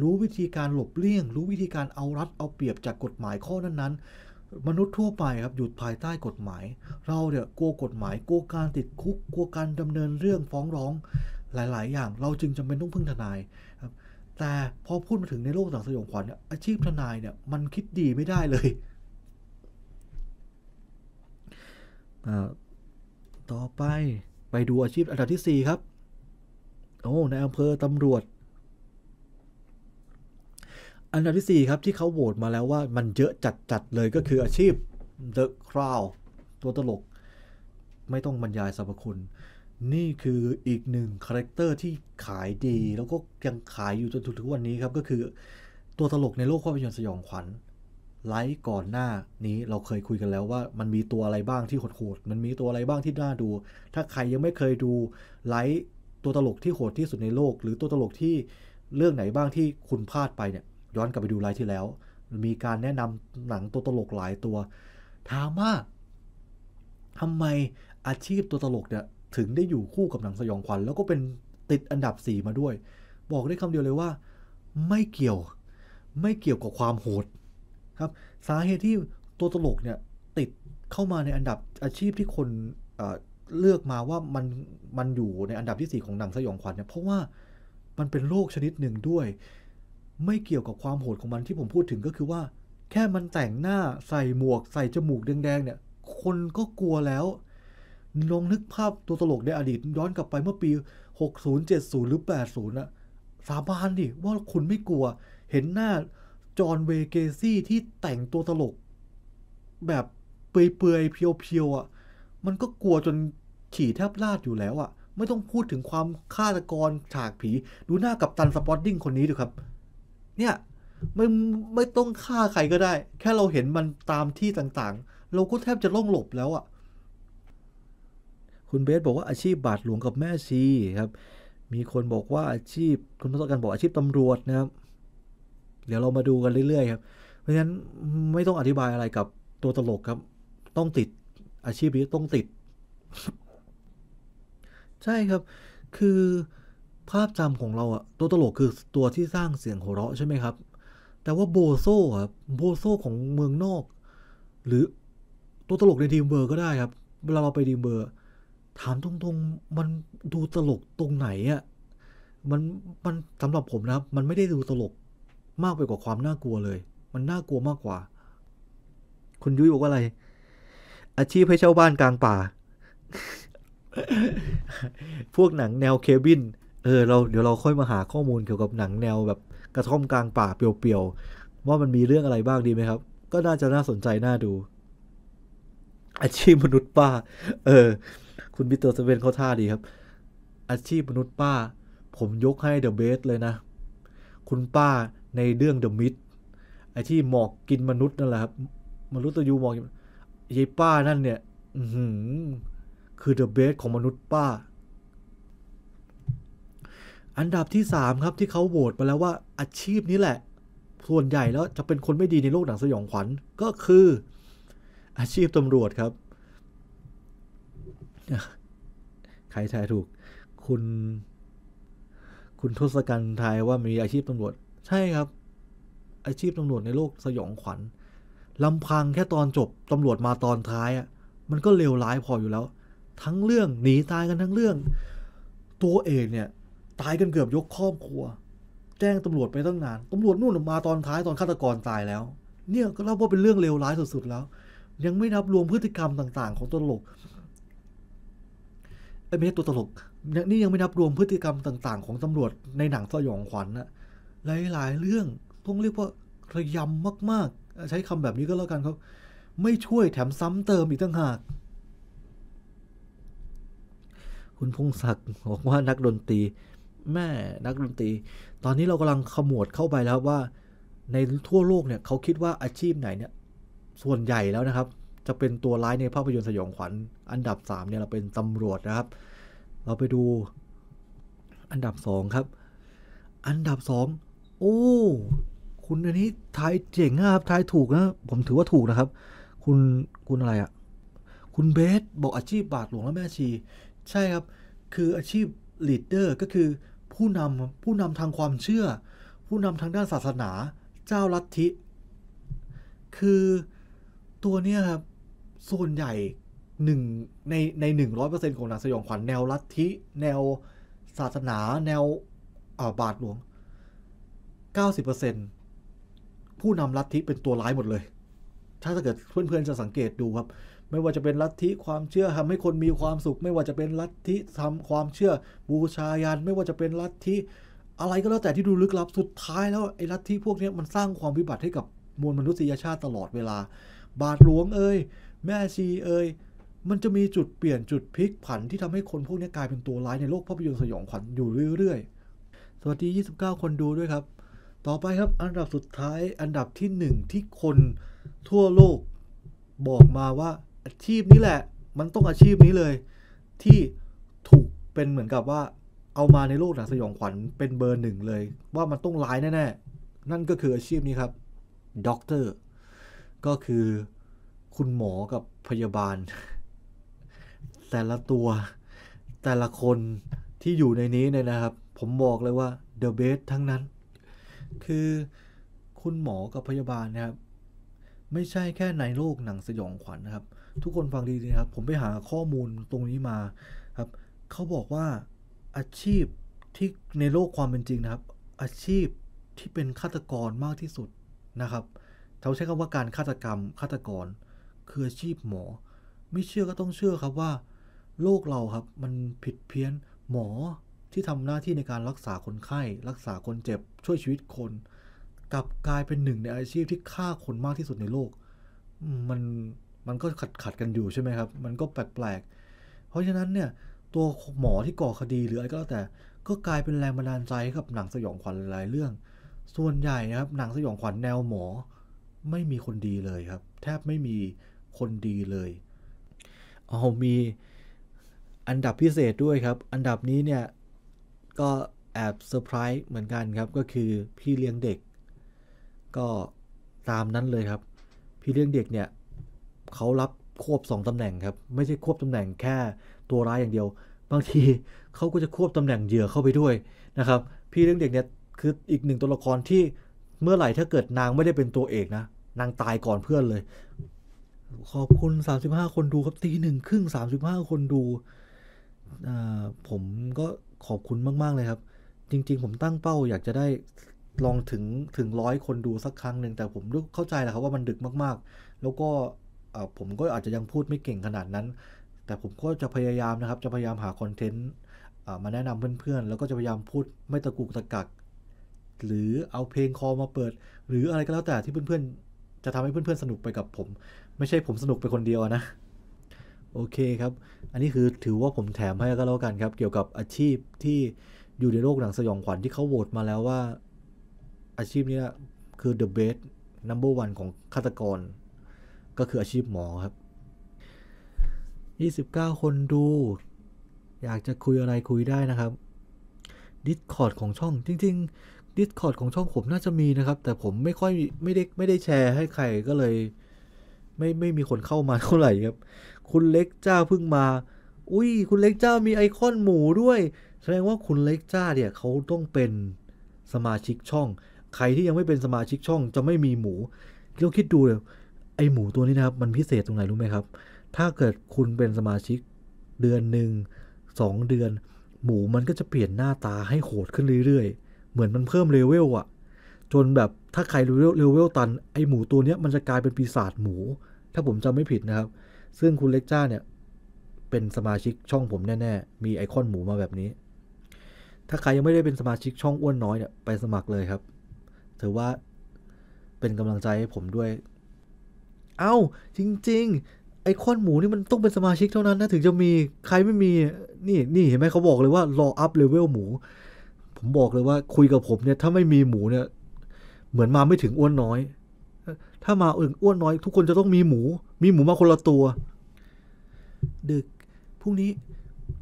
รู้วิธีการหลบเลี่ยงรู้วิธีการเอารัดเอาเปรียบจากกฎหมายข้อนั้นๆมนุษย์ทั่วไปครับอยู่ภายใต้กฎหมาย เราเนี่ยกลัวกฎหมายกลัวการติดคุกกลัวการดำเนินเรื่องฟ้องร้อง หลายๆ อย่างเราจึงจำเป็นต้องพึ่งทนายแต่พอพูดมาถึงในโลกหนังสยองขวัญเนี่ยอาชีพทนายเนี่ย มันคิดดีไม่ได้เลย ต่อไปไปดูอาชีพอันดับที่ 4 ครับ โอ้ในอำเภอตำรวจ อันดับที่ 4 ครับที่เขาโหวตมาแล้วว่ามันเยอะจัดๆเลยก็คืออาชีพ The c r o w ตัวตลก ไม่ต้องบรรยายสรรพคุณนี่คืออีกหนึ่งคาแรคเตอร์ที่ขายดี แล้วก็ยังขายอยู่จนถึงทุกวันนี้ครับก็คือ ตัวตลกในโลกภาพยนตร์สยองขวัญ ไลฟ์ก่อนหน้านี้เราเคยคุยกันแล้วว่ามันมีตัวอะไรบ้างที่โหดๆมันมีตัวอะไรบ้างที่น่าดู ถ้าใครยังไม่เคยดูไลฟ์ตัวตลกที่โหดที่สุดในโลก หรือตัวตลกที่เรื่องไหนบ้างที่คุณพลาดไปเนี่ยย้อนกลับไปดูไลฟ์ที่แล้ว มีการแนะนำหนังตัวตลกหลายตัวถามว่าทำไมอาชีพตัวตลกเนี่ยถึงได้อยู่คู่กับหนังสยองขวัญแล้วก็เป็นติดอันดับ 4 มาด้วย บอกได้คำเดียวเลยว่า ไม่เกี่ยว ไม่เกี่ยวกับความโหดครับ สาเหตุที่ตัวตลกเนี่ยติดเข้ามาในอันดับอาชีพที่คนเเลือกมาว่ามันมันอยู่ในอันดับที่ 4 ของหนังสยองขวัญเนี่ย เพราะว่ามันเป็นโรคชนิดหนึ่งด้วย ไม่เกี่ยวกับความโหดของมันที่ผมพูดถึงก็คือว่า แค่มันแต่งหน้าใส่หมวกใส่จมูกแดงๆเนี่ย คนก็กลัวแล้วลองนึกภาพตัวตลกในอดีต ย้อนกลับไปเมื่อปี 60 70 หรือ 80นะสาบานดิ ว่าคุณไม่กลัวเห็นหน้าจอห์นเวเกซี่ที่แต่งตัวตลก แบบเปื่อยๆเพียวๆอ่ะมันก็กลัวจนขี่แทบลาดอยู่แล้วอ่ะ ไม่ต้องพูดถึงความฆาตกรฉากผี ดูหน้ากับตันสปอตติ้งคนนี้ดูครับ เนี่ย ไม่ไม่ต้องฆ่าใครก็ได้ แค่เราเห็นมันตามที่ต่างๆ เราก็แทบจะล่องหลบแล้วอะ่ะคุณเบสบอกว่าอาชีพบาทหลวงกับแม่ชีครับ มีคนบอกว่าอาชีพคุณทศกันบอกอาชีพตำรวจนะครับ เดี๋ยวเรามาดูกันเรื่อยๆครับ เพราะฉะนั้นไม่ต้องอธิบายอะไรกับตัวตลกครับ ต้องติดอาชีพนี้ต้องติด ใช่ครับ คือภาพจำของเราอะตัวตลกคือตัวที่สร้างเสียงหัวเราะใช่ไหมครับ แต่ว่าโบโซ่ครับโบโซ่ของเมืองนอก หรือตัวตลกในดีมเบอร์ก็ได้ครับ เวลาเราไปดีมเบอร์ถามตรงๆ มันดูตลกตรงไหนอะ่ะ มัน มันสำหรับผมนะ มันไม่ได้ดูตลกมากไปกว่าความน่ากลัวเลย มันน่ากลัวมากกว่า คุณยุ้ยบอกว่าอะไร อาชีพให้เช่าบ้านกลางป่า พวกหนังแนวเคบิน เออ เราเดี๋ยวเราค่อยมาหาข้อมูลเกี่ยวกับหนังแนวแบบกระท่อมกลางป่าเปลี่ยวๆ ว่ามันมีเรื่องอะไรบ้างดีไหมครับ ก็น่าจะน่าสนใจน่าดู อาชีพมนุษย์ป้าเออคุณมิสเตอร์สเวนเขาท่าดีครับ อาชีพมนุษย์ป้า ผมยกให้เดอะเบสเลยนะ คุณป้าในเรื่องเดอะมิดไอที่หมอกกินมนุษย์นั่นแหละครับ มนุษย์ตัวยูหมอกยายป้านั่นเนี่ยอคือเดอะเบสของมนุษย์ป้า อันดับที่สามครับที่เขาโหวตมาแล้วว่า อาชีพนี้แหละ ส่วนใหญ่แล้ว จะเป็นคนไม่ดีในโลกหนังสยองขวัญก็คือ อาชีพตำรวจครับใครทายถูก คุณ คุณทศกัณฐ์ทายว่ามีอาชีพตำรวจ ใช่ครับ อาชีพตำรวจในโลกสยองขวัญลำพังแค่ตอนจบตำรวจมาตอนท้ายอ่ะมันก็เลวร้ายพออยู่แล้ว ทั้งเรื่อง หนีตายกันทั้งเรื่อง ตัวเอกเนี่ย ตายกันเกือบยกครอบครัว แจ้งตำรวจไปตั้งนานตำรวจนู่นมาตอนท้ายตอนฆาตกรตายแล้ว เนี่ยก็เล่าว่าเป็นเรื่องเลวร้ายสุดๆแล้ว ยังไม่นับรวมพฤติกรรมต่าง ๆ ของตลกไม่ใช่ตัวตลก นี่ยังไม่นับรวมพฤติกรรมต่างๆ ของตำรวจในหนังสยองขวัญนะหลายๆเรื่องต้องเรียกว่าระยำมากๆ ใช้คำแบบนี้ก็แล้วกันครับ ไม่ช่วยแถมซ้ำเติมอีกตั้งหาก คุณพงศักดิ์บอกว่านักดนตรี แม่นักดนตรี ตอนนี้เรากำลังขมวดเข้าไปแล้วว่า ในทั่วโลกเนี่ยเขาคิดว่าอาชีพไหนเนี่ย ส่วนใหญ่แล้วนะครับจะเป็นตัวร้ายในภาพยนตร์สยองขวัญ อันดับ 3 เนี่ยเราเป็น ตำรวจนะครับ เราไปดู อันดับ 2 ครับ อันดับ 2 โอ้ คุณอันนี้ทายเจ๋งนะครับทายถูกนะ ผมถือว่าถูกนะครับ คุณ คุณอะไรอะ่ะคุณเบสบอกอาชีพบาทหลวงและแม่ชี ใช่ครับคืออาชีพลีดเดอร์ ก็คือผู้นำผู้นำทางความเชื่อ ผู้นำทางด้านศาสนา เจ้าลัทธิคือตัวเนี้ยครับส่วนใหญ่หนึ่งในในหนึ่งร้อยเปอร์เซ็นต์ของหนังสยองขวัญแนวลัทธิ แนวศาสนาแนวบาทหลวงเก้าสิบเปอร์เซ็นต์ผู้นำลัทธิเป็นตัวร้ายหมดเลยถ้าเกิดเพื่อนๆจะสังเกตดูครับ ไม่ว่าจะเป็นลัทธิความเชื่อทำให้คนมีความสุข ไม่ว่าจะเป็นลัทธิทำความเชื่อ บูชายันไม่ว่าจะเป็นลัทธิอะไรก็แล้วแต่ที่ดูลึกลับสุดท้าย แล้วไอ้ลัทธิพวกนี้มันสร้างความวิบัติให้กับมวลมนุษยชาติตลอดเวลา บาทหลวงเอ้ยแม่ชีเอ่ย มันจะมีจุดเปลี่ยนจุดพลิกผันที่ทำให้คนพวกนี้กลายเป็นตัวร้ายในโลกภาพยนตร์สยองขวัญอยู่เรื่อยๆสวัสดี 29 คนดูด้วยครับ ต่อไปครับอันดับสุดท้ายอันดับที่ 1 ที่คนทั่วโลก บอกมาว่าอาชีพนี้แหละ มันต้องอาชีพนี้เลย ที่ถูกเป็นเหมือนกับว่าเอามาในโลกหนังสยองขวัญเป็นเบอร์หนึ่งเลย ว่ามันต้องร้ายแน่ๆนั่นก็คืออาชีพนี้ครับด็อกเตอร์ก็คือคุณหมอกับพยาบาล แต่ละตัว แต่ละคนที่อยู่ในนี้เนี่ยนะครับ ผมบอกเลยว่าเดอะเบสทั้งนั้น คือ คุณหมอกับพยาบาล นะครับ ไม่ใช่แค่ในโลกหนังสยองขวัญนนะครับ ทุกคนฟังดีๆนะครับ ผมไปหาข้อมูลตรงนี้มา ครับ เขาบอกว่า อาชีพที่ในโลกความเป็นจริงนะครับ อาชีพที่เป็นฆาตกรมากที่สุดนะครับ เขาใช้คำว่าการฆาตกรรม ฆาตกรคืออาชีพหมอ ไม่เชื่อก็ต้องเชื่อครับว่า โลกเราครับ มันผิดเพี้ยนหมอที่ทำหน้าที่ในการรักษาคนไข้ รักษาคนเจ็บ ช่วยชีวิตคนกลับกลายเป็นหนึ่งในอาชีพที่ฆ่าคนมากที่สุดในโลกมันมันก็ขัดขัดกันอยู่ใช่ไหมครับ มันก็แปลกๆ เพราะฉะนั้นเนี่ย ตัวหมอที่ก่อคดีหรืออะไรก็แล้วแต่ ก็กลายเป็นแรงบันดาลใจให้กับหนังสยองขวัญหลายเรื่อง ส่วนใหญ่นะครับ หนังสยองขวัญแนวหมอ ไม่มีคนดีเลยครับ แทบไม่มีคนดีเลยเอามีอันดับพิเศษด้วยครับ อันดับนี้เนี่ยก็แอบเซอร์ไพรส์เหมือนกันครับ ก็คือพี่เลี้ยงเด็ก ก็ตามนั้นเลยครับ พี่เลี้ยงเด็กเนี่ยเขารับควบ2ตำแหน่งครับ ไม่ใช่ควบตำแหน่งแค่ตัวร้ายอย่างเดียว บางทีเขาก็จะควบตำแหน่งเหยื่อเข้าไปด้วยนะครับ พี่เลี้ยงเด็กเนี่ยคืออีกหนึ่งตัวละครที่เมื่อไหร่ ถ้าเกิดนางไม่ได้เป็นตัวเอกนะ นางตายก่อนเพื่อนเลยขอบคุณ 35 คนดูครับตีหนึ่งครึ่ง 35 คนดู ผมก็ขอบคุณมากๆเลยครับ จริงๆ ผมตั้งเป้าอยากจะได้ลองถึงถึงร้อยคนดูสักครั้งหนึ่งแต่ผมรู้เข้าใจแหละครับว่ามันดึกมากๆ แล้วก็ผมก็อาจจะยังพูดไม่เก่งขนาดนั้น แต่ผมก็จะพยายามนะครับ จะพยายามหาคอนเทนต์มาแนะนำเพื่อนๆแล้วก็จะพยายามพูดไม่ตะกุกตะกัก หรือเอาเพลงคอมาเปิด หรืออะไรก็แล้วแต่ที่เพื่อนๆ จะทำให้เพื่อนๆสนุกไปกับผมไม่ใช่ผมสนุกไปคนเดียวนะ โอเคครับ อันนี้คือถือว่าผมแถมให้ก็แล้วกันครับ เกี่ยวกับอาชีพที่อยู่ในโลกหนังสยองขวัญที่เขาโหวตมาแล้วว่า อาชีพนี้คือ the best number one ของฆาตกร ก็คืออาชีพหมอครับ 29 คนดู อยากจะคุยอะไรคุยได้นะครับ Discord ของช่อง จริง ๆ Discord ของช่องผมน่าจะมีนะครับ แต่ผมไม่ค่อยไม่ได้ไม่ได้แชร์ให้ใครก็เลยไม่ไม่มีคนเข้ามาเท่า ไหร่ครับ คุณเล็กเจ้าเพิ่งมา อุ้ยคุณเล็กเจ้ามีไอคอนหมูด้วย แสดงว่าคุณเล็กเจ้าเนี่ยเขาต้องเป็นสมาชิกช่อง ใครที่ยังไม่เป็นสมาชิกช่อง จะไม่มีหมูเราคิดดูเลยไอหมูตัวนี้ นะ ครับ มันพิเศษตรงไหนรู้ไหมครับ ถ้าเกิดคุณเป็นสมาชิกเดือนหนึ่งสองเดือน หมูมันก็จะเปลี่ยนหน้าตาให้โหดขึ้นเรื่อยๆเหมือนมันเพิ่มเลเวลอะจนแบบถ้าใครเูเวลเลเวลตันไอหมูตัว เนี้ย มันจะกลายเป็นปีศาจหมู ถ้าผมจำไม่ผิดนะครับ ซึ่งคุณเล็กจ้าเนี่ย เป็นสมาชิกช่องผม แน่ ๆ มีไอคอนหมูมาแบบนี้ ถ้า ใคร ยังไม่ได้เป็นสมาชิกช่องอ้วน น้อยเนี่ยไปสมัครเลยครับถือว่าเป็นกำลังใจ ให้ ผมด้วยเอา้าจริงๆ ไอคอนหมูนี่มันต้องเป็นสมาชิกเท่านั้นนะถึงจะมีใครไม่มีนี่นี่เห็นไหมเขาบอกเลยว่ารออัพเลเวลหมูผมบอกเลยว่าคุยกับผมเนี่ยถ้าไม่มีหมูเนี่ยเหมือนมาไม่ถึงอ้วนน้อย ถ้ามาอื่นอ้วนน้อยทุกคนจะต้องมีหมู มีหมูมาคนละตัว ดึกพรุ่งนี้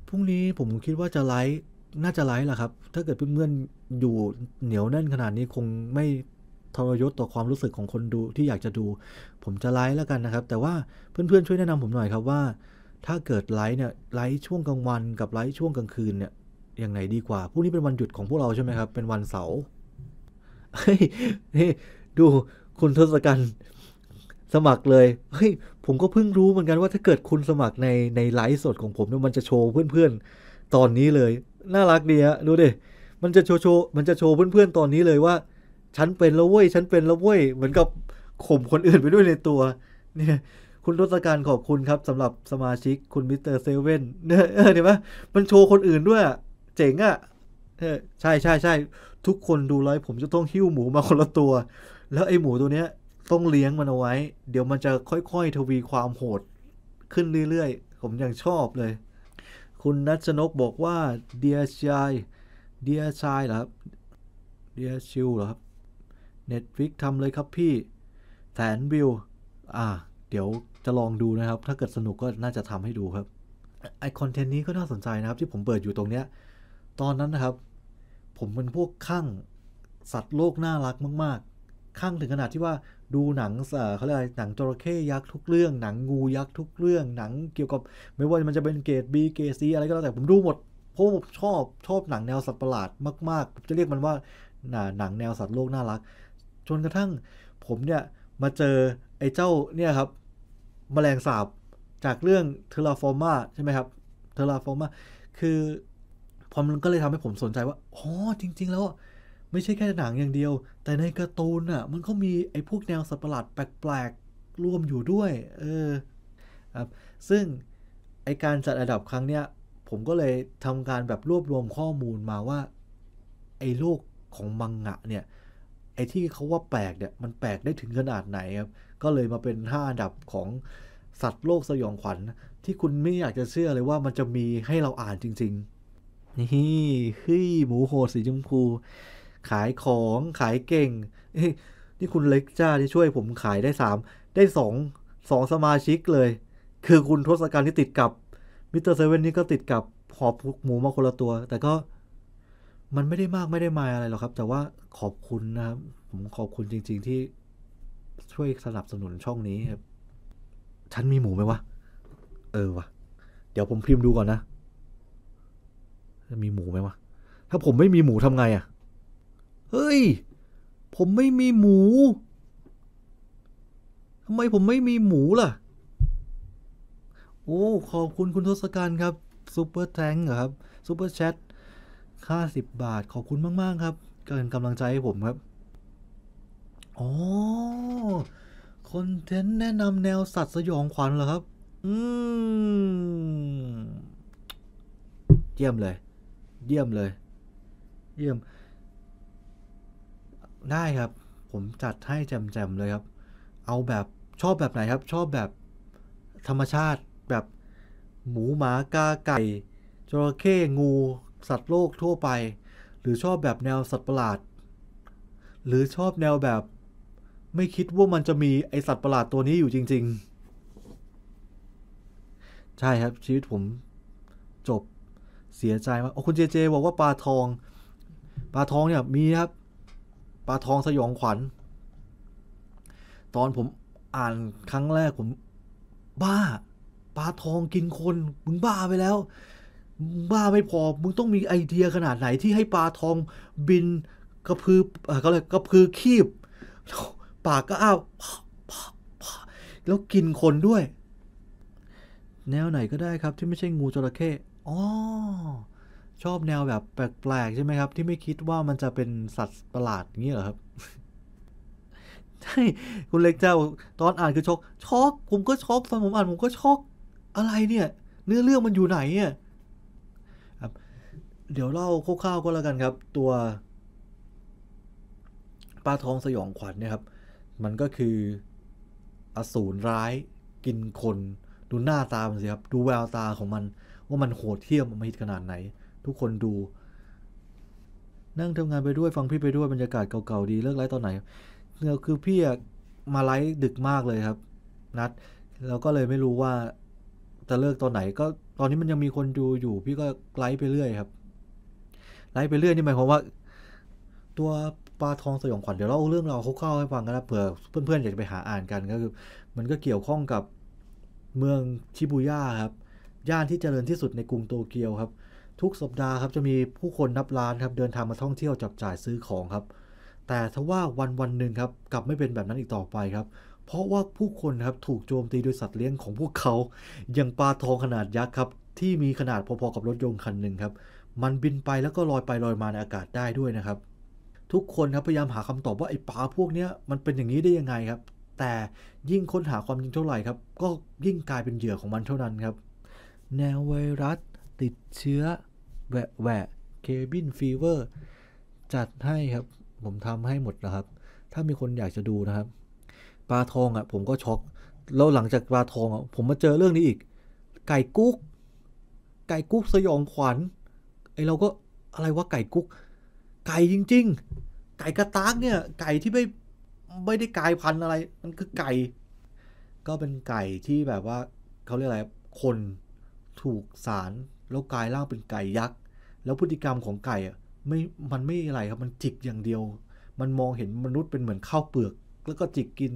พรุ่งนี้ผมคิดว่าจะไลฟ์ น่าจะไลฟ์แหละครับ ถ้าเกิดเพื่อนๆ อยู่เหนียวแน่นขนาดนี้คงไม่ทรยศต่อความรู้สึกของคนดูที่อยากจะดู ผมจะไลฟ์แล้วกันนะครับ แต่ว่าเพื่อนๆช่วยแนะนำผมหน่อยครับว่า ถ้าเกิดไลฟ์เนี่ยไลฟ์ช่วงกลางวัน กับไลฟ์ช่วงกลางคืนเนี่ย อย่างไหนดีกว่าพรุ่งนี้เป็นวันหยุดของพวกเราใช่ไหมครับเป็นวันเสาร์เฮ้ยนี่ดูคุณทศกัณฐ์สมัครเลยเฮ้ยผมก็เพิ่งรู้เหมือนกันว่าถ้าเกิดคุณสมัครในในไลฟ์สดของผมเนี่ยมันจะโชว์เพื่อนๆ ตอนนี้เลย น่ารักดีฮะดูดิมันจะโชว์โชว์มันจะโชว์เพื่อนๆตอนนี้เลยว่า ฉันเป็นแล้วเว้ยฉันเป็นแล้วเว้ย เหมือนกับข่มคนอื่นไปด้วยในตัวเนี่ยคุณทศการขอบคุณครับสำหรับสมาชิกคุณมิสเตอร์เซเว่นเนี่ยเห็นไหมมันโชว์คนอื่นด้วยเจ๋งอะ่ะใช่ใช่ใช่ทุกคนดูไลฟยผมจะต้องหิ้วหมูมาคนละตัว แล้วไอ้หมูตัวเนี้ย ต้องเลี้ยงมันเอาไว้ เดี๋ยวมันจะค่อยๆ ทวีความโหด ขึ้นเรื่อยๆ ผมยังชอบเลย คุณนัชนกบอกว่าเดียชายเดียชายเหรอครับเดียชิวเหรอครับเน็ตฟิกทำเลยครับพี่แสนวิว อ่า เดี๋ยวจะลองดูนะครับ ถ้าเกิดสนุกก็น่าจะทำให้ดูครับ ไอคอนเทนต์นี้ก็น่าสนใจนะครับ ที่ผมเปิดอยู่ตรงเนี้ยตอนนั้นนะครับผมเป็นพวกข้างสัตว์โลกน่ารักมากๆข้างถึงขนาดที่ว่าดูหนังเขาเรียกหนังจระเข้ยักษ์ ทุกเรื่อง หนังงูยักษ์ ทุกเรื่อง หนังเกี่ยวกับไม่ว่ามันจะเป็นเกรดบีเกรดซีอะไรก็แล้วแต่ผมดู หมดเพราะผมชอบชอบหนังแนวสัตว์ประหลาดมากๆผมจะเรียกมันว่าหนังแนวสัตว์โลกน่ารักจนกระทั่งผมเนี่ยมาเจอไอ้เจ้าเนี่ยครับมแมลงสาบจากเรื่องเทอร์ราฟอร์มาใช่ไหมครับเทอร์ราฟอร์มาคือพอมันก็เลยทำให้ผมสนใจว่า อ๋อ จริง ๆ แล้วไม่ใช่แค่หนังอย่างเดียว แต่ในการ์ตูนอ่ะ มันก็มีไอ้พวกแนวสัตว์ประหลาดแปลก ๆ ร่วมอยู่ด้วย เออครับ ซึ่ง ไอการจัดอันดับครั้งเนี้ย ผมก็เลยทำการแบบรวบรวมข้อมูลมาว่า ไอ้โลกของมังงะเนี่ย ไอ้ที่เขาว่าแปลกเนี่ยมันแปลกได้ถึงขนาดไหนครับ ก็เลยมาเป็น5อันดับของสัตว์โลกสยองขวัญที่คุณไม่อยากจะเชื่อเลยว่ามันจะมีให้เราอ่านจริง ๆนี่ฮ้หมูโหดสีชมพูขายของขายเก่งนี่คุณเล็กจ้าที่ช่วยผมขายได้สาม ได้สองสองสมาชิกเลย คือคุณทศกัณฐ์ที่ติดกับมิสเตอร์เซเว่นนี่ก็ติดกับหอบหมูมาคนละตัว แต่ก็มันไม่ได้มากไม่ได้มาอะไรหรอกครับ แต่ว่าขอบคุณนะครับผมขอบคุณจริงๆ ที่ ช่วยสนับสนุนช่องนี้ครับ ฉันมีหมูไหมวะ เออวะเดี๋ยวผมพิมพ์ดูก่อนนะมีหมูไหมวะถ้าผมไม่มีหมูทำไงอะเฮ้ย ผมไม่มีหมูทำไมผมไม่มีหมูล่ะ โอ้ขอบคุณคุณทศกัณฐ์ครับซูเปอร์แทงเหรอครับซูเปอร์แชทค่าสิบบาทขอบคุณมาก ๆ ครับกันกำลังใจให้ผมครับโอ้คอนเทนต์แนะนำแนวสัตว์สยองขวัญเหรอครับอืมเยี่ยมเลยเยี่ยมเลย เยี่ยม ได้ครับ ผมจัดให้แจมๆเลยครับ เอาแบบชอบแบบไหนครับ ชอบแบบ ธรรมชาติแบบ หมูหมากาไก่จระเข้งู สัตว์โลกทั่วไป หรือชอบแบบแนวสัตว์ประหลาด หรือชอบแนวแบบ ไม่คิดว่ามันจะมีไอสัตว์ประหลาดตัวนี้อยู่จริงๆ ใช่ครับชีวิตผมจบเสียใจว่าโอ้คุณเจเจ บอกว่าปลาทอง ปลาทองเนี่ยมีครับ ปลาทองสยองขวัญ ตอนผมอ่านครั้งแรกผมบ้า ปลาทองกินคนมึงบ้าไปแล้วบ้าไม่พอมึงต้องมีไอเดียขนาดไหนที่ให้ปลาทองบินกระพือเขาเยกระพือคีบปากก็อ้าวแล้วกินคนด้วย แนวไหนก็ได้ครับที่ไม่ใช่งูจระเข้อ๋อชอบแนวแบบแปลกๆใช่ไหมครับ ที่ไม่คิดว่ามันจะเป็นสัตว์ประหลาดอย่างนี้เหรอครับใช่คุณเล็กเจ้าตอนอ่านคือช็อกช็อกผมก็ช็อกตอนผมอ่านผมก็ช็อกอะไรเนี่ย เนื้อเรื่องมันอยู่ไหนเนี่ยครับ เดี๋ยวเล่าคร่าวๆก็แล้วกันครับ ตัว ปลาทองสยองขวัญเนี่ยครับ มันก็คืออสูรร้าย กินคนดูหน้าตามันสิครับ ดูแววตาของมันว่ามันโหดเที่ยมมหิตขนาดไหน ทุกคนดู นั่งทำงานไปด้วยฟังพี่ไปด้วยบรรยากาศเก่าๆดีเลิกไลฟ์ตอนไหนเอคือพี่มาไลฟ์ดึกมากเลยครับ นัดแล้วก็เลยไม่รู้ว่าจะเลิกตอนไหน ก็ตอนนี้มันยังมีคนดูอยู่ พี่ก็ไลฟ์ไปเรื่อยครับไลฟ์ไปเรื่อยนี่หมายความว่า ตัวปลาทองสยองขวัญเดี๋ยวเราเรื่องเราคร่าวๆให้ฟังกันนะเผื่อเพื่อนๆอยากจะไปหาอ่านกันก็คือ มันก็เกี่ยวข้องกับเมืองชิบูย่าครับย่านที่เจริญที่สุดในกรุงโตเกียวครับ ทุกสัปดาห์ครับจะมีผู้คนนับล้านครับเดินทางมาท่องเที่ยวจับจ่ายซื้อของครับ แต่ถ้าว่าวันวันหนึ่งครับ กลับไม่เป็นแบบนั้นอีกต่อไปครับ เพราะว่าผู้คนครับถูกโจมตีโดยสัตว์เลี้ยงของพวกเขาอย่างปลาทองขนาดยักษ์ครับ ที่มีขนาดพอๆ กับรถยนต์คันหนึ่งครับ มันบินไปแล้วก็ลอยไปลอยมาในอากาศได้ด้วยนะครับ ทุกคนครับพยายามหาคำตอบว่าไอ้ปลาพวกนี้มันเป็นอย่างนี้ได้ยังไงครับ แต่ยิ่งค้นหาความจริงเท่าไหร่ครับ ก็ยิ่งกลายเป็นเหยื่อของมันเท่านั้นครับแนว ไวรัสติดเชื้อแหวะแหวะเคบิน ฟีเวอร์ จัดให้ครับผมทำให้หมดนะครับ ถ้ามีคนอยากจะดูนะครับ ปลาทองอ่ะผมก็ช็อกแล้ว หลังจาก ปลาทองอ่ะผมมาเจอเรื่อง นี้ อีก ไก่กุ๊ก ไก่กุ๊กสยองขวัญไอเราก็อะไรวะไก่กุ๊ก ไก่จริง ๆ ไก่กระตาก เนี่ย ไก่ที่ไม่ไม่ได้กลายพันธุ์อะไรมันคือไก่ ก็เป็นไก่ที่แบบว่าเขาเรียกอะไรคนถูกสารแล้วกลายร่างเป็นไก่ยักษ์แล้วพฤติกรรมของไก่อ่ะไม่มันไม่อะไรครับมันจิกอย่างเดียว มันมองเห็นมนุษย์เป็นเหมือนข้าวเปลือก แล้วก็จิกกิน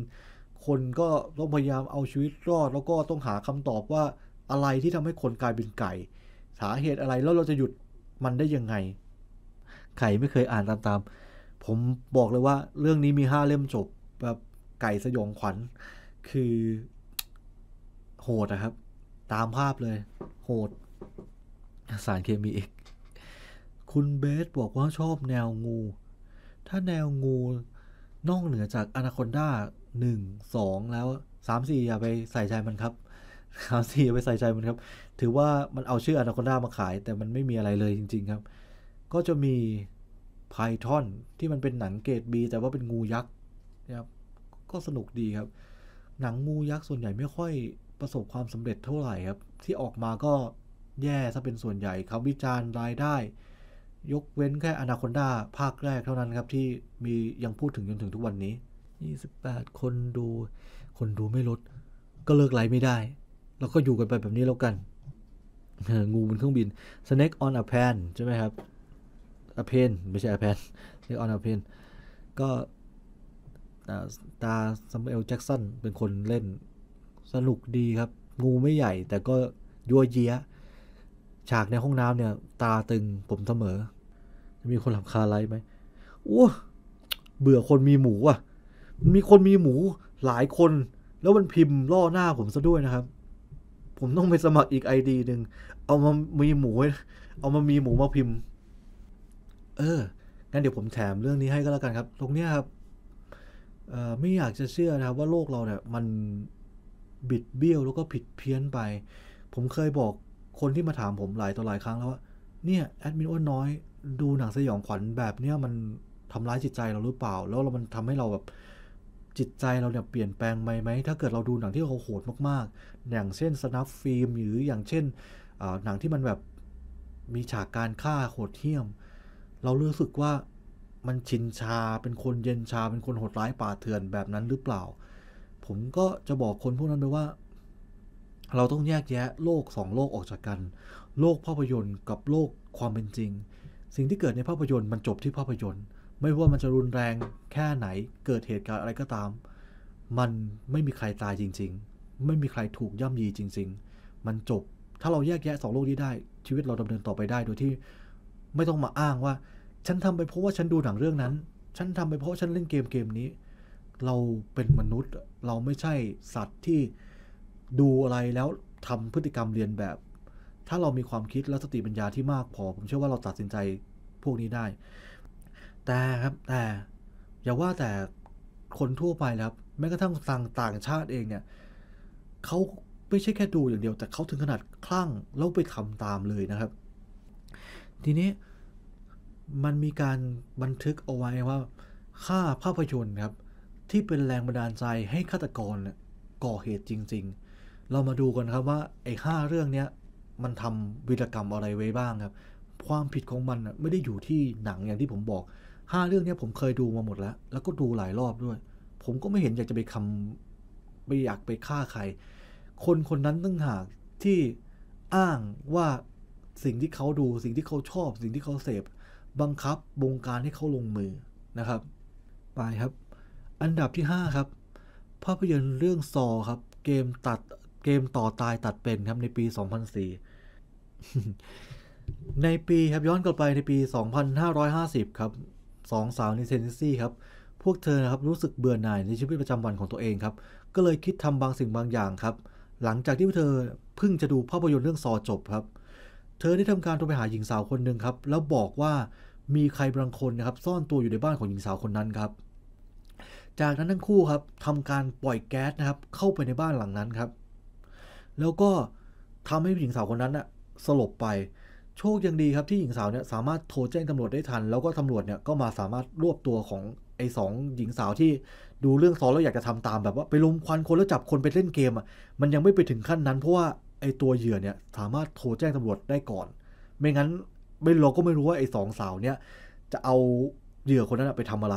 คนก็ต้องพยายามเอาชีวิตรอด แล้วก็ต้องหาคำตอบว่าอะไรที่ทำให้คนกลายเป็นไก่ สาเหตุอะไรแล้วเราจะหยุดมันได้ยังไง ไก่ไม่เคยอ่านตามๆผมบอกเลยว่าเรื่องนี้มีห้าเล่มจบแบบไก่สยองขวัญ คือโหดนะครับตามภาพเลยโหดสารเคมีอีกคุณเบสบอกว่าชอบแนวงู ถ้าแนวงูนอกเหนือจากอนาคอนด้าหนึ่งสองแล้วสามสี่อย่าไปใส่ใจมันครับสามสี่อย่าไปใส่ใจมันครับ ถือว่ามันเอาชื่ออนาคอนด้ามาขาย แต่มันไม่มีอะไรเลยจริงๆครับ ก็จะมีไพทอนที่มันเป็นหนังเกรดบีแต่ว่าเป็นงูยักษ์นะครับก็สนุกดีครับ หนังงูยักษ์ส่วนใหญ่ไม่ค่อยประสบความสำเร็จเท่าไหร่ครับ ที่ออกมาก็แย่ซะเป็นส่วนใหญ่คำวิจารณ์รายได้ ยกเว้นแค่อนาคอนดาภาคแรกเท่านั้นครับ ที่มียังพูดถึงจนถึงทุกวันนี้ 28 คนดู คนดูไม่ลด ก็เลิกไลฟ์ไม่ได้เราก็อยู่กันไปแบบนี้แล้วกัน งูบนเครื่องบิน snake on a pan ใช่ไหมครับ a pan ไม่ใช่ a pan snake on a pan ก็ตาซัมเอลแจ็กสันเป็นคนเล่นสนุกดีครับ งู ไม่ใหญ่ แต่ก็ ยัวเยียฉากในห้องน้ำเนี่ย ตาตึงผมเสมอมีคนหลับคาไรไหมอ้เบื่อคนมีหมูอ่ะมีคนมีหมูหลายคน แล้วมันพิมพ์ล่อหน้าผมซะด้วยนะครับ ผมต้องไปสมัครอีกไอดีหนึ่งเอามา มีหมูเอามามีหมูมาพิมพ์ เอองั้นเดี๋ยวผมแถมเรื่องนี้ให้ก็แล้วกันครับ ตรงเนี้ยครับไม่อยากจะเชื่อนะครับว่าโลกเราเนี่ย มันบิดเบี้ยวแล้วก็ผิดเพี้ยนไป ผมเคยบอกคนที่มาถามผมหลายต่อหลายครั้งแล้วว่า เนี่ยแอดมินอ้วนน้อยดูหนังสยองขวัญแบบเนี้ยมันทำร้ายจิตใจเราหรือเปล่า แล้วเรามันทำให้เราแบบจิตใจเราเนี่ยเปลี่ยนแปลงไหมไหมถ้าเกิดเราดูหนังที่เขาโหดมากๆ อย่างเช่นสนับฟิล์มหรืออย่างเช่น หนังที่มันแบบมีฉากการฆ่าโหดเหี้ยม เรารู้สึกว่ามันชินชา เป็นคนเย็นชา เป็นคนโหดร้ายป่าเถื่อนแบบนั้นหรือเปล่าผมก็จะบอกคนพวกนั้นไปว่า เราต้องแยกแยะโลกสองโลกออกจากกัน โลกภาพยนตร์กับโลกความเป็นจริง สิ่งที่เกิดในภาพยนตร์มันจบที่ภาพยนตร์ไม่ว่ามันจะรุนแรงแค่ไหนเกิดเหตุการณ์อะไรก็ตาม มันไม่มีใครตายจริง ๆ ไม่มีใครถูกย่ำยีจริงๆ มันจบถ้าเราแยกแยะสองโลกนี้ได้ชีวิตเราดำเนินต่อไปได้โดยที่ ไม่ต้องมาอ้างว่า ฉันทำไปเพราะว่าฉันดูหนังเรื่องนั้น ฉันทำไปเพราะฉันเล่นเกมเกมนี้เราเป็นมนุษย์เราไม่ใช่สัตว์ที่ดูอะไรแล้วทำพฤติกรรมเรียนแบบ ถ้าเรามีความคิดและสติปัญญาที่มากพอผมเชื่อว่าเราตัดสินใจพวกนี้ได้ แต่ครับแต่อย่าว่าแต่คนทั่วไปครับแม้กระทั่งต่างต่างชาติเองเนี่ยเขาไม่ใช่แค่ดูอย่างเดียวแต่เขาถึงขนาดคลั่งแล้วไปทาตามเลยนะครับ ทีนี้มันมีการบันทึกเอาไว้ว่า ค่าภาพยนตร์ครับที่เป็นแรงบันดาลใจให้ฆาตกรก่อเหตุจริงๆ เรามาดูกันครับว่าไอ้ห้าเรื่องเนี้ยมันทำวีรกรรมอะไรไว้บ้างครับ ความผิดของมันไม่ได้อยู่ที่หนังอย่างที่ผมบอกห้าเรื่องนี้ผมเคยดูมาหมดแล้ว แล้วก็ดูหลายรอบด้วย ผมก็ไม่เห็นอยากจะไปคำไปอยากไปฆ่าใคร คนคนนั้นตั้งหากที่อ้างว่าสิ่งที่เขาดูสิ่งที่เขาชอบ สิ่งที่เขาเสพ บังคับบงการให้เขาลงมือนะครับ ไปครับอันดับที่ 5 ครับภาพยนตร์เรื่องซอครับเกมตัดเกมต่อตายตัดเป็น ครับ ในปี 2004 ในปีครับย้อนกลับไปในปี 2550 ครับสองสาวในเซนซี่ครับ พวกเธอนะครับรู้สึกเบื่อหน่ายในชีวิตประจำวันของตัวเองครับ ก็เลยคิดทำบางสิ่งบางอย่างครับ หลังจากที่พวกเธอเพิ่งจะดูภาพยนตร์เรื่องซอจบครับ เธอได้ทำการโทรไปหาหญิงสาวคนหนึ่งครับแล้วบอกว่ามีใครบางคนนะครับซ่อนตัวอยู่ในบ้านของหญิงสาวคนนั้นครับจากนั้นทั้งคู่ครับทำการปล่อยแก๊สนะครับเข้าไปในบ้านหลังนั้นครับ แล้วก็ทำให้หญิงสาวคนนั้นน่ะสลบไปโชคยังดีครับที่หญิงสาวเนี่ย สามารถโทรแจ้งตำรวจได้ทันแล้วก็ตำรวจเนี่ยก็มาสามารถรวบตัวของไอ้สองหญิงสาวที่ดูเรื่องซ้อนแล้วอยากจะทำตาม แบบว่าไปลมควันคน แล้วจับคนไปเล่นเกมอ่ะมันยังไม่ไปถึงขั้นนั้น เพราะว่าไอ้ตัวเหยื่อเนี่ยสามารถโทรแจ้งตำรวจได้ก่อน ไม่งั้นไม่เราก็ไม่รู้ว่าไอ้สองสาวเนี่ยจะเอาเหยื่อคนนั้นไปทำอะไร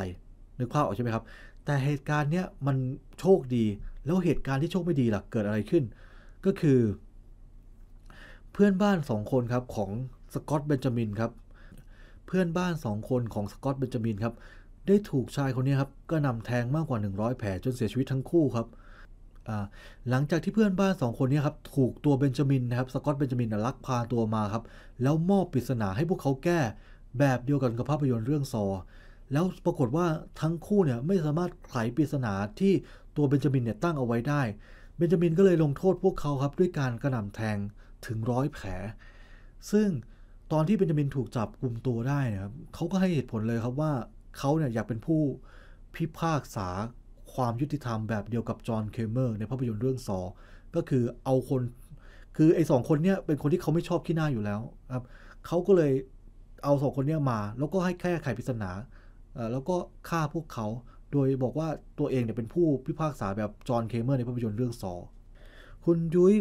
นึกภาพออกใช่ไหมครับแต่เหตุการณ์เนี้ยมันโชคดี แล้วเหตุการณ์ที่โชคไม่ดีล่ะเกิดอะไรขึ้น ก็คือ เพื่อนบ้านสองคนครับของสกอตเบนจามินครับเพื่อนบ้านสองคนของสกอตเบนจามินครับได้ถูกชายคนนี้ครับ ก็นำแทงมากกว่า 100 แผลจนเสียชีวิตทั้งคู่ครับหลังจากที่เพื่อนบ้านสองคนนี้ครับถูกตัวเบนจามินนะครับสกอตเบนจามินลักพาตัวมาครับแล้วมอบปริศนาให้พวกเขาแก้ แบบเดียวกันกับภาพยนตร์เรื่องซอแล้วปรากฏว่าทั้งคู่เนี่ยไม่สามารถไขปริศนาที่ตัวเบนจามินเนี่ยตั้งเอาไว้ได้ เบนจามินก็เลยลงโทษพวกเขาครับด้วยการกระหน่ำแทงถึงร้อยแผล ซึ่งตอนที่เบนจามินถูกจับกลุ่มตัวได้นะครับเขาก็ให้เหตุผลเลยครับว่าเขาเนี่ยอยากเป็นผู้พิพากษาความยุติธรรมแบบเดียวกับจอห์นเคเมอร์ในภาพยนตร์เรื่องซอก็คือเอาคนคือไอ้สองคนเนี่ยเป็นคนที่เขาไม่ชอบขี้หน้าอยู่แล้วครับเขาก็เลยเอาสองคนเนี่ยมา แล้วก็ให้แค่ไขปริศนาแล้วก็ฆ่าพวกเขาโดยบอกว่าตัวเองเนี่ยเป็นผู้พิพากษาแบบจอห์นเคเมอร์ในภาพยนตร์เรื่องซอคุณยุ้ย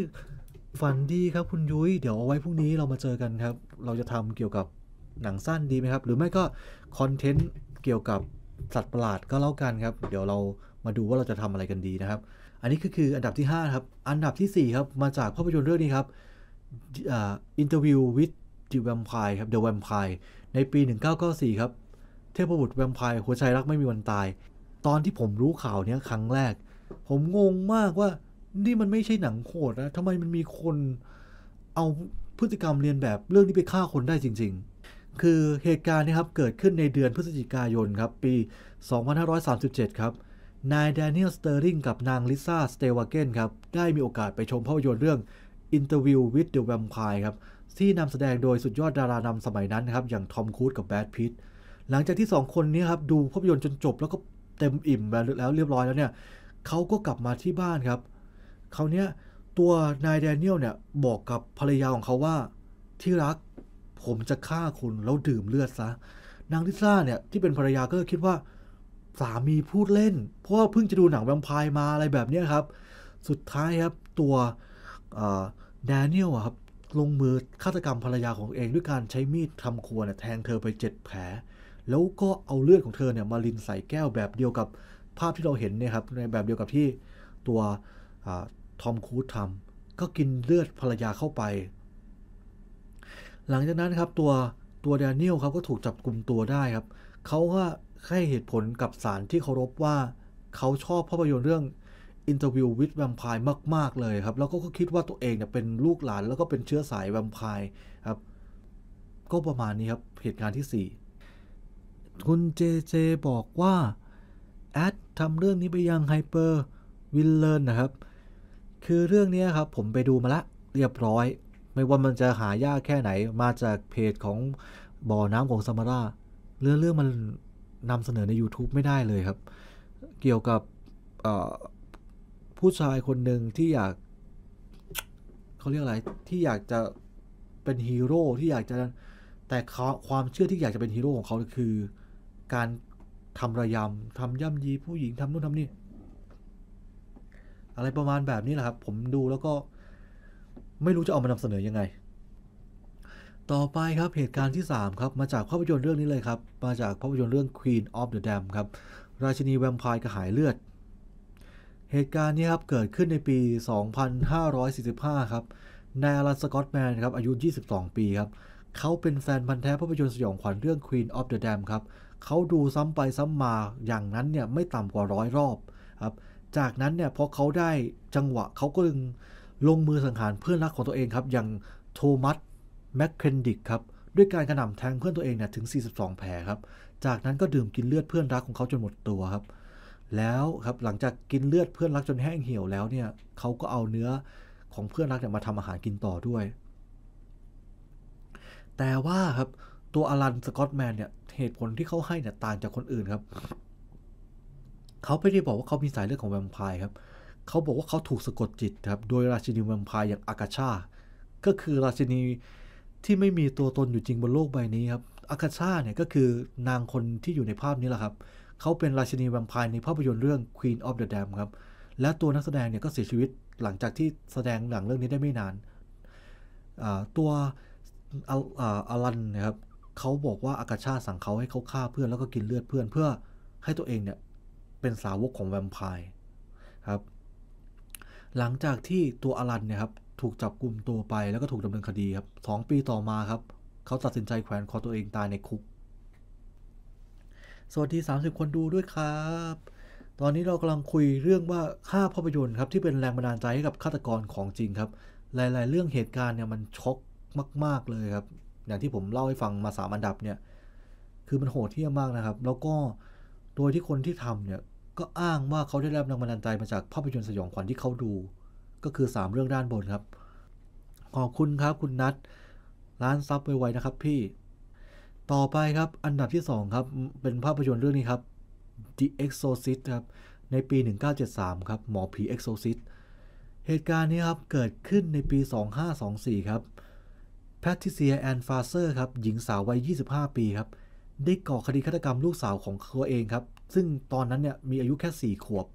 ฝันดีครับ คุณยุ้ยเดี๋ยวเอาไว้พรุ่งนี้เรามาเจอกันครับ เราจะทำเกี่ยวกับหนังสั้นดีไหมครับ หรือไม่ก็คอนเทนต์เกี่ยวกับสัตว์ประหลาดก็แล้วกันครับ เดี๋ยวเรามาดูว่าเราจะทำอะไรกันดีนะครับ อันนี้ก็คืออันดับที่5ครับอันดับที่4ครับมาจากภาพยนตร์เรื่องนี้ครับอินเตอร์วิววิดจิวแวมไพร์ครับเด e แวมไพร์ในปี 1994 ครับเทพบุตรแวมไพร์หัวใจรักไม่มีวันตาย ตอนที่ผมรู้ข่าวเนี้ยครั้งแรก ผมงงมากว่า นี่มันไม่ใช่หนังโหดนะทำไมมันมีคนเอาพฤติกรรมเรียนแบบเรื่องนี้ไปฆ่าคนได้จริงๆ คือเหตุการณ์นี้ครับเกิดขึ้นในเดือนพฤศจิกายนครับ ปี 2537 ครับ นายแดเนียล สเตอร์ริงกับนางลิซ่า สเตวาเกนครับ ได้มีโอกาสไปชมภาพยนตร์เรื่อง Interview with the Vampire ครับ ที่นำแสดงโดยสุดยอดดารานำสมัยนั้นครับอย่างทอมครูซกับแบทพิทหลังจากที่2คนนี้ครับดูภาพยนตร์จนจบ แล้วก็เต็มอิ่มแล้วเรียบร้อยแล้วเนี่ยเขาก็กลับมาที่บ้านครับเขาเนี้ยตัวนายแดเนียลเนี่ยบอกกับภรรยาของเขาว่าที่รักผมจะฆ่าคุณแล้วดื่มเลือดซะนางลิซ่าเนี่ยที่เป็นภรรยาก็คิดว่าสามีพูดเล่น เพราะว่าเพิ่งจะดูหนังแวมไพร์มาอะไรแบบนี้ครับ สุดท้ายครับตัวแดเนียลครับลงมือฆาตกรรมภรรยาของเองด้วยการใช้มีดทำครัวเนี่ยแทงเธอไปเจ็ดแผลแล้วก็เอาเลือดของเธอเนี่ยมาลินใส่แก้วแบบเดียวกับภาพที่เราเห็นนะครับ ในแบบเดียวกับที่ตัวทอมครูซทำก็กินเลือดภรรยาเข้าไป หลังจากนั้นครับ ตัวตัวแดเนียลครับ ก็ถูกจับกลุ่มตัวได้ครับเขาก็ให้เหตุผลกับสารที่เคารพว่าเขาชอบภาพยนตร์เรื่อง Interview with Vampire มาก ๆ เลยครับแล้วก็คิดว่าตัวเองเนี่ยเป็นลูกหลาน แล้วก็เป็นเชื้อสายแวมไพร์ครับก็ประมาณนี้ครับเหตุการณ์ที่ 4คุณเจเจบอกว่าแอดทำเรื่องนี้ไปยังไฮเปอร์วินเลนนะครับ คือเรื่องนี้ครับ ผมไปดูมาละเรียบร้อย ไม่ว่ามันจะหายากแค่ไหน มาจากเพจของบ่อน้ำของซามาร่าเรื่องเรื่อง มันนำเสนอใน YouTube ไม่ได้เลยครับ เกี่ยวกับผู้ชายคนหนึ่งที่อยาก เขาเรียกอะไร ที่อยากจะเป็นฮีโร่ที่อยากจะ แต่ความเชื่อที่อยากจะเป็นฮีโร่ของเขาคือการทำระยำทำย่ำยี ผู้หญิงทำนู่นทำนี่อะไรประมาณแบบนี้แหละครับผมดูแล้วก็ไม่รู้จะเอามานำเสนอยังไง ต่อไปครับเหตุการณ์ที่ 3 ครับ มาจากภาพยนตร์เรื่องนี้เลยครับ มาจากภาพยนตร์เรื่อง Queen of the Dam ครับ ราชินีแวมไพร์กระหายเลือด เหตุการณ์นี้ครับ เกิดขึ้นในปี 2545 ครับนายอลันสกอตแมนครับอายุ 22 ปีครับเขาเป็นแฟนพันธ์แท้ภาพยนตร์สยองขวัญเรื่อง Queen of the Dam ครับเขาดูซ้ำไปซ้ำมาอย่างนั้นเนี่ย ไม่ต่ำกว่าร้อยรอบครับจากนั้นเนี่ยพอเขาได้จังหวะเขาก็เลยลงมือสังหารเพื่อนรักของตัวเองครับอย่างโทมัสแมคเคนดิกครับด้วยการกระหน่ำแทงเพื่อนตัวเองเนี่ยถึง 42 แผลครับจากนั้นก็ดื่มกินเลือดเพื่อนรักของเขาจนหมดตัวครับ แล้วครับหลังจากกินเลือดเพื่อนรักจนแห้งเหี่ยวแล้วเนี่ยเขาก็เอาเนื้อของเพื่อนรักเนี่ยมาทำอาหารกินต่อด้วย แต่ว่าครับตัวอลันสกอตแมนเนี่ยเหตุผลที่เขาให้เนี่ยต่างจากคนอื่นครับ เขาไม่ได้บอกว่าเขามีสายเลือดของแวมไพร์ครับเขาบอกว่าเขาถูกสะกดจิตครับโดยราชินีแวมไพร์อย่างอากาชา ก็คือราชินีที่ไม่มีตัวตนอยู่จริงบนโลกใบนี้ครับอากาชาเนี่ยก็คือนางคนที่อยู่ในภาพนี้แหละครับเขาเป็นราชินีแวมไพร์ในภาพยนตร์เรื่อง Queen of the Dam ครับและตัวนักแสดงเนี่ยก็เสียชีวิตหลังจากที่แสดงหลังเรื่องนี้ได้ไม่นานตัวอลันนะครับเขาบอกว่าอากาชาสั่งเขาให้เขาฆ่าเพื่อนแล้วก็กินเลือดเพื่อนเพื่อให้ตัวเองเนี่ยเป็นสาวกของแวมไพร์ครับ หลังจากที่ตัวอลันเนี่ยครับถูกจับกลุ่มตัวไปแล้วก็ถูกดำเนินคดีครับสองปีต่อมาครับ เขาตัดสินใจแขวนคอตัวเองตายในคุกสวัสดี 30 คนดูด้วยครับ ตอนนี้เรากำลังคุยเรื่องว่าค่าภาพยนตร์ครับที่เป็นแรงบันดาลใจให้กับฆาตกรของจริงครับ หลาย ๆเรื่องเหตุการณ์เนี่ยมันช็อกมาก ๆเลยครับอย่างที่ผมเล่าให้ฟังมาสามอันดับเนี่ย คือมันโหดเที่ยมมากนะครับ แล้วก็โดยที่คนที่ทำเนี่ย ก็อ้างว่าเขาได้รับแรงบันดาลใจมาจากภาพยนตร์สยองขวัญที่เขาดู ก็คือ 3 เรื่องด้านบนครับ ขอบคุณครับคุณนัทร้านซับไวๆนะครับพี่ ต่อไปครับอันดับที่2ครับเป็นภาพยนตร์เรื่องนี้ครับ The Exorcist ครับ ในปี 1973ครับหมอผี Exorcist เหตุการณ์นี้ครับเกิดขึ้นในปี 2524 ครับแพทริเซียแอนฟาเซอร์ครับหญิงสาววัย 25 ปีครับได้ก่อคดีฆาตกรรมลูกสาวของตัวเองครับ ซึ่งตอนนั้นเนี่ยมีอายุแค่ 4 ขวบ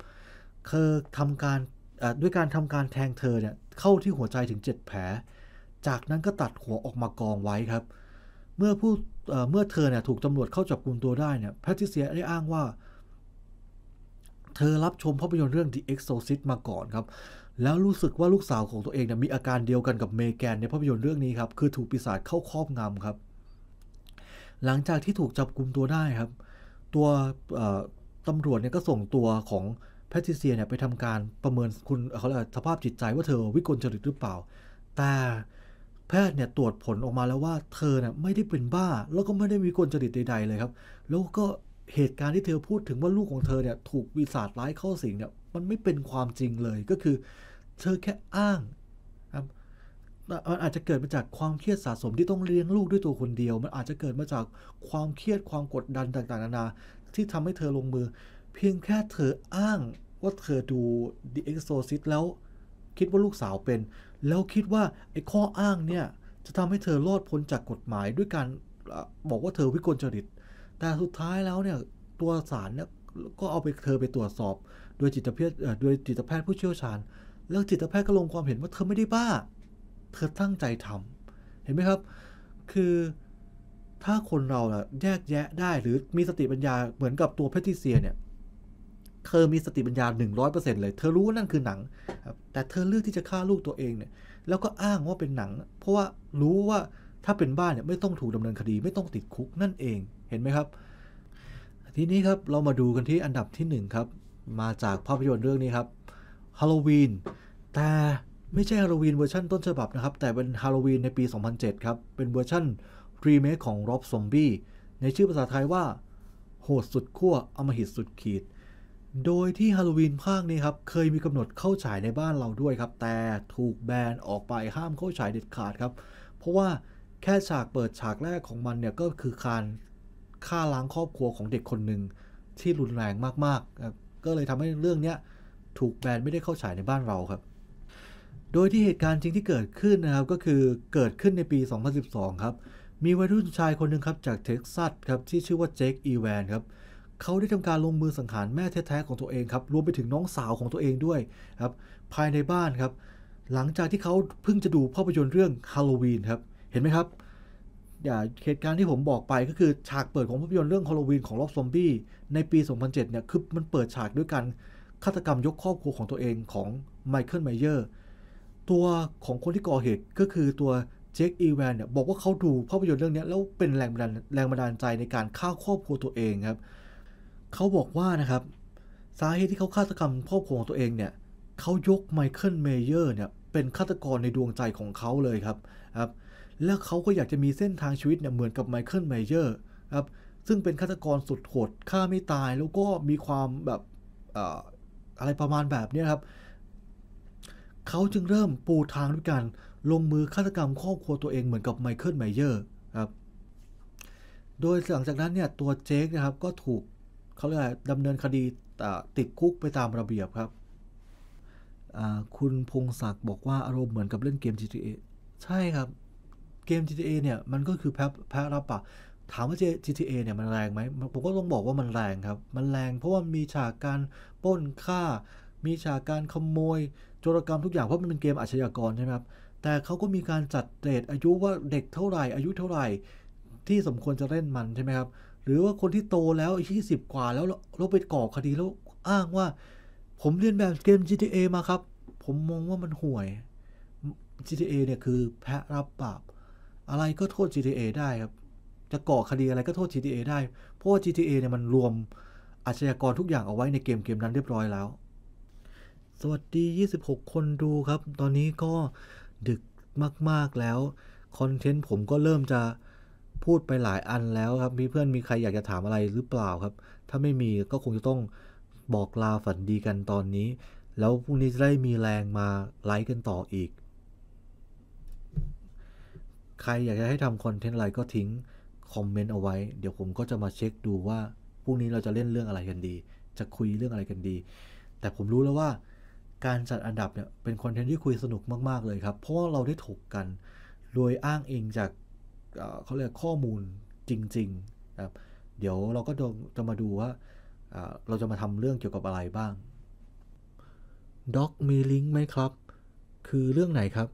เธอทำการด้วยการทำการแทงเธอเนี่ยเข้าที่หัวใจถึง 7 แผล จากนั้นก็ตัดหัวออกมากองไว้ครับ เมื่อผู้เมื่อเธอเนี่ยถูกตำรวจเข้าจับกลุมตัวได้เนี่ยแพทริเซียได้อ้างว่า เธอรับชมภาพยนตร์เรื่อง The Exorcist มาก่อนครับแล้ว รู้สึกว่าลูกสาวของตัวเองเนี่ยมีอาการเดียวกันกับเมแกนในภาพยนตร์เรื่องนี้ครับคือถูกปีศาจเข้าครอบงำครับ หลังจากที่ถูกจับกลุมตัวได้ครับ ตัวตำรวจเนี่ยก็ส่งตัวของแพทริเซียเนี่ยไปทำการประเมินคุณเขาเรียกสภาพจิตใจว่าเธอวิกลจริตหรือเปล่า แต่แพทย์เนี่ยตรวจผลออกมาแล้วว่าเธอเนี่ยไม่ได้เป็นบ้า แล้วก็ไม่ได้วิกลจริตใด ๆ เลยครับ แล้วก็เหตุการณ์ที่เธอพูดถึงว่าลูกของเธอเนี่ยถูกวิสาดร้ายเข้าสิงเนี่ยมันไม่เป็นความจริงเลยก็คือเธอแค่อ้างครับมันอาจจะเกิดมาจากความเครียดสะสมที่ต้องเลี้ยงลูกด้วยตัวคนเดียว มันอาจจะเกิดมาจากความเครียดความกดดันต่างๆนานา ที่ทำให้เธอลงมือ เพียงแค่เธออ้างว่าเธอดู The Exorcist แล้วคิดว่าลูกสาวเป็น แล้วคิดว่า ไอ้ข้ออ้างเนี่ย จะทำให้เธอรอดพ้นจากกฎหมายด้วยการบอกว่าเธอวิกลจริตแต่สุดท้ายแล้วเนี่ยตัวสารเนี่ยก็เอาไปเธอไปตรวจสอบโดยจิตแพทย์โดยจิตแพทย์ผู้เชี่ยวชาญแล้วจิตแพทย์ก็ลงความเห็นว่าเธอไม่ได้บ้า เธอตั้งใจทำเห็นไหมครับ คือถ้าคนเราอะแยกแยะได้หรือมีสติปัญญาเหมือนกับตัวแพทิเซียเนี่ย เธอมีสติปัญญา 100%เลย เธอรู้ว่านั่นคือหนัง แต่เธอเลือกที่จะฆ่าลูกตัวเองเนี่ย แล้วก็อ้างว่าเป็นหนัง เพราะว่ารู้ว่าถ้าเป็นบ้านเนี่ยไม่ต้องถูกดำเนินคดีไม่ต้องติดคุกนั่นเอง เห็นไหมครับ ทีนี้ครับเรามาดูกันที่อันดับที่1ครับ มาจากภาพยนตร์เรื่องนี้ครับฮาโลวีนแต่ไม่ใช่ฮาโลวีนเวอร์ชันต้นฉบับนะครับ แต่เป็นฮาโลวีนในปี 2007 ครับ เป็นเวอร์ชันรีเมคของร็อบซอมบี้ในชื่อภาษาไทยว่า โหดสุดขั้วอมหิตสุดขีด โดยที่ฮาโลวีนภาคนี้ครับ เคยมีกำหนดเข้าฉายในบ้านเราด้วยครับ แต่ถูกแบนออกไปห้ามเข้าฉายเด็ดขาดครับ เพราะว่าแค่ฉากเปิดฉากแรกของมันเนี่ย ก็คือการฆ่าล้างครอบครัวของเด็กคนหนึ่งที่รุนแรงมากๆ ก็เลยทำให้เรื่องเนี้ยถูกแบนไม่ได้เข้าฉายในบ้านเราครับ โดยที่เหตุการณ์จริงที่เกิดขึ้นนะครับ ก็คือเกิดขึ้นในปี 2012 ครับ มีวัยรุ่นชายคนหนึ่งครับจากเท็กซัสครับที่ชื่อว่าเจค อีแวนครับเขาได้ทำการลงมือสังหารแม่แท้ๆของตัวเองครับ รวมไปถึงน้องสาวของตัวเองด้วยครับ ภายในบ้านครับ หลังจากที่เขาเพิ่งจะดูภาพยนตร์เรื่องฮาโลวีนครับ เห็นไหมครับอย่าเหตุการณ์ที่ผมบอกไปก็คือฉากเปิดของภาพยนตร์เรื่องฮาลลวีนของล็อบซอมบี้ในปี2007เนี่ยคือมันเปิดฉากด้วยกันฆาตกรรมยกครอบครัวของตัวเองของไมเคิลไมเยอร์ตัวของคนที่ก่อเหตุก็คือตัวเจคอีแวนเนี่ยบอกว่าเขาดูภาพยนตร์เรื่องนี้แล้วเป็นแรงบันดาลแรงบันดาลใจในการฆ่าครอบครัวตัวเองครับเขาบอกว่านะครับ สาเหตุที่เขาฆาตกรรมครอบครัวของตัวเองเนี่ยเขายกไมเคิลเมเยอร์เนี่ยเป็นฆาตกรในดวงใจของเขาเลยครับครับ แล้วเขาก็อยากจะมีเส้นทางชีวิตเนี่ยเหมือนกับไมเคิลเมเยอร์ครับซึ่งเป็นฆาตกรสุดโหดฆ่าไม่ตายแล้วก็มีความแบบอะไรประมาณแบบนี้ครับ เขาจึงเริ่มปูทางด้วยการลงมือฆาตกรรมครอบครัวตัวเองเหมือนกับไมเคิลไมเยอร์ครับ โดยหลังจากนั้นเนี่ย ตัวเจคนะครับก็ถูกเขาเรียกดำเนินคดีติดคุกไปตามระเบียบครับ คุณพงศักดิ์บอกว่าอารมณ์เหมือนกับเล่นเกม GTA ใช่ครับ เกม GTA เนี่ยมันก็คือแพ้แพ้รับปะถามว่า GTA เนี่ยมันแรงไหม ผมก็ต้องบอกว่ามันแรงครับ มันแรงเพราะว่ามีฉากการป้นฆ่ามีฉากการขโมยโจรกรรมทุกอย่างเพราะมันเป็นเกมอาชญากรใช่ไหมครับแต่เขาก็มีการจัดเรทอายุว่าเด็กเท่าไหร่อายุเท่าไหร่ที่สมควรจะเล่นมันใช่ไหมครับหรือว่าคนที่โตแล้วอายุสิบกว่าแล้วเราไปก่อคดีแล้วอ้างว่า ผมเรียนแบบเกม GTA มาครับผมมองว่ามันห่วย GTA เนี่ยคือแพะรับบาปอะไรก็โทษ GTA ได้ครับจะก่อคดีอะไรก็โทษ GTA ได้เพราะว่า GTA เนี่ยมันรวมอาชญากรทุกอย่างเอาไว้ในเกมเกมนั้นเรียบร้อยแล้ว สวัสดี 26 คนดูครับ ตอนนี้ก็ดึกมาก ๆ แล้ว คอนเทนต์ผมก็เริ่มจะพูดไปหลายอันแล้วครับ มีเพื่อนมีใครอยากจะถามอะไรหรือเปล่าครับ ถ้าไม่มีก็คงจะต้องบอกลาฝันดีกันตอนนี้ แล้วพรุ่งนี้จะได้มีแรงมาไลฟ์กันต่ออีก ใครอยากจะให้ทำคอนเทนต์อะไรก็ทิ้งคอมเมนต์เอาไว้ เดี๋ยวผมก็จะมาเช็คดูว่าพรุ่งนี้เราจะเล่นเรื่องอะไรกันดี จะคุยเรื่องอะไรกันดี แต่ผมรู้แล้วว่าการจัดอันดับเนี่ยเป็นคอนเทนต์ที่คุยสนุกมาก ๆ เลยครับ เพราะว่าเราได้ถกกันโดยอ้างเองจากเขาเรียกข้อมูลจริงๆครับ เดี๋ยวเราก็จะมาดูว่าเราจะมาทำเรื่องเกี่ยวกับอะไรบ้าง ด็อกมีลิงก์ไหมครับ คือเรื่องไหนครับ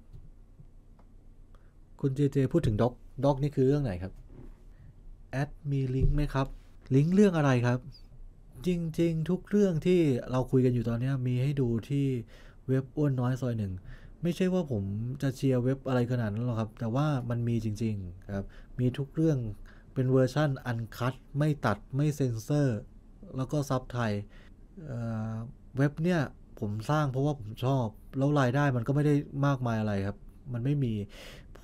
คุณเจเจพูดถึงด็อกด็อกนี่คือเรื่องไหนครับ แอดมีลิงก์ไหมครับลิงก์เรื่องอะไรครับ จริงๆ ทุกเรื่องที่เราคุยกันอยู่ตอนนี้มีให้ดูที่เว็บอ้วนน้อยซอยหนึ่งไม่ใช่ว่าผมจะเชียร์เว็บอะไรขนาดนั้นหรอกครับ แต่ว่ามันมีจริง ๆ ครับ มีทุกเรื่องเป็นเวอร์ชั่นอันคัดไม่ตัดไม่เซ็นเซอร์ แล้วก็ซับไทยเเว็บเนี่ยผมสร้างเพราะว่าผมชอบแล้วรายได้มันก็ไม่ได้มากมายอะไรครับ มันไม่มี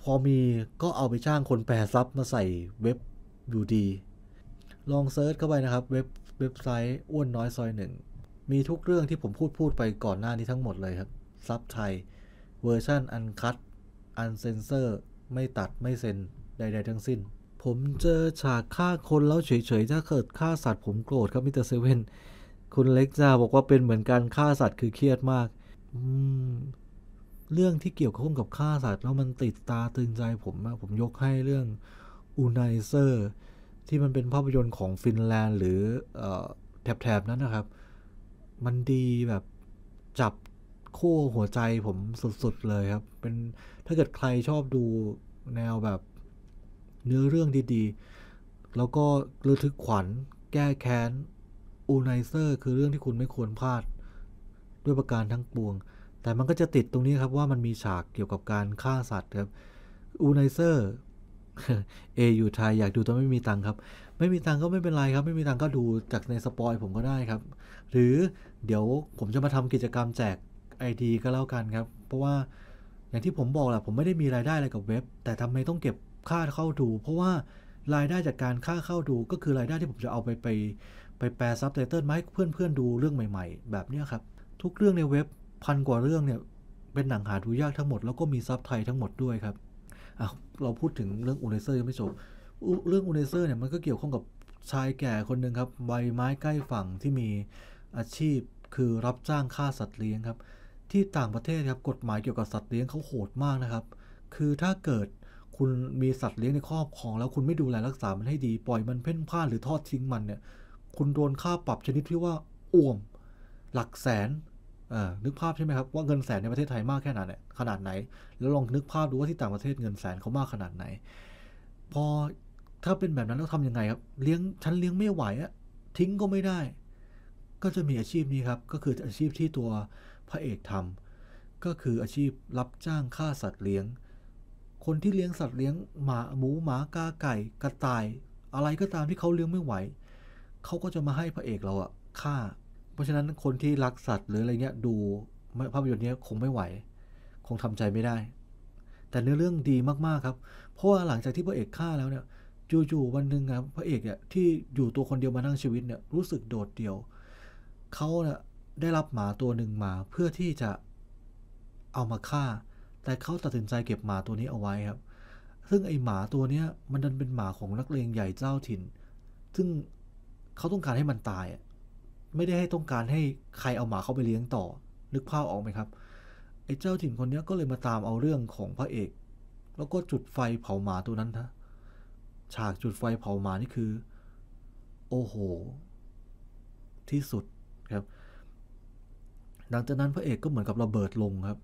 พอมีก็เอาไปจ้างคนแปลซับมาใส่เว็บอยู่ดีลองเซิร์ชเข้าไปนะครับเว็บเว็บไซต์อ้วนน้อยซอยหนึ่งมีทุกเรื่องที่ผมพูดพูดไปก่อนหน้านี้ทั้งหมดเลยครับ ซับไทย เวอร์ชันอันคัดอันเซนเซอร์ ไม่ตัดไม่เซนใด ๆ ทั้งสิ้น ผมเจอฉากฆ่าคนแล้วเฉยๆ ถ้าเกิดฆ่าสัตว์ผมโกรธครับมิสเตอร์เซเว่นคุณเล็กจาบอกว่าเป็นเหมือนการฆ่าสัตว์คือเครียดมากอืมเรื่องที่เกี่ยวข้องกับฆ่าสัตว์แล้วมันติดตาตึงใจผมมากผมยกให้เรื่องอูไนเซอร์ที่มันเป็นภาพยนตร์ของฟินแลนด์หรือแถบแถบนั้นนะครับ มันดีแบบจับคู่หัวใจผมสุดๆเลยครับเป็นถ้าเกิดใครชอบดูแนวแบบเนื้อเรื่องดีๆ แล้วก็ระทึกขวัญแก้แค้นอูไนเซอร์คือเรื่องที่คุณไม่ควรพลาดด้วยประการทั้งปวง แต่มันก็จะติดตรงนี้ครับว่ามันมีฉากเกี่ยวกับการฆ่าสัตว์ครับอูไนเซอร์เออยู่ไทยอยากดูตอนไม่มีตังค์ครับไม่มีตังค์ก็ไม่เป็นไรครับไม่มีตังค์ก็ดูจากในสปอยผมก็ได้ครับ หรือเดี๋ยวผมจะมาทำกิจกรรมแจกไอดีก็แล้วกันครับเพราะว่า อย่างที่ผมบอกแหละผมไม่ได้มีรายได้อะไรกับเว็บ แต่ทำไมต้องเก็บค่าเข้าดู เพราะว่ารายได้จากการค่าเข้าดูก็คือรายได้ที่ผมจะเอาไป ไปไปแปลซับไตเติลมาให้เพื่อนๆดูเรื่องใหม่ๆ แบบนี้ครับทุกเรื่องในเว็บพันกว่าเรื่องเนี่ยเป็นหนังหาดูยากทั้งหมดแล้วก็มีซับไทยทั้งหมดด้วยครับอะเราพูดถึงเรื่องอูเลเซอร์ยังไม่จบ เรื่องอูเลเซอร์เนี่ยมันก็เกี่ยวข้องกับชายแก่คนหนึ่งครับใบไม้ใกล้ฝั่งที่มีอาชีพคือรับจ้างฆ่าสัตว์เลี้ยงครับที่ต่างประเทศครับกฎหมายเกี่ยวกับสัตว์เลี้ยงเขาโหดมากนะครับ คือถ้าเกิดคุณมีสัตว์เลี้ยงในครอบครอง แล้วคุณไม่ดูแลรักษามันให้ดีปล่อยมันเพ่นพ่านหรือทอดทิ้งมันเนี่ยคุณโดนค่าปรับชนิดที่ว่าอ่วม หลักแสนนึกภาพใช่ไหมครับว่าเงินแสนในประเทศไทยมากแค่ไหนขนาดไหนแล้วลองนึกภาพดูว่าที่ต่างประเทศเงินแสนเขามากขนาดไหน พอถ้าเป็นแบบนั้นแล้วทำยังไงครับเลี้ยงฉันเลี้ยงไม่ไหวอะทิ้งก็ไม่ได้ ก็จะมีอาชีพนี้ครับ ก็คืออาชีพที่ตัวพระเอกทำก็คืออาชีพรับจ้างฆ่าสัตว์เลี้ยง คนที่เลี้ยงสัตว์เลี้ยงหมาหมูหมากาไก่ กระต่าย อะไรก็ตามที่เขาเลี้ยงไม่ไหวเขาก็จะมาให้พระเอกเราอะฆ่าเพราะฉะนั้นคนที่รักสัตว์หรืออะไรเงี้ยดูภาพยนตร์นี้คงไม่ไหว คงทำใจไม่ได้ แต่เนื้อเรื่องดีมากๆครับ เพราะว่าหลังจากที่พระเอกฆ่าแล้วเนี่ยจู่ๆวันหนึ่งครับพระเอกเนี่ยที่อยู่ตัวคนเดียวมานั่งชีวิตเนี่ยรู้สึกโดดเดี่ยวเขาเนี่ยได้รับหมาตัวหนึ่งมาเพื่อที่จะเอามาฆ่า แต่เขาตัดสินใจเก็บหมาตัวนี้เอาไว้ครับ ซึ่งไอหมาตัวเนี้ยมันดันเป็นหมาของนักเลงใหญ่เจ้าถิ่น ซึ่งเขาต้องการให้มันตายอะไม่ได้ให้ต้องการให้ใครเอาหมาเขาไปเลี้ยงต่อ นึกภาพออกไหมครับไอ้เจ้าถิ่นคนนี้ก็เลยมาตามเอาเรื่องของพระเอก แล้วก็จุดไฟเผาหมาตัวนั้นนะ ฉากจุดไฟเผาหมานี่คือโอ้โหที่สุดครับหลังจากนั้นพระเอกก็เหมือนกับระเบิดลงครับ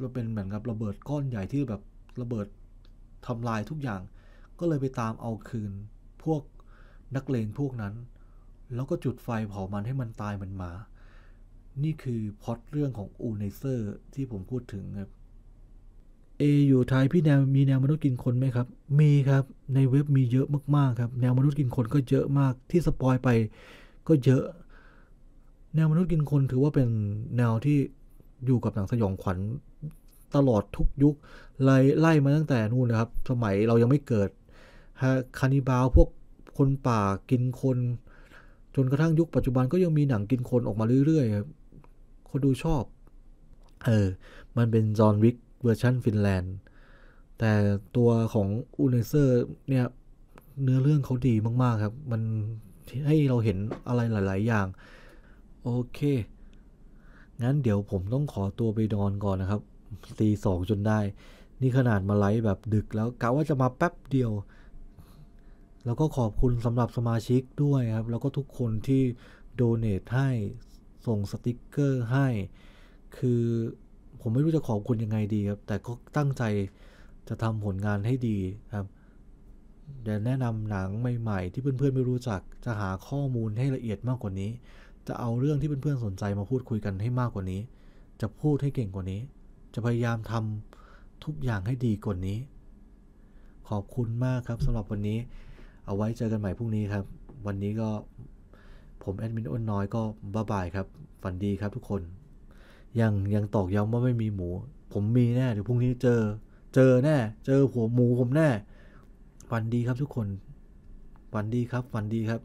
เราเป็นเหมือนกับระเบิดก้อนใหญ่ที่แบบระเบิดทำลายทุกอย่าง ก็เลยไปตามเอาคืนพวกนักเลงพวกนั้นแล้วก็จุดไฟเผา มันให้มันตายเหมือนหมา นี่คือพอดเรื่องของอูเนเซอร์ที่ผมพูดถึงครับ เออยู่ไทยพี่แนวมีแนวมนุษย์กินคนไหมครับ มีครับ ในเว็บมีเยอะมากๆครับ แนวมนุษย์กินคนก็เยอะมากที่สปอยไปก็เยอะ แนวมนุษย์กินคนถือว่าเป็นแนวที่อยู่กับหนังสยองขวัญตลอดทุกยุคไล่ไล่มาตั้งแต่นู่นนะครับ สมัยเรายังไม่เกิดฮะคานิบาลพวกคนป่ากินคนจนกระทั่งยุคปัจจุบันก็ยังมีหนังกินคนออกมาเรื่อย ๆครับคนดูชอบ เออ มันเป็นจอห์นวิกเวอร์ชันฟินแลนด์ แต่ตัวของอูเนเซอร์เนี่ย เนื้อเรื่องเขาดีมาก ๆ ครับ มันให้เราเห็นอะไรหลาย ๆอย่าง โอเค งั้นเดี๋ยวผมต้องขอตัวไปนอนก่อนนะครับตีสองจนได้ นี่ขนาดมาไลฟ์แบบดึกแล้วกะว่าจะมาแป๊บเดียวแล้วก็ขอบคุณสำหรับสมาชิกด้วยครับแล้วก็ทุกคนที่โดเนทให้ส่งสติกเกอร์ให้ คือผมไม่รู้จะขอบคุณยังไงดีครับ แต่ก็ตั้งใจจะทำผลงานให้ดีครับ จะแนะนำหนังใหม่ๆ ที่เพื่อนๆไม่รู้จัก จะหาข้อมูลให้ละเอียดมากกว่านี้ จะเอาเรื่องที่เพื่อนๆสนใจมาพูดคุยกันให้มากกว่านี้ จะพูดให้เก่งกว่านี้ จะพยายามทำทุกอย่างให้ดีกว่านี้ ขอบคุณมากครับสำหรับวันนี้เอาไว้เจอกันใหม่พรุ่งนี้ครับ วันนี้ก็ผมแอดมินอ้นน้อยก็บ๊ายบายครับฝันดีครับทุกคน ยังยังตอกย้ำว่าไม่มีหมู ผมมีแน่เดี๋ยวพรุ่งนี้เจอเจอแน่เจอหัวหมูผมแน่ฝันดีครับทุกคนฝันดีครับฝันดีครับ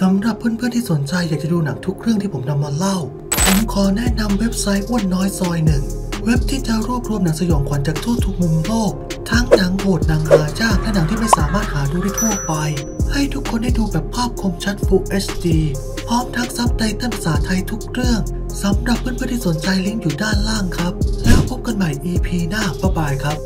สำหรับเพื่อนๆที่สนใจอยากจะดูหนังทุกเรื่องที่ผมนำมาเล่าผมขอแนะนำเว็บไซต์อ้วนน้อยซอยหนึ่งเว็บที่จะรวบรวมหนังสยองขวัญจากทั่วทุกมุมโลก ทั้งหนังโหดหนังหา้ากและหนังที่ไม่สามารถหาดูได้ทั่วไป ให้ทุกคนได้ดูแบบภาพคมชัด Full HD พร้อมทั้งซับไตเติลภาษาไทยทุกเรื่อง สำหรับเพื่อนๆที่สนใจลิงก์อยู่ด้านล่างครับ แล้วพบกันใหม่ EP หน้าบ๊ายบายครับ